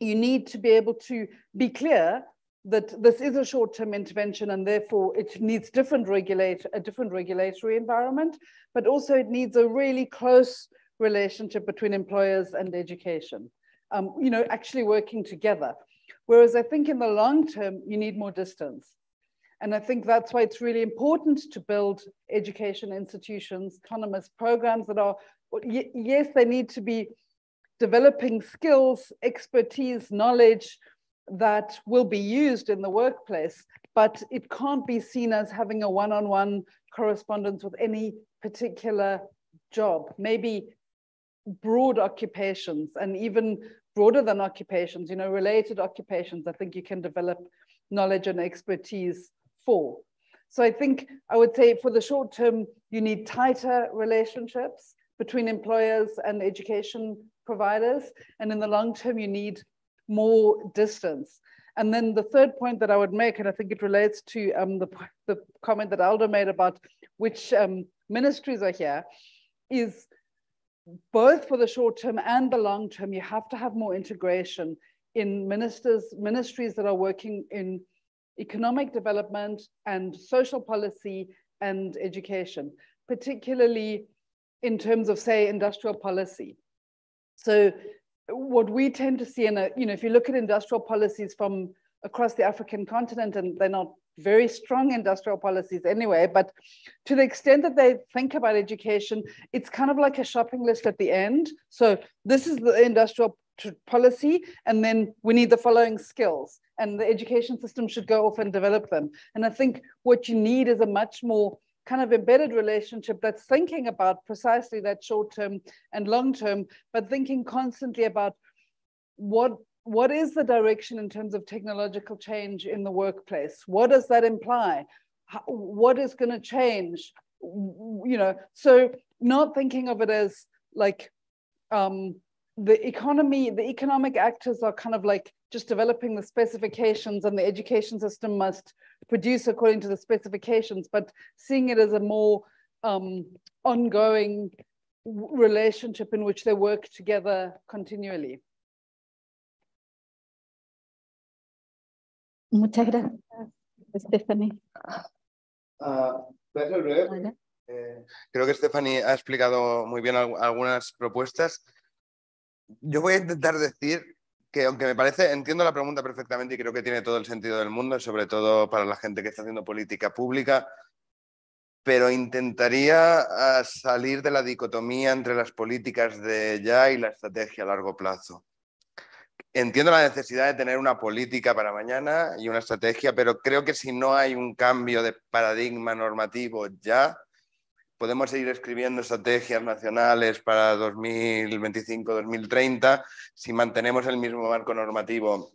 you need to be able to be clear that this is a short-term intervention and therefore it needs different regulate, a different regulatory environment, but also it needs a really close relationship between employers and education, um, you know, actually working together. Whereas I think in the long term, you need more distance. And I think that's why it's really important to build education institutions, autonomous programs that are, yes, they need to be developing skills, expertise, knowledge, that will be used in the workplace, but it can't be seen as having a one on one correspondence with any particular job. Maybe broad occupations and even broader than occupations, you know, related occupations, I think you can develop knowledge and expertise for. So I think I would say for the short term, you need tighter relationships between employers and education providers. And in the long term, you need more distance. And then the third point that I would make, and I think it relates to um, the, the comment that Aldo made about which um, ministries are here, is both for the short term and the long term, you have to have more integration in ministers, ministries that are working in economic development and social policy and education, particularly in terms of, say, industrial policy. So what we tend to see in a, you know, if you look at industrial policies from across the African continent, and they're not very strong industrial policies anyway, but to the extent that they think about education, it's kind of like a shopping list at the end. So this is the industrial policy, and then we need the following skills, and the education system should go off and develop them. And I think what you need is a much more kind of embedded relationship that's thinking about precisely that short term and long term, but thinking constantly about what what is the direction in terms of technological change in the workplace? What does that imply? How, what is going to change? You know, so not thinking of it as like um, the economy, the economic actors are kind of like just developing the specifications and the education system must produce according to the specifications, but seeing it as a more um, ongoing relationship in which they work together continually. Muchas gracias, Stephanie. Uh, Creo que Stephanie ha explicado muy bien algunas propuestas. yo voy a intentar decir que aunque me parece, entiendo la pregunta perfectamente y creo que tiene todo el sentido del mundo, sobre todo para la gente que está haciendo política pública, pero intentaría ah, salir de la dicotomía entre las políticas de ya y la estrategia a largo plazo. Entiendo la necesidad de tener una política para mañana y una estrategia, pero creo que si no hay un cambio de paradigma normativo ya, podemos seguir escribiendo estrategias nacionales para 2025-2030 si mantenemos el mismo marco normativo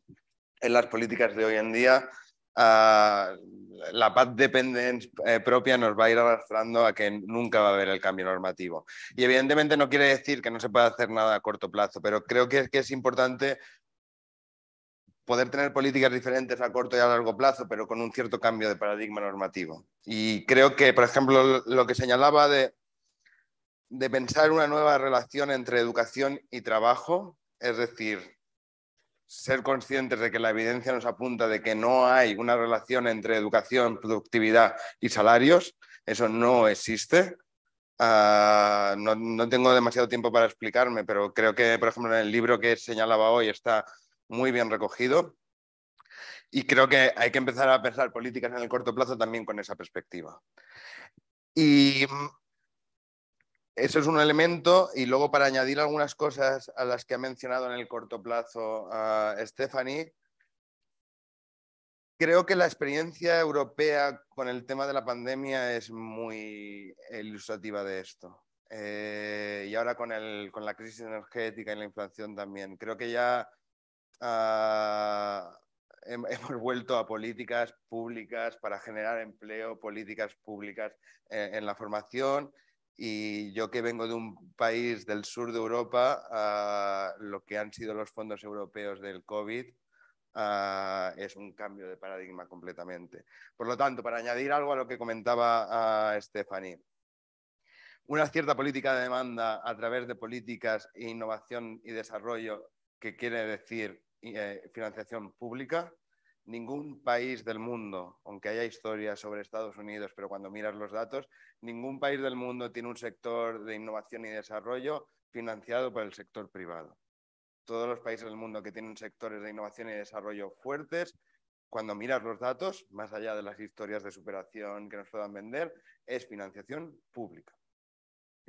en las políticas de hoy en día. Ah, la paz dependencia eh, propia nos va a ir arrastrando a que nunca va a haber el cambio normativo. Y evidentemente no quiere decir que no se pueda hacer nada a corto plazo, pero creo que, que es importante poder tener políticas diferentes a corto y a largo plazo, pero con un cierto cambio de paradigma normativo. Y creo que, por ejemplo, lo que señalaba de, de pensar una nueva relación entre educación y trabajo, es decir, ser conscientes de que la evidencia nos apunta de que no hay una relación entre educación, productividad y salarios, eso no existe. Ah, no, no tengo demasiado tiempo para explicarme, pero creo que, por ejemplo, en el libro que señalaba hoy está muy bien recogido. Y creo que hay que empezar a pensar políticas en el corto plazo también con esa perspectiva. Y mm, eso es un elemento. Y luego para añadir algunas cosas a las que ha mencionado en el corto plazo ah, Stephanie, creo que la experiencia europea con el tema de la pandemia es muy ilustrativa de esto. Eh, y ahora con, el, con la crisis energética y la inflación también. Creo que ya Ah, [LAUGHS] hemos vuelto a políticas públicas para generar empleo, políticas públicas eh, en, la formación. Y yo que vengo de un país del sur de Europa, ah, lo que han sido los fondos europeos del COVID ah, es un cambio de paradigma completamente. Por lo tanto, para añadir algo a lo que comentaba Stephanie, una cierta política de demanda a través de políticas, e innovación y desarrollo, que quiere decir eh, financiación pública. Ningún país del mundo, aunque haya historias sobre Estados Unidos, pero cuando miras los datos, ningún país del mundo tiene un sector de innovación y desarrollo financiado por el sector privado. Todos los países del mundo que tienen sectores de innovación y desarrollo fuertes, cuando miras los datos, más allá de las historias de superación que nos puedan vender, es financiación pública.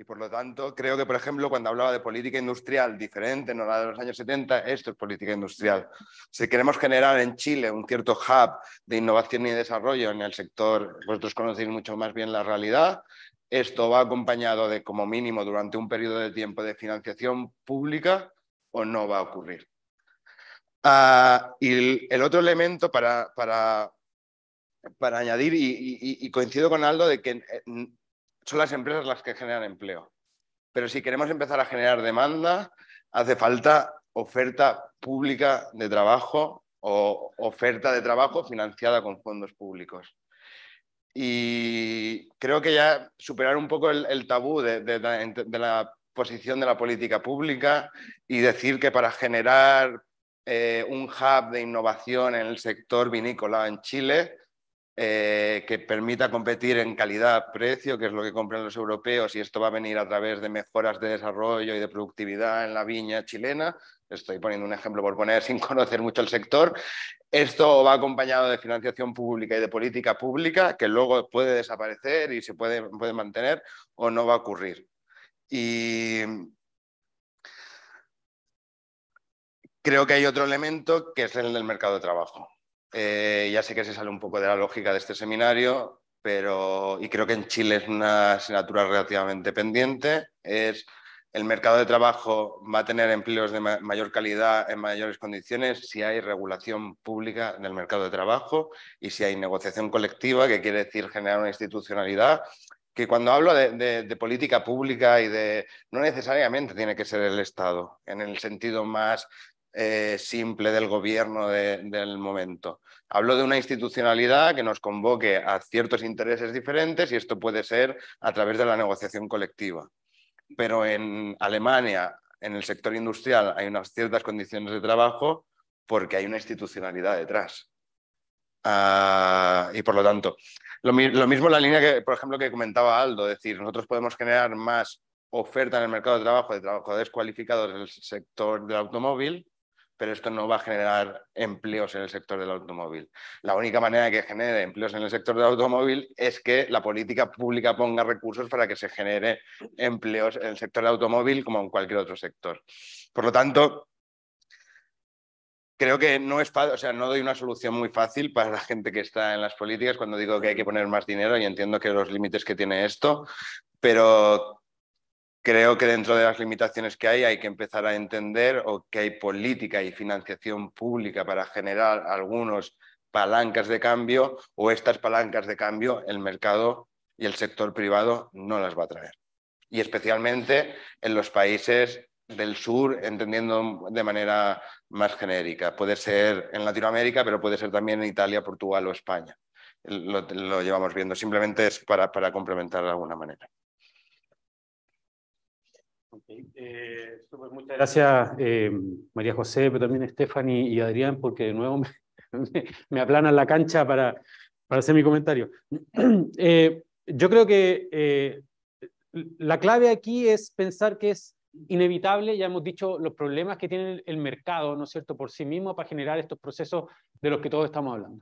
Y por lo tanto, creo que, por ejemplo, cuando hablaba de política industrial diferente, no la de los años 70, esto es política industrial. Si queremos generar en Chile un cierto hub de innovación y desarrollo en el sector, vosotros conocéis mucho más bien la realidad, esto va acompañado de, como mínimo, durante un periodo de tiempo de financiación pública o no va a ocurrir. Ah, y el, otro elemento para, para, añadir, y, y coincido con Aldo, de que eh, son las empresas las que generan empleo. Pero si queremos empezar a generar demanda, hace falta oferta pública de trabajo o oferta de trabajo financiada con fondos públicos. Y creo que ya superar un poco el, tabú de, la posición de la política pública y decir que para generar eh, un hub de innovación en el sector vinícola en Chile eh, que permita competir en calidad-precio, que es lo que compran los europeos, y esto va a venir a través de mejoras de desarrollo y de productividad en la viña chilena. Estoy poniendo un ejemplo por poner [LAUGHS] sin conocer mucho el sector. Esto va acompañado de financiación pública y de política pública, que luego puede desaparecer y se puede, puede mantener o no va a ocurrir. Y, creo que hay otro elemento que es el del mercado de trabajo. Eh, ya sé que se sale un poco de la lógica de este seminario, pero y creo que en Chile es una asignatura relativamente pendiente, es el mercado de trabajo va a tener empleos de mayor calidad en mayores condiciones si hay regulación pública en el mercado de trabajo y si hay negociación colectiva, que quiere decir generar una institucionalidad, que cuando hablo de política pública y de... no necesariamente tiene que ser el Estado, en el sentido más eh, simple del gobierno del momento. Hablo de una institucionalidad que nos convoque a ciertos intereses diferentes y esto puede ser a través de la negociación colectiva. Pero en Alemania, en el sector industrial, hay unas ciertas condiciones de trabajo porque hay una institucionalidad detrás. Ah, y por lo tanto, lo, mismo mismo la línea que, por ejemplo, que comentaba Aldo, es decir, nosotros podemos generar más oferta en el mercado de trabajo de trabajadores cualificados en el sector del automóvil, pero esto no va a generar empleos en el sector del automóvil. La única manera de que genere empleos en el sector del automóvil es que la política pública ponga recursos para que se genere empleos en el sector del automóvil como en cualquier otro sector. Por lo tanto, creo que no es o sea, no doy una solución muy fácil para la gente que está en las políticas cuando digo que hay que poner más dinero y entiendo que los límites que tiene esto, pero Creo que dentro de las limitaciones que hay hay que empezar a entender o que hay política y financiación pública para generar algunos palancas de cambio o estas palancas de cambio el mercado y el sector privado no las va a traer. Y especialmente en los países del sur, entendiendo de manera más genérica. Puede ser en Latinoamérica, pero puede ser también en Italia, Portugal o España. Lo, lo llevamos viendo. Simplemente es para, para complementar de alguna manera. Eh, muchas gracias, eh, María José, pero también Stephanie y Adrián, porque de nuevo [LAUGHS] me, aplanan la cancha para, para hacer mi comentario. [CLEARS THROAT] Eh, yo creo que la clave aquí es pensar que es inevitable, ya hemos dicho, los problemas que tiene el mercado, ¿no es cierto?, por sí mismo para generar estos procesos de los que todos estamos hablando.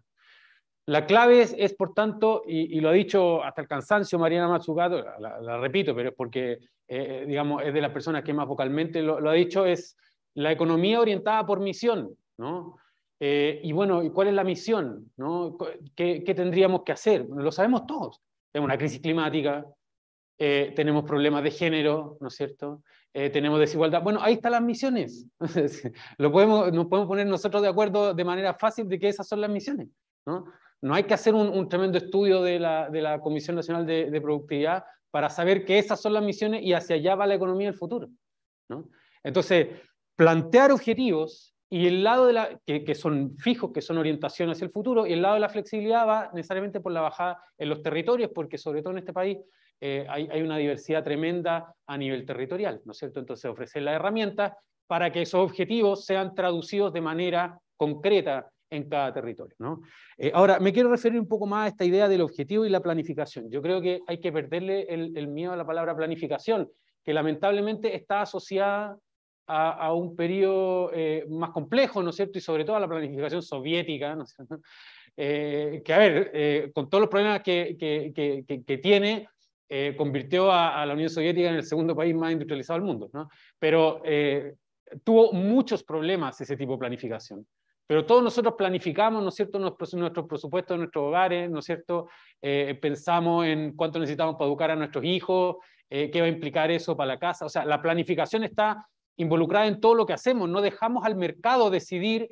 La clave es, por tanto, y, lo ha dicho hasta el cansancio Mariana Matsugato, la, repito, pero es porque eh, eh, digamos, es de las personas que más vocalmente lo, ha dicho, es la economía orientada por misión. ¿no? Eh, y bueno, ¿y cuál es la misión? ¿no? ¿Qué, tendríamos que hacer? Lo sabemos todos. Tenemos una crisis climática, tenemos problemas de género, ¿no es cierto? tenemos desigualdad. Bueno, ahí están las misiones. [LAUGHS] Lo podemos, nos podemos poner nosotros de acuerdo de manera fácil de que esas son las misiones. ¿no? No hay que hacer un, tremendo estudio de la, de Comisión Nacional de, Productividad para saber que esas son las misiones y hacia allá va la economía del futuro. Entonces, plantear objetivos y el lado de la, que, son fijos, que son orientaciones hacia el futuro, y el lado de la flexibilidad va necesariamente por la bajada en los territorios, porque sobre todo en este país eh, hay, una diversidad tremenda a nivel territorial, ¿no es cierto? Entonces ofrecer la herramienta para que esos objetivos sean traducidos de manera concreta en cada territorio. ¿no? Eh, ahora, me quiero referir un poco más a esta idea del objetivo y la planificación. Yo creo que hay que perderle el, miedo a la palabra planificación, que lamentablemente está asociada a, un periodo eh, más complejo, ¿no es cierto? Y sobre todo a la planificación soviética, [LAUGHS] eh, que a ver, con todos los problemas que, tiene, convirtió a, a, la Unión Soviética en el segundo país más industrializado del mundo, ¿no? Pero tuvo muchos problemas ese tipo de planificación. Pero todos nosotros planificamos, ¿no es cierto?, nuestros presupuestos nuestros hogares, ¿no es cierto? Eh, pensamos en cuánto necesitamos para educar a nuestros hijos, eh, qué va a implicar eso para la casa. O sea, la planificación está involucrada en todo lo que hacemos. No dejamos al mercado decidir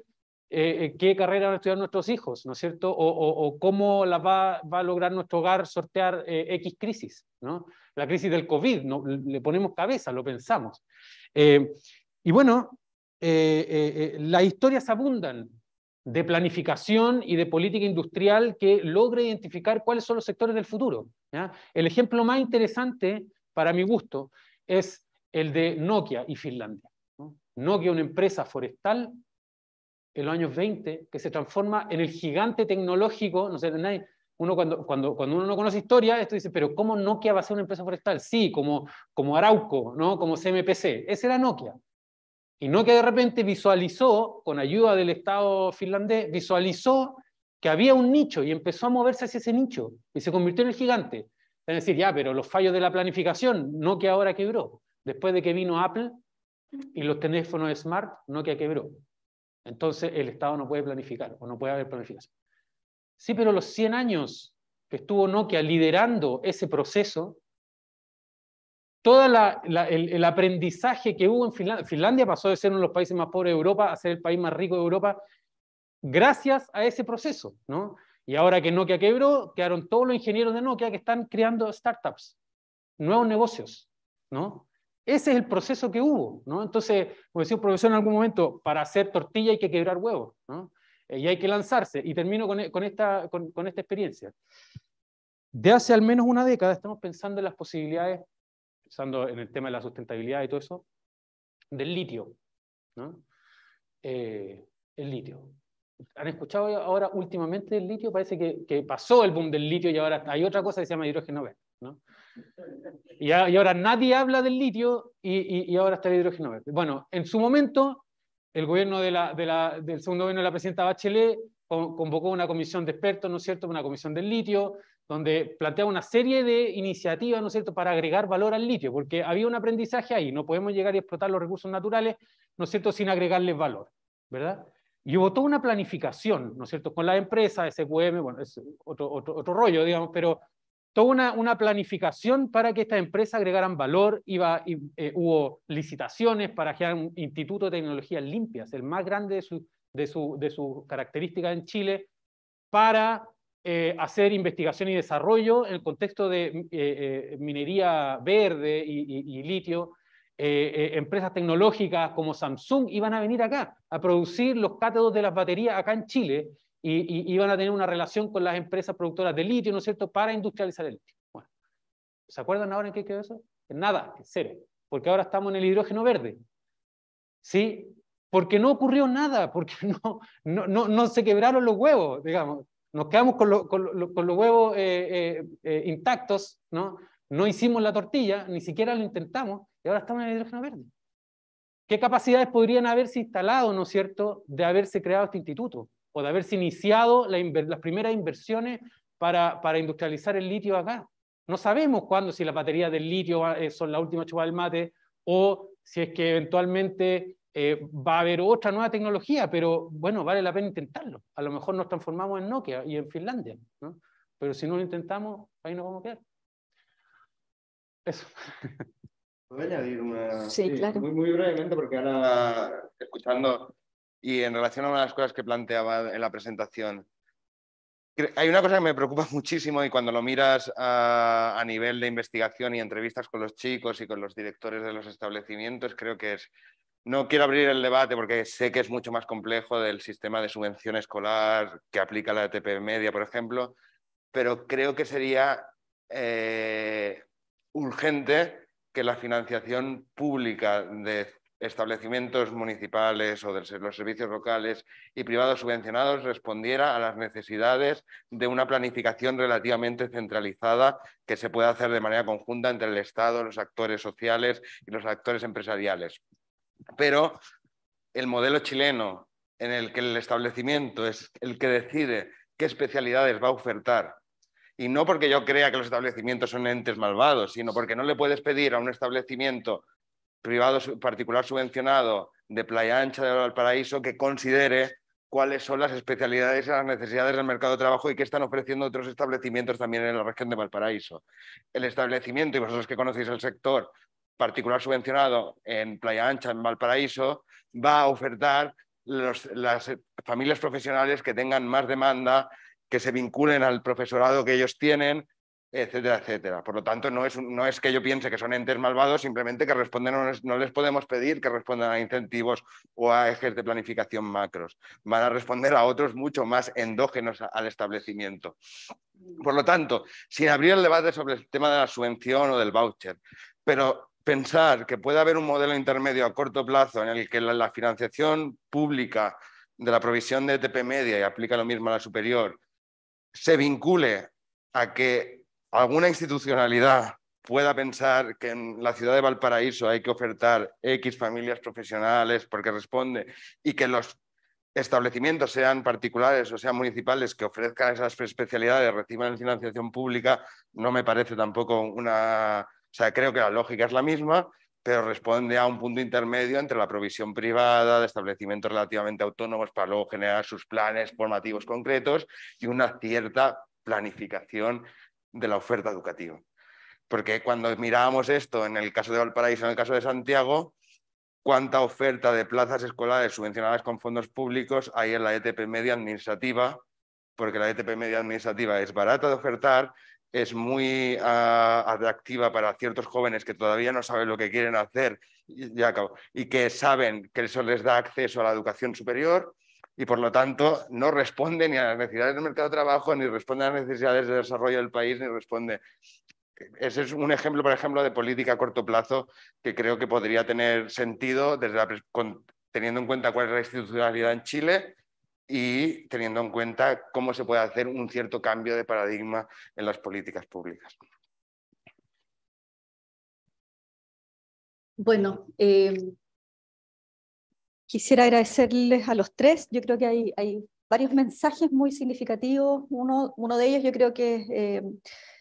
eh, qué carrera van a estudiar nuestros hijos, ¿no es cierto? O, cómo la va, a lograr nuestro hogar sortear X crisis, ¿no? La crisis del COVID, ¿no? le ponemos cabeza, lo pensamos. y bueno, eh, eh, las historias abundan de planificación y de política industrial que logre identificar cuáles son los sectores del futuro. El ejemplo más interesante, para mi gusto, es el de Nokia y Finlandia. Nokia, una empresa forestal en los años 20, que se transforma en el gigante tecnológico, no sé, nadie, uno cuando, cuando, cuando uno no conoce historia, esto dice, pero ¿cómo Nokia va a ser una empresa forestal? Sí, como, como Arauco, ¿no? como CMPC. esa era Nokia. Y no que de repente visualizó, con ayuda del Estado finlandés, visualizó que había un nicho y empezó a moverse hacia ese nicho y se convirtió en el gigante. Es decir, ya, pero los fallos de la planificación, no que ahora quebró. Después de que vino Apple y los teléfonos smart, no que quebró. Entonces el Estado no puede planificar o no puede haber planificación. Sí, pero los 100 años que estuvo Nokia liderando ese proceso, todo el, aprendizaje que hubo en Finlandia, pasó de ser uno de los países más pobres de Europa a ser el país más rico de Europa gracias a ese proceso, ¿no? Y ahora que Nokia quebró, quedaron todos los ingenieros de Nokia que están creando startups, nuevos negocios, ¿no? Ese es el proceso que hubo, ¿no? Entonces, como decía un profesor en algún momento, para hacer tortilla hay que quebrar huevos, eh, y hay que lanzarse. Y termino con, esta, con esta experiencia. De hace al menos una década estamos pensando en las posibilidades pensando en el tema de la sustentabilidad y todo eso, del litio. ¿no? Eh, el litio. ¿Han escuchado ahora últimamente del litio? Parece que, pasó el boom del litio y ahora hay otra cosa que se llama hidrógeno verde. ¿no? Y, ahora nadie habla del litio y, ahora está el hidrógeno verde. Bueno, en su momento, el gobierno del segundo gobierno de la presidenta Bachelet convocó una comisión de expertos, ¿no es cierto?, una comisión del litio, donde plantea una serie de iniciativas, ¿no es cierto?, para agregar valor al litio, porque había un aprendizaje ahí, no podemos llegar y explotar los recursos naturales, ¿no es cierto?, sin agregarles valor, ¿verdad? Y hubo toda una planificación, ¿no es cierto?, con la empresa, SQM, bueno, es otro, otro, otro rollo, digamos, pero toda una, una, planificación para que estas empresas agregaran valor, iba, y, eh, hubo licitaciones para crear un instituto de tecnologías limpias, el más grande de sus de de su característica en Chile, para eh, hacer investigación y desarrollo en el contexto de eh, eh, minería verde y, litio. empresas tecnológicas como Samsung iban a venir acá a producir los cátodos de las baterías acá en Chile y, iban a tener una relación con las empresas productoras de litio, ¿no es cierto?, para industrializar el litio. ¿Se acuerdan ahora en qué quedó eso? En nada, en cero, porque ahora estamos en el hidrógeno verde. ¿Sí? porque no ocurrió nada, porque [LAUGHS] no, no, no, se quebraron los huevos, digamos nos quedamos con, los huevos eh, eh, eh, intactos, ¿no? no hicimos la tortilla, ni siquiera lo intentamos, y ahora estamos en el hidrógeno verde. ¿Qué capacidades podrían haberse instalado, ¿no es cierto?, de haberse creado este instituto o de haberse iniciado las primeras inversiones para, para, industrializar el litio acá. No sabemos cuándo, si las baterías del litio son la última chupa del mate o si es que eventualmente eh, va a haber otra nueva tecnología, pero bueno, vale la pena intentarlo. A lo mejor nos transformamos en Nokia y en Finlandia, ¿no? pero si no lo intentamos, ahí no vamos a quedar. Eso. [LAUGHS] Voy a añadir una. Sí, claro. muy brevemente, porque ahora escuchando y en relación a una de las cosas que planteaba en la presentación, hay una cosa que me preocupa [LAUGHS] muchísimo y cuando lo miras a, nivel de investigación y entrevistas con los chicos y con los directores de los establecimientos, creo que es, no quiero abrir el debate porque sé que es mucho más complejo del sistema de subvención escolar que aplica la ETP Media, por ejemplo, pero creo que sería eh, urgente que la financiación pública de establecimientos municipales o de los servicios locales y privados subvencionados respondiera a las necesidades de una planificación relativamente centralizada que se pueda hacer de manera conjunta entre el Estado, los actores sociales y los actores empresariales. Pero el modelo chileno en el que el establecimiento es el que decide qué especialidades va a ofertar y no porque yo crea que los establecimientos son entes malvados, sino porque no le puedes pedir a un establecimiento privado particular subvencionado de Playa Ancha de Valparaíso que considere cuáles son las especialidades y las necesidades del mercado de trabajo y qué están ofreciendo otros establecimientos también en la región de Valparaíso. El establecimiento, y vosotros que conocéis el sector particular subvencionado en Playa Ancha, en Valparaíso, va a ofertar las familias profesionales que tengan más demanda, que se vinculen al profesorado que ellos tienen, etcétera, etcétera. Por lo tanto, no es, no es que yo piense que son entes malvados, simplemente que responden, no les, no les podemos pedir que respondan a incentivos o a ejes de planificación macros. Van a responder a otros mucho más endógenos al establecimiento. Por lo tanto, sin abrir el debate sobre el tema de la subvención o del voucher, pero pensar que puede haber un modelo intermedio a corto plazo en el que la, financiación pública de la provisión de ETP media, y aplica lo mismo a la superior, se vincule a que alguna institucionalidad pueda pensar que en la ciudad de Valparaíso hay que ofertar X familias profesionales porque responde y que los establecimientos sean particulares o sean municipales que ofrezcan esas especialidades, reciban financiación pública, no me parece tampoco una... O sea, creo que la lógica es la misma, pero responde a un punto intermedio entre la provisión privada de establecimientos relativamente autónomos para luego generar sus planes formativos concretos y una cierta planificación de la oferta educativa. Porque cuando mirábamos esto en el caso de Valparaíso, en el caso de Santiago, cuánta oferta de plazas escolares subvencionadas con fondos públicos hay en la ETP media administrativa, porque la ETP media administrativa es barata de ofertar, es muy ah, atractiva para ciertos jóvenes que todavía no saben lo que quieren hacer y que saben que eso les da acceso a la educación superior y por lo tanto no responde ni a las necesidades del mercado de trabajo, ni responde a las necesidades de desarrollo del país, ni responde. Ese es un ejemplo, por ejemplo, de política a corto plazo que creo que podría tener sentido desde teniendo en cuenta cuál es la institucionalidad en Chile y teniendo en cuenta cómo se puede hacer un cierto cambio de paradigma en las políticas públicas. Bueno, eh, Quisiera agradecerles a los tres. Yo creo que hay, hay varios mensajes muy significativos. Uno, de ellos yo creo que es eh,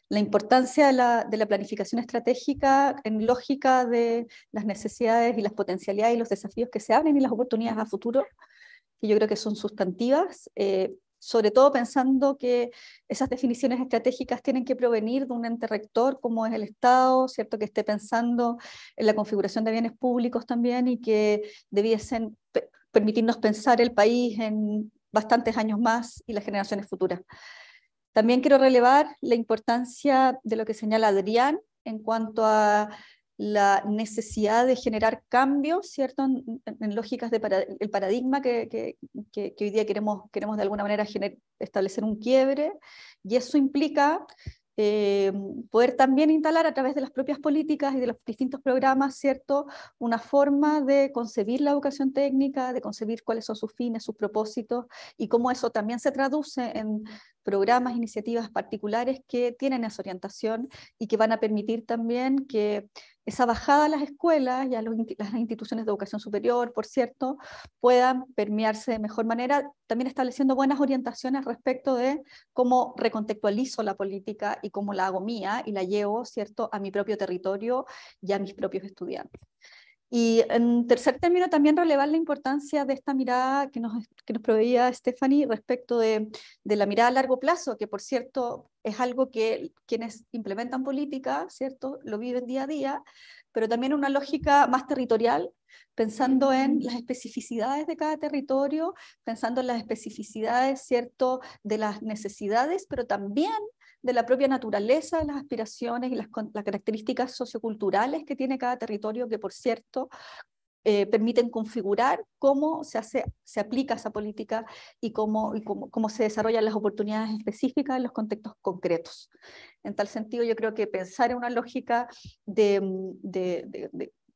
la importancia de la, planificación estratégica en lógica de las necesidades y las potencialidades y los desafíos que se abren y las oportunidades a futuro, que yo creo que son sustantivas. Eh, sobre todo pensando que esas definiciones estratégicas tienen que provenir de un ente rector como es el Estado, ¿cierto? que esté pensando en la configuración de bienes públicos también y que debiesen permitirnos pensar el país en bastantes años más y las generaciones futuras. También quiero relevar la importancia de lo que señala Adrián en cuanto a la necesidad de generar cambios, ¿cierto? En, lógicas del de el paradigma que, que, hoy día queremos, queremos de alguna manera establecer un quiebre, y eso implica eh, poder también instalar a través de las propias políticas y de los distintos programas, ¿cierto?, una forma de concebir la educación técnica, de concebir cuáles son sus fines, sus propósitos y cómo eso también se traduce en programas, iniciativas particulares que tienen esa orientación y que van a permitir también que esa bajada a las escuelas y a las instituciones de educación superior, por cierto, puedan permearse de mejor manera, también estableciendo buenas orientaciones respecto de cómo recontextualizo la política y cómo la hago mía y la llevo, ¿cierto?, a mi propio territorio y a mis propios estudiantes. Y en tercer término, también relevar la importancia de esta mirada que nos, que nos proveía Stephanie respecto de, de, la mirada a largo plazo, que por cierto es algo que quienes implementan política, ¿cierto?, lo viven día a día, pero también una lógica más territorial, pensando en las especificidades de cada territorio, pensando en las especificidades, ¿cierto?, de las necesidades, pero también de la propia naturaleza las aspiraciones y las, características socioculturales que tiene cada territorio, que por cierto eh, permiten configurar cómo se, hace, se aplica esa política y cómo, cómo, se desarrollan las oportunidades específicas en los contextos concretos. En tal sentido, yo creo que pensar en una lógica de,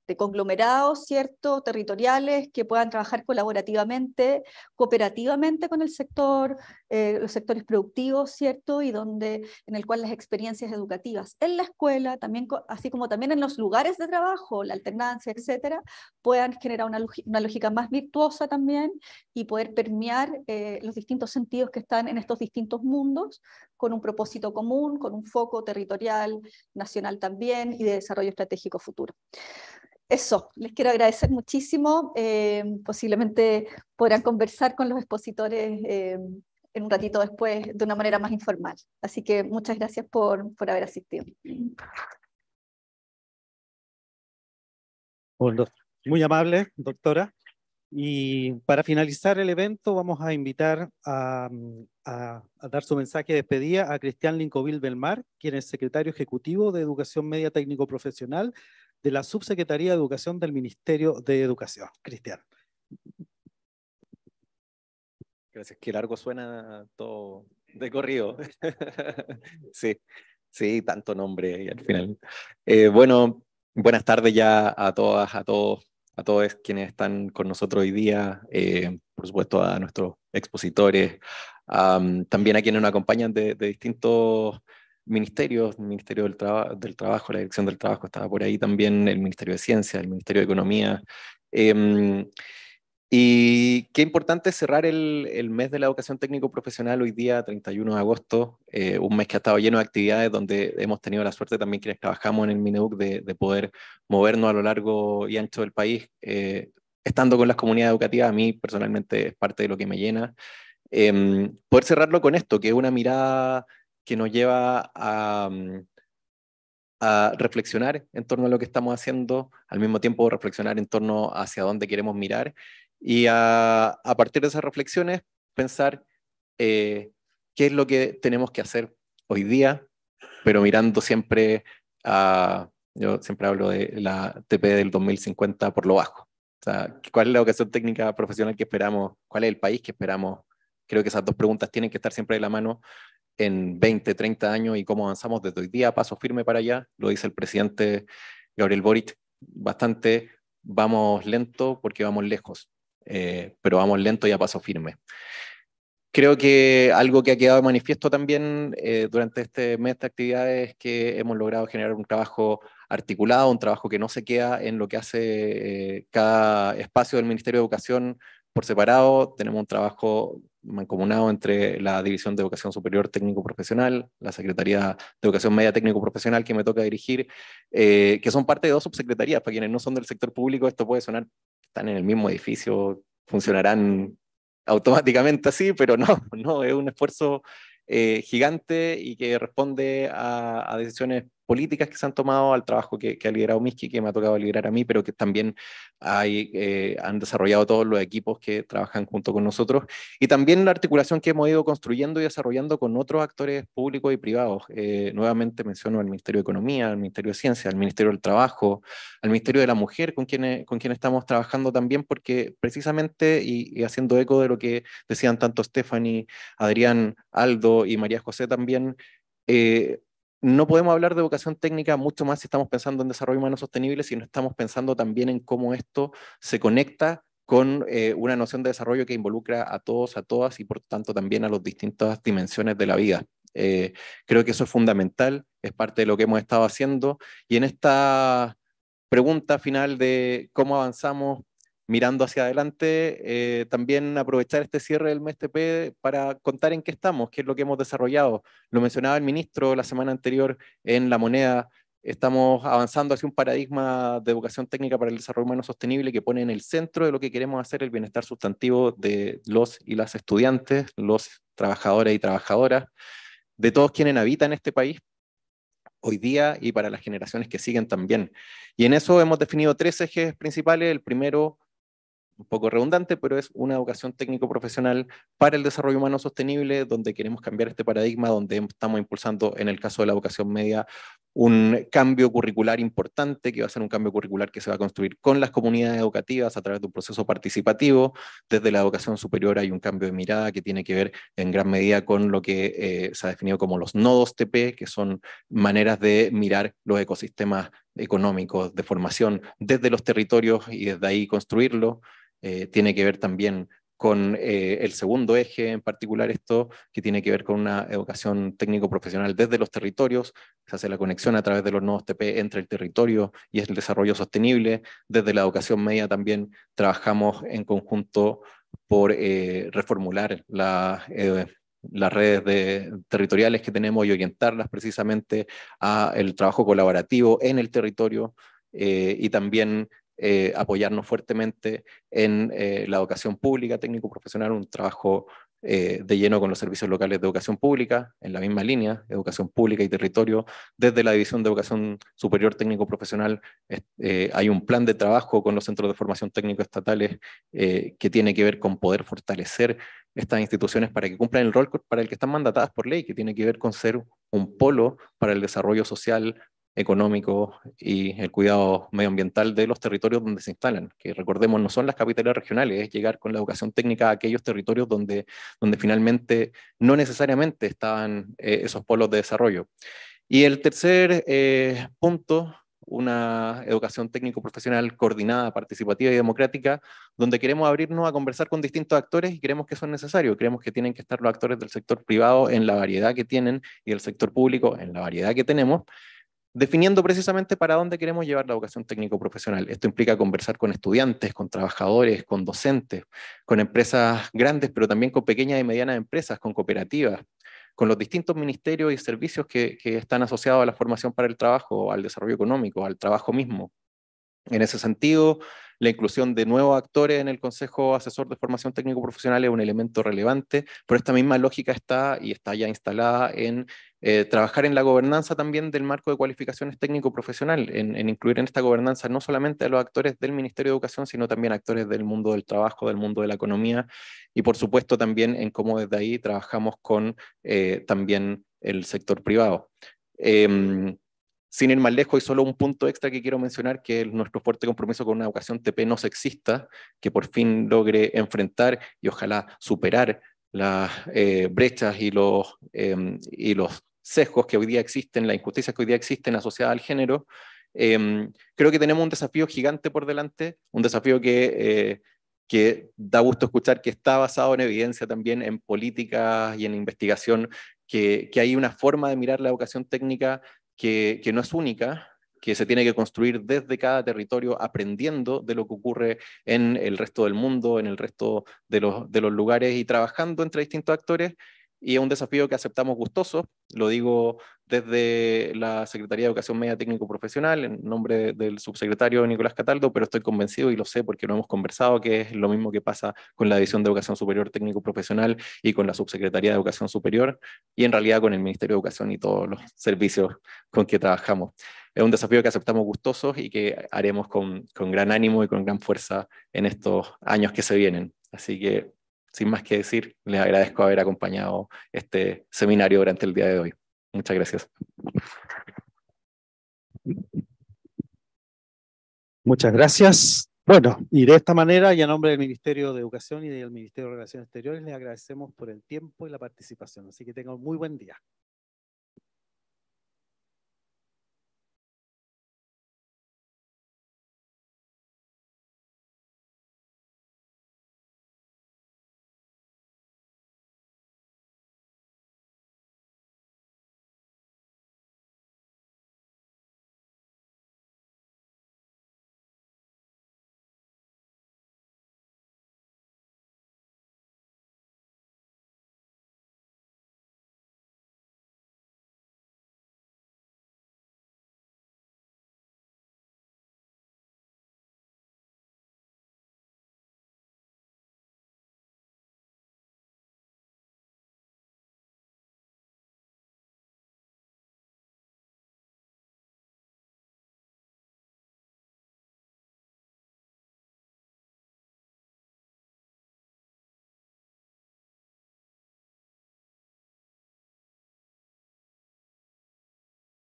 de conglomerados, ¿cierto?, territoriales que puedan trabajar colaborativamente, cooperativamente con el sector, eh, los sectores productivos, ¿cierto?, y donde, en el cual las experiencias educativas en la escuela, también, así como también en los lugares de trabajo, la alternancia, etcétera, puedan generar una, lógica más virtuosa también y poder permear eh, los distintos sentidos que están en estos distintos mundos con un propósito común, con un foco territorial, nacional también y de desarrollo estratégico futuro eso, les quiero agradecer muchísimo. Eh, posiblemente podrán conversar con los expositores eh, en un ratito después de una manera más informal. Así que muchas gracias por, por haber asistido. Muy amable, doctora. Y para finalizar el evento vamos a invitar a, a, a dar su mensaje de despedida a Cristian Lincovil Belmar, quien es secretario ejecutivo de Educación Media Técnico Profesional de la Subsecretaría de Educación del Ministerio de Educación. Cristian. Gracias, que largo suena todo de corrido. [LAUGHS] sí, sí, tanto nombre y al final. Eh, bueno, buenas tardes ya a todas, a todos, a todos quienes están con nosotros hoy día, eh, por supuesto a nuestros expositores, también a quienes nos acompañan de distintos ministerios, el Ministerio del, del, Trabajo, la Dirección del Trabajo estaba por ahí también, el Ministerio de Ciencia, el Ministerio de Economía. Em, y qué importante cerrar el, mes de la educación técnico-profesional hoy día, 31 de agosto, eh, un mes que ha estado lleno de actividades donde hemos tenido la suerte también quienes trabajamos en el MINEUC de, poder movernos a lo largo y ancho del país, eh, estando con las comunidades educativas, a mí personalmente es parte de lo que me llena. Em, poder cerrarlo con esto, que es una mirada que nos lleva mm, a, reflexionar en torno a lo que estamos haciendo, al mismo tiempo reflexionar en torno hacia dónde queremos mirar y a, partir de esas reflexiones pensar eh, qué es lo que tenemos que hacer hoy día, pero mirando siempre a, yo siempre hablo de la TP del 2050 por lo bajo. O sea, ¿cuál es la educación técnica profesional que esperamos? ¿Cuál es el país que esperamos? Creo que esas dos preguntas tienen que estar siempre de la mano en 20, 30 años y cómo avanzamos desde hoy día, paso firme para allá, lo dice el presidente Gabriel Boric, bastante vamos lento porque vamos lejos, eh, pero vamos lento y a paso firme. Creo que algo que ha quedado manifiesto también eh, durante este mes de actividades es que hemos logrado generar un trabajo articulado, un trabajo que no se queda en lo que hace eh, cada espacio del Ministerio de Educación por separado. Tenemos un trabajo mancomunado entre la División de Educación Superior Técnico Profesional, la Secretaría de Educación Media Técnico Profesional que me toca dirigir, eh, que son parte de dos subsecretarías. Para quienes no son del sector público, esto puede sonar, están en el mismo edificio, funcionarán automáticamente así, pero no, [LAUGHS] no, es un esfuerzo eh, gigante y que responde a decisiones políticas que se han tomado, al trabajo que, ha liderado Miski, que me ha tocado liderar a mí, pero que también hay, eh, han desarrollado todos los equipos que trabajan junto con nosotros, y también la articulación que hemos ido construyendo y desarrollando con otros actores públicos y privados. Eh, nuevamente menciono al Ministerio de Economía, al Ministerio de Ciencia, al Ministerio del Trabajo, al Ministerio de la Mujer, con quien, con quien estamos trabajando también, porque precisamente, y, haciendo eco de lo que decían tanto Stephanie, Adrián, Aldo y María José también, eh, no podemos hablar de educación técnica mucho más si estamos pensando en desarrollo humano sostenible, si no estamos pensando también en cómo esto se conecta con eh, una noción de desarrollo que involucra a todos, a todas y por tanto también a las distintas dimensiones de la vida. Eh, creo que eso es fundamental, es parte de lo que hemos estado haciendo y en esta pregunta final de cómo avanzamos mirando hacia adelante, eh, también aprovechar este cierre del mes para contar en qué estamos, qué es lo que hemos desarrollado. Lo mencionaba el ministro la semana anterior en La Moneda, estamos avanzando hacia un paradigma de educación técnica para el desarrollo humano sostenible que pone en el centro de lo que queremos hacer el bienestar sustantivo de los y las estudiantes, los trabajadores y trabajadoras, de todos quienes habitan este país hoy día y para las generaciones que siguen también. Y en eso hemos definido tres ejes principales. El primero, un poco redundante, pero es una educación técnico-profesional para el desarrollo humano sostenible, donde queremos cambiar este paradigma, donde estamos impulsando, en el caso de la educación media, un cambio curricular importante, que va a ser un cambio curricular que se va a construir con las comunidades educativas a través de un proceso participativo. Desde la educación superior hay un cambio de mirada que tiene que ver en gran medida con lo que eh, se ha definido como los nodos TP, que son maneras de mirar los ecosistemas económicos de formación desde los territorios y desde ahí construirlo. Eh, tiene que ver también con eh, el segundo eje, en particular esto que tiene que ver con una educación técnico-profesional desde los territorios, se hace la conexión a través de los nodos TP entre el territorio y el desarrollo sostenible. Desde la educación media también trabajamos en conjunto por eh, reformular la, las redes territoriales que tenemos y orientarlas precisamente al trabajo colaborativo en el territorio, y también eh, apoyarnos fuertemente en eh, la educación pública, técnico-profesional, un trabajo eh, de lleno con los servicios locales de educación pública, en la misma línea, educación pública y territorio. Desde la División de Educación Superior Técnico Profesional hay un plan de trabajo con los centros de formación técnico estatales que tiene que ver con poder fortalecer estas instituciones para que cumplan el rol para el que están mandatadas por ley, que tiene que ver con ser un polo para el desarrollo social, económico y el cuidado medioambiental de los territorios donde se instalan, que recordemos no son las capitales regionales, es llegar con la educación técnica a aquellos territorios donde, donde finalmente no necesariamente estaban eh, esos polos de desarrollo. Y el tercer eh, punto una educación técnico-profesional coordinada, participativa y democrática, donde queremos abrirnos a conversar con distintos actores y creemos que eso es necesario. Creemos que tienen que estar los actores del sector privado en la variedad que tienen y el sector público en la variedad que tenemos, definiendo precisamente para dónde queremos llevar la educación técnico-profesional. Esto implica conversar con estudiantes, con trabajadores, con docentes, con empresas grandes, pero también con pequeñas y medianas empresas, con cooperativas, con los distintos ministerios y servicios que, que están asociados a la formación para el trabajo, al desarrollo económico, al trabajo mismo. En ese sentido, la inclusión de nuevos actores en el Consejo Asesor de Formación Técnico Profesional es un elemento relevante, pero esta misma lógica está y está ya instalada en eh, trabajar en la gobernanza también del marco de cualificaciones técnico-profesional, en, incluir en esta gobernanza no solamente a los actores del Ministerio de Educación, sino también actores del mundo del trabajo, del mundo de la economía, y por supuesto también en cómo desde ahí trabajamos con eh, también el sector privado. Em, sin ir más lejos, y solo un punto extra que quiero mencionar, que nuestro fuerte compromiso con una educación TP no sexista, que por fin logre enfrentar y ojalá superar las eh, brechas y los, em, y los sesgos que hoy día existen, las injusticias que hoy día existen asociadas al género. Em, creo que tenemos un desafío gigante por delante, un desafío que eh, que da gusto escuchar que está basado en evidencia también, en políticas y en investigación, que, que, hay una forma de mirar la educación técnica que, no es única, que se tiene que construir desde cada territorio, aprendiendo de lo que ocurre en el resto del mundo, en el resto de los lugares y trabajando entre distintos actores y es un desafío que aceptamos gustoso, lo digo desde la Secretaría de Educación Media Técnico Profesional, en nombre del subsecretario Nicolás Cataldo, pero estoy convencido y lo sé porque lo hemos conversado, que es lo mismo que pasa con la División de Educación Superior Técnico Profesional y con la Subsecretaría de Educación Superior, y en realidad con el Ministerio de Educación y todos los servicios con que trabajamos. Es un desafío que aceptamos gustosos y que haremos con, con gran ánimo y con gran fuerza en estos años que se vienen. Así que sin más que decir, les agradezco haber acompañado este seminario durante el día de hoy. Muchas gracias. Muchas gracias. Bueno, y de esta manera, y a nombre del Ministerio de Educación y del Ministerio de Relaciones Exteriores, les agradecemos por el tiempo y la participación. Así que tengan un muy buen día.